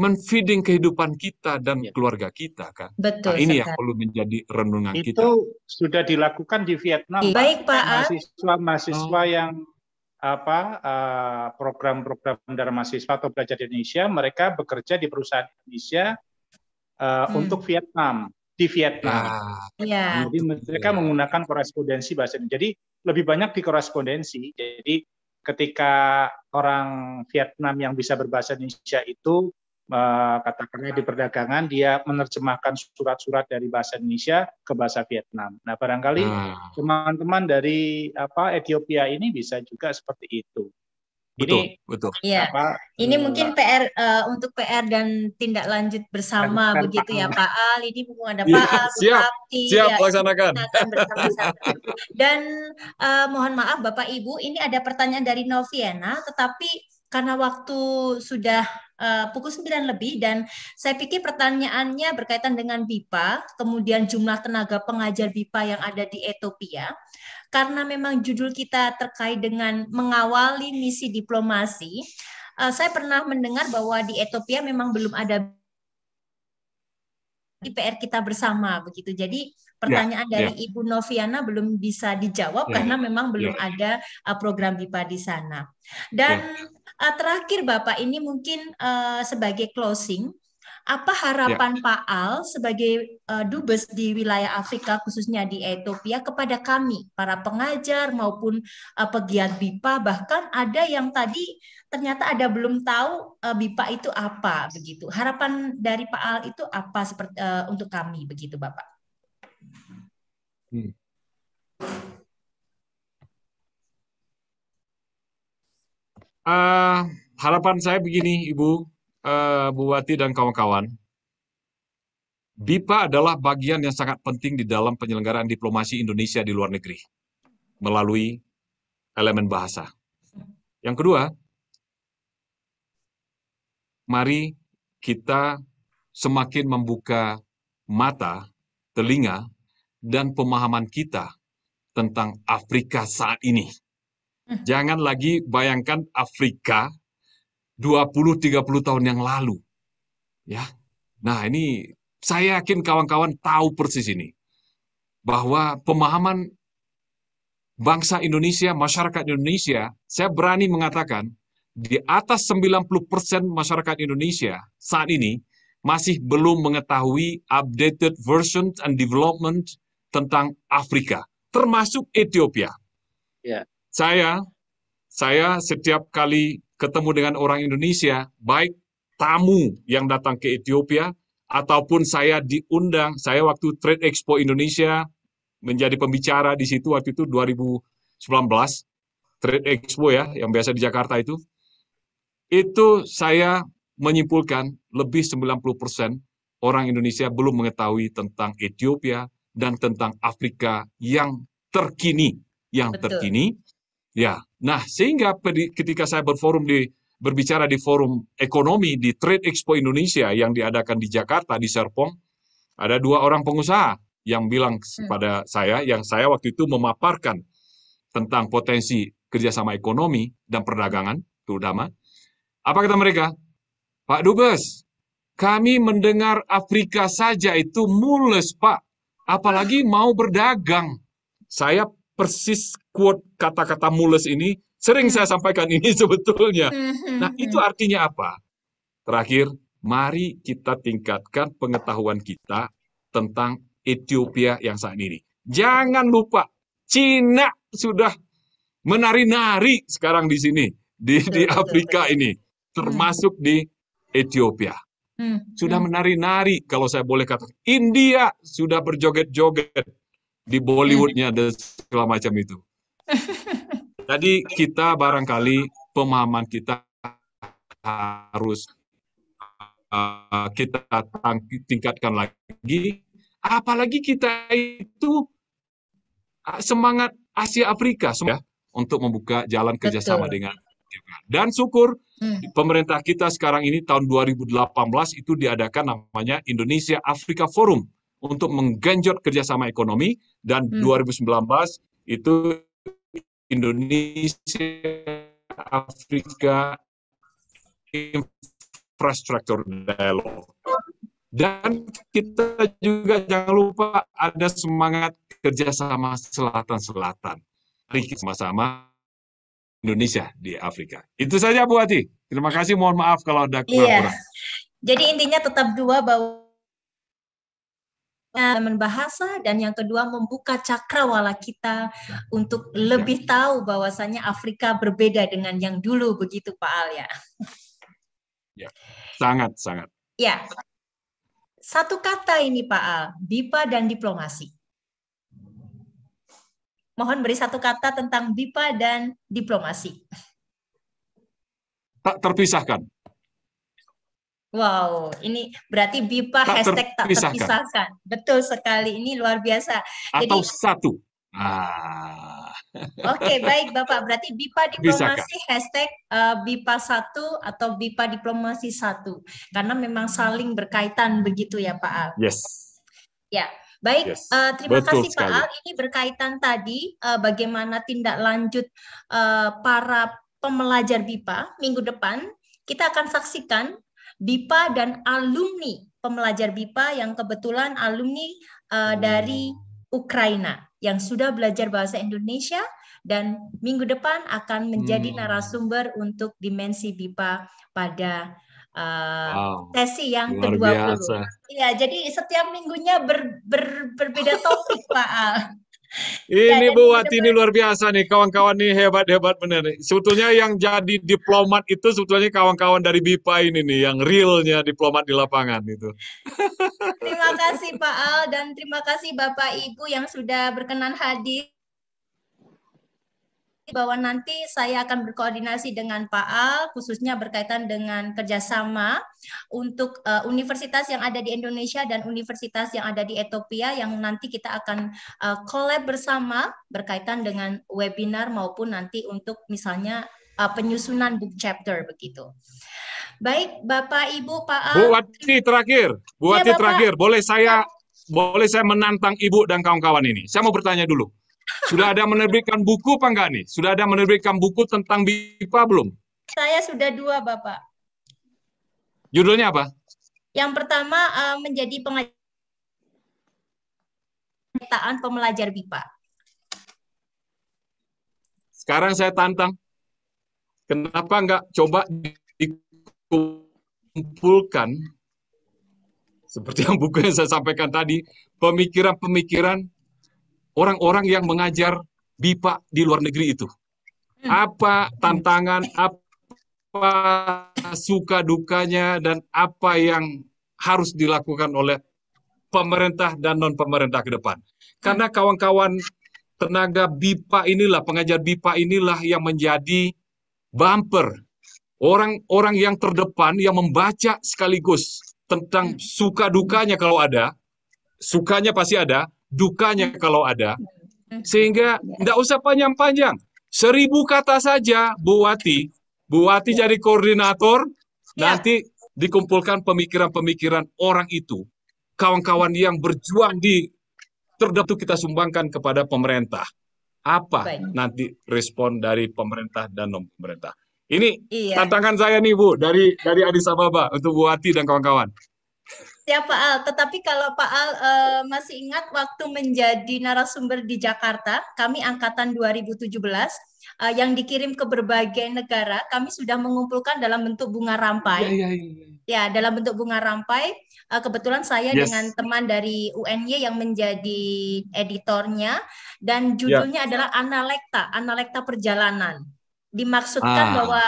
menfeeding kehidupan kita dan ya. keluarga kita kan. Betul. Nah, ini sekali. yang perlu menjadi renungan Itu kita. Itu sudah dilakukan di Vietnam. Iya. Baik Pak. Mahasiswa-mahasiswa oh. yang apa eh, program-program uh, dari mahasiswa atau belajar di Indonesia, mereka bekerja di perusahaan Indonesia uh, hmm. untuk Vietnam di Vietnam. ya. Jadi mereka ya. menggunakan korespondensi bahasa Indonesia. Jadi lebih banyak di korespondensi. Jadi ketika orang Vietnam yang bisa berbahasa Indonesia itu katakannya eh, katakanlah di perdagangan dia menerjemahkan surat-surat dari bahasa Indonesia ke bahasa Vietnam. Nah, barangkali hmm. teman-teman hmm. dari apa Ethiopia ini bisa juga seperti itu. Betul, ini, betul. Iya. Apa, ini eh, mungkin PR uh, eh, untuk PR dan tindak lanjut bersama kan, begitu ya Pak Al. Ini mungkin ada iya, Pak Al, Pak siap, Bukati, siap ya, laksanakan. Dan uh, mohon maaf Bapak Ibu, ini ada pertanyaan dari Noviana, tetapi karena waktu sudah uh, pukul 9 lebih dan saya pikir pertanyaannya berkaitan dengan BIPA, kemudian jumlah tenaga pengajar BIPA yang ada di Ethiopia karena memang judul kita terkait dengan mengawali misi diplomasi, uh, saya pernah mendengar bahwa di Ethiopia memang belum ada di PR kita bersama begitu. Jadi pertanyaan yeah, ya. dari yeah. Ibu Noviana belum bisa dijawab yeah, hmm. karena memang ya. belum yeah. ada uh, program BIPA di sana. Dan yeah. Ya. uh, terakhir Bapak ini mungkin uh, sebagai closing apa ya. harapan ya. Pak Al sebagai uh, dubes di wilayah Afrika khususnya di Ethiopia kepada kami para pengajar maupun uh, pegiat BIPA bahkan ada yang tadi ternyata ada belum tahu uh, eh, BIPA itu apa begitu. Harapan dari Pak Al itu apa seperti uh, untuk kami begitu Bapak? Hmm. Uh, harapan saya begini, Ibu uh, eh, Wati dan kawan-kawan, BIPA adalah bagian yang sangat penting di dalam penyelenggaraan diplomasi Indonesia di luar negeri melalui elemen bahasa. Yang kedua, mari kita semakin membuka mata, telinga, dan pemahaman kita tentang Afrika saat ini. Hmm. Jangan lagi bayangkan Afrika 20-30 tahun yang lalu. Ya. Nah, ini saya yakin kawan-kawan tahu persis ini. Bahwa pemahaman bangsa Indonesia, masyarakat Indonesia, saya berani mengatakan di atas 90% masyarakat Indonesia saat ini masih belum mengetahui updated version and development tentang Afrika, termasuk Ethiopia. Ya. Saya saya setiap kali ketemu dengan orang Indonesia, baik tamu yang datang ke Ethiopia ataupun saya diundang, saya waktu Trade Expo Indonesia menjadi pembicara di situ waktu itu 2019 Trade Expo ya yang biasa di Jakarta itu. Itu saya menyimpulkan lebih 90% persen orang Indonesia belum mengetahui tentang Ethiopia dan tentang Afrika yang terkini, yang Betul. terkini Ya, nah sehingga ketika saya berforum di berbicara di forum ekonomi di Trade Expo Indonesia yang diadakan di Jakarta di Serpong, ada dua orang pengusaha yang bilang kepada hmm. saya, yang saya waktu itu memaparkan tentang potensi kerjasama ekonomi dan perdagangan terutama. Apa kata mereka? Pak Dubes, kami mendengar Afrika saja itu mules, Pak. Apalagi mau berdagang. Saya persis quote kata-kata Mules ini sering hmm. saya sampaikan ini sebetulnya. Hmm, hmm, nah, itu artinya apa? Terakhir, mari kita tingkatkan pengetahuan kita tentang Ethiopia yang saat ini. Jangan lupa Cina sudah menari-nari sekarang di sini di di Afrika ini, termasuk di Ethiopia. Sudah menari-nari kalau saya boleh katakan. India sudah berjoget-joget di Bollywoodnya dan segala macam itu. Jadi kita barangkali pemahaman kita harus uh, kita tingkatkan lagi. Apalagi kita itu eh, semangat Asia Afrika ya, untuk membuka jalan kerjasama Betul. dengan dan syukur hmm. pemerintah kita sekarang ini tahun 2018 itu diadakan namanya Indonesia Afrika Forum untuk menggenjot kerjasama ekonomi dan hmm. 2019 itu Indonesia, Afrika, infrastruktur dialog. Dan kita juga jangan lupa ada semangat kerjasama selatan-selatan. Mari -selatan. sama-sama Indonesia di Afrika. Itu saja Bu Hati. Terima kasih. Mohon maaf kalau ada iya. kurang-kurang. Iya. Jadi intinya tetap dua bahwa teman eh, bahasa dan yang kedua membuka cakrawala kita untuk lebih ya. tahu bahwasannya Afrika berbeda dengan yang dulu begitu Pak Al ya. Ya, sangat sangat. Ya. Satu kata ini Pak Al, BIPA dan diplomasi. Mohon beri satu kata tentang BIPA dan diplomasi. Tak terpisahkan. Wow, ini berarti BIPA tak hashtag tak terpisahkan. Betul sekali, ini luar biasa. Atau Jadi, satu. Ah. Oke, okay, baik Bapak. Berarti BIPA diplomasi Bisakah? hashtag uh, BIPA satu atau BIPA diplomasi satu, Karena memang saling berkaitan begitu ya Pak Al. Yes. Ya. Baik, yes. uh, terima Betul kasih sekali. Pak Al. Ini berkaitan tadi uh, bagaimana tindak lanjut uh, para pemelajar BIPA minggu depan kita akan saksikan BIPA dan alumni pembelajar BIPA yang kebetulan alumni uh, dari Ukraina yang sudah belajar bahasa Indonesia dan minggu depan akan menjadi hmm. narasumber untuk dimensi BIPA pada uh, wow. sesi yang kedua puluh. Iya, jadi setiap minggunya ber, ber, berbeda topik Pak Al. Ini ya, buat ini luar biasa nih, kawan-kawan nih hebat-hebat bener. nih. Sebetulnya yang jadi diplomat itu sebetulnya kawan-kawan dari BIPA ini nih, yang realnya diplomat di lapangan itu. Terima kasih Pak Al dan terima kasih Bapak Ibu yang sudah berkenan hadir bahwa nanti saya akan berkoordinasi dengan Pak Al, khususnya berkaitan dengan kerjasama untuk uh, universitas yang ada di Indonesia dan universitas yang ada di Ethiopia yang nanti kita akan uh, collab bersama berkaitan dengan webinar maupun nanti untuk misalnya uh, penyusunan book chapter begitu. Baik, Bapak Ibu, Pak Al. Bu Wati terakhir, Bu ya, Wati ya, terakhir, boleh saya boleh saya menantang Ibu dan kawan-kawan ini. Saya mau bertanya dulu. Sudah ada menerbitkan buku pak, enggak nih? Sudah ada menerbitkan buku tentang BIPA belum? Saya sudah dua, Bapak. Judulnya apa? Yang pertama uh, menjadi pengetahuan pemelajar BIPA. Sekarang saya tantang. Kenapa enggak coba dikumpulkan seperti yang buku yang saya sampaikan tadi, pemikiran-pemikiran orang-orang yang mengajar BIPA di luar negeri itu. Hmm. Apa tantangan, apa suka dukanya, dan apa yang harus dilakukan oleh pemerintah dan non-pemerintah ke depan. Karena kawan-kawan tenaga BIPA inilah, pengajar BIPA inilah yang menjadi bumper. Orang-orang yang terdepan yang membaca sekaligus tentang hmm. suka dukanya kalau ada, sukanya pasti ada, dukanya hmm. kalau ada. Hmm. Sehingga tidak hmm. ya. usah panjang-panjang. Seribu kata saja Bu Wati. Bu Wati ya. jadi koordinator, ya. nanti dikumpulkan pemikiran-pemikiran orang itu. Kawan-kawan yang berjuang di terdekat kita sumbangkan kepada pemerintah. Apa Baik. nanti respon dari pemerintah dan non pemerintah? Ini iya. tantangan saya nih Bu dari dari Addis Ababa untuk Bu Wati dan kawan-kawan. Ya Pak Al, tetapi kalau Pak Al uh, masih ingat waktu menjadi narasumber di Jakarta, kami angkatan 2017 uh, eh, yang dikirim ke berbagai negara, kami sudah mengumpulkan dalam bentuk bunga rampai. Ya, ya, ya. ya dalam bentuk bunga rampai. Uh, kebetulan saya yes. dengan teman dari UNY yang menjadi editornya dan ya. judulnya ya. adalah analekta, analekta perjalanan. Dimaksudkan ah. bahwa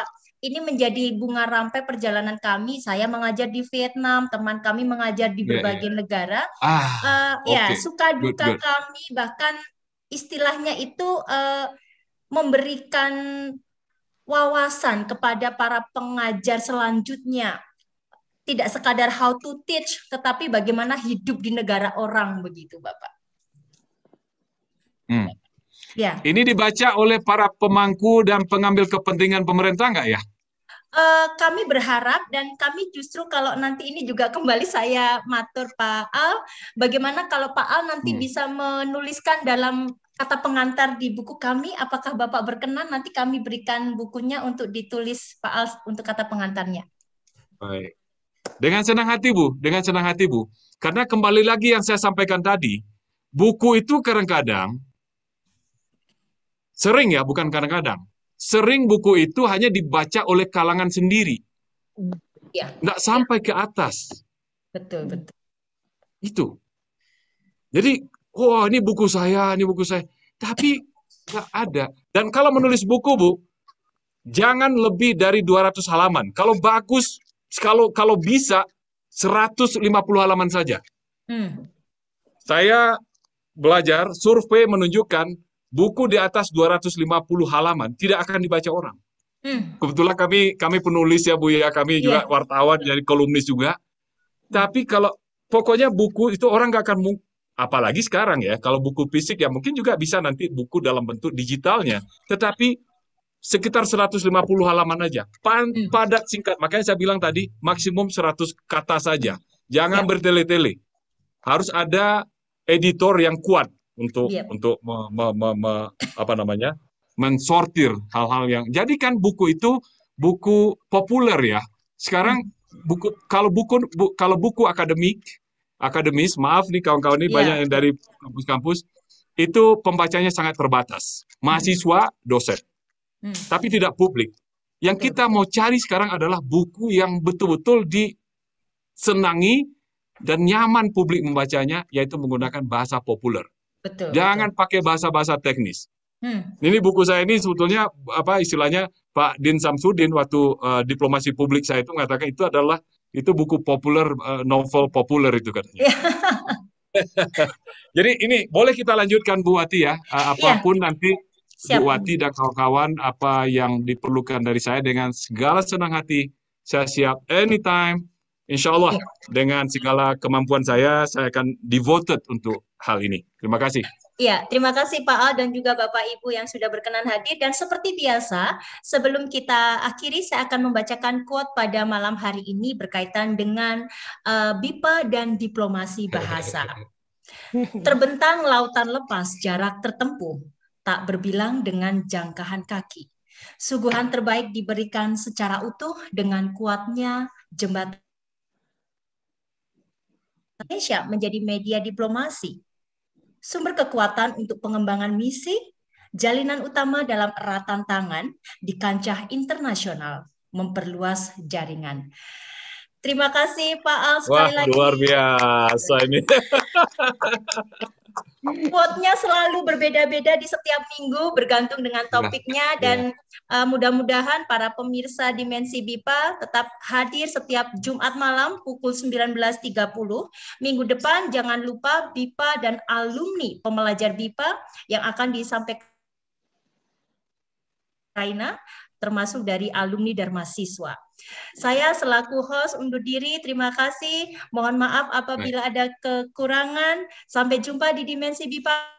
ini menjadi bunga rampai perjalanan kami. Saya mengajar di Vietnam, teman kami mengajar di iya, berbagai yeah, yeah. negara. Ah, uh, eh, okay. Ya, suka duka good, good. kami bahkan istilahnya itu uh, memberikan wawasan kepada para pengajar selanjutnya. Tidak sekadar how to teach, tetapi bagaimana hidup di negara orang begitu, Bapak. Hmm. Ya. Ini dibaca oleh para pemangku dan pengambil kepentingan pemerintah enggak ya? uh, kami berharap dan kami justru kalau nanti ini juga kembali saya matur Pak Al, bagaimana kalau Pak Al nanti hmm. bisa menuliskan dalam kata pengantar di buku kami, apakah Bapak berkenan nanti kami berikan bukunya untuk ditulis Pak Al untuk kata pengantarnya. Baik. Dengan senang hati Bu, dengan senang hati Bu. Karena kembali lagi yang saya sampaikan tadi, buku itu kadang-kadang sering ya, bukan kadang-kadang sering buku itu hanya dibaca oleh kalangan sendiri. Ya. Nggak sampai ke atas. Betul, betul. Itu. Jadi, wah oh, ini buku saya, ini buku saya. Tapi nggak ada. Dan kalau menulis buku, Bu, jangan lebih dari 200 halaman. Kalau bagus, kalau kalau bisa 150 halaman saja. Hmm. Saya belajar, survei menunjukkan buku di atas 250 halaman tidak akan dibaca orang. Hmm. Kebetulan kami kami penulis ya Bu ya, kami juga yeah. wartawan jadi kolumnis juga. Tapi kalau pokoknya buku itu orang nggak akan apalagi sekarang ya, kalau buku fisik ya mungkin juga bisa nanti buku dalam bentuk digitalnya. Tetapi sekitar 150 halaman aja. Pan, hmm. padat singkat. Makanya saya bilang tadi maksimum 100 kata saja. Jangan ya. bertele-tele. Harus ada editor yang kuat untuk yep. Iya. untuk me, me, me, me, apa namanya mensortir hal-hal yang jadi kan buku itu buku populer ya sekarang hmm. buku kalau buku bu, kalau buku akademik akademis maaf nih kawan-kawan ini yeah. banyak yang dari kampus-kampus itu pembacanya sangat terbatas hmm. mahasiswa dosen hmm. tapi tidak publik yang Betul. kita mau cari sekarang adalah buku yang betul-betul disenangi dan nyaman publik membacanya yaitu menggunakan bahasa populer Betul. Jangan betul. pakai bahasa-bahasa teknis. Hmm. Ini buku saya ini sebetulnya apa istilahnya Pak Din Samsudin waktu uh, diplomasi publik saya itu mengatakan itu adalah itu buku populer uh, novel populer itu katanya. Iya. Jadi ini boleh kita lanjutkan Bu Wati ya uh, apapun yeah. nanti Siap. Bu Wati dan kawan-kawan apa yang diperlukan dari saya dengan segala senang hati saya siap anytime Insya Allah ya. dengan segala kemampuan saya, saya akan devoted untuk hal ini. Terima kasih. Ya, terima kasih Pak Al dan juga Bapak Ibu yang sudah berkenan hadir. Dan seperti biasa, sebelum kita akhiri, saya akan membacakan quote pada malam hari ini berkaitan dengan uh, eh, BIPA dan diplomasi bahasa. Terbentang lautan lepas jarak tertempuh, tak berbilang dengan jangkahan kaki. Suguhan terbaik diberikan secara utuh dengan kuatnya jembatan Indonesia menjadi media diplomasi, sumber kekuatan untuk pengembangan misi, jalinan utama dalam eratan tangan di kancah internasional, memperluas jaringan. Terima kasih Pak Al sekali Wah, lagi. luar biasa ini. Quote-nya selalu berbeda-beda di setiap minggu bergantung dengan topiknya dan uh, mudah-mudahan para pemirsa Dimensi BIPA tetap hadir setiap Jumat malam pukul 19.30. Minggu depan jangan lupa BIPA dan alumni pemelajar BIPA yang akan disampaikan China termasuk dari alumni Dharma Siswa. Saya selaku host undur diri, terima kasih. Mohon maaf apabila ada kekurangan. Sampai jumpa di Dimensi Bipa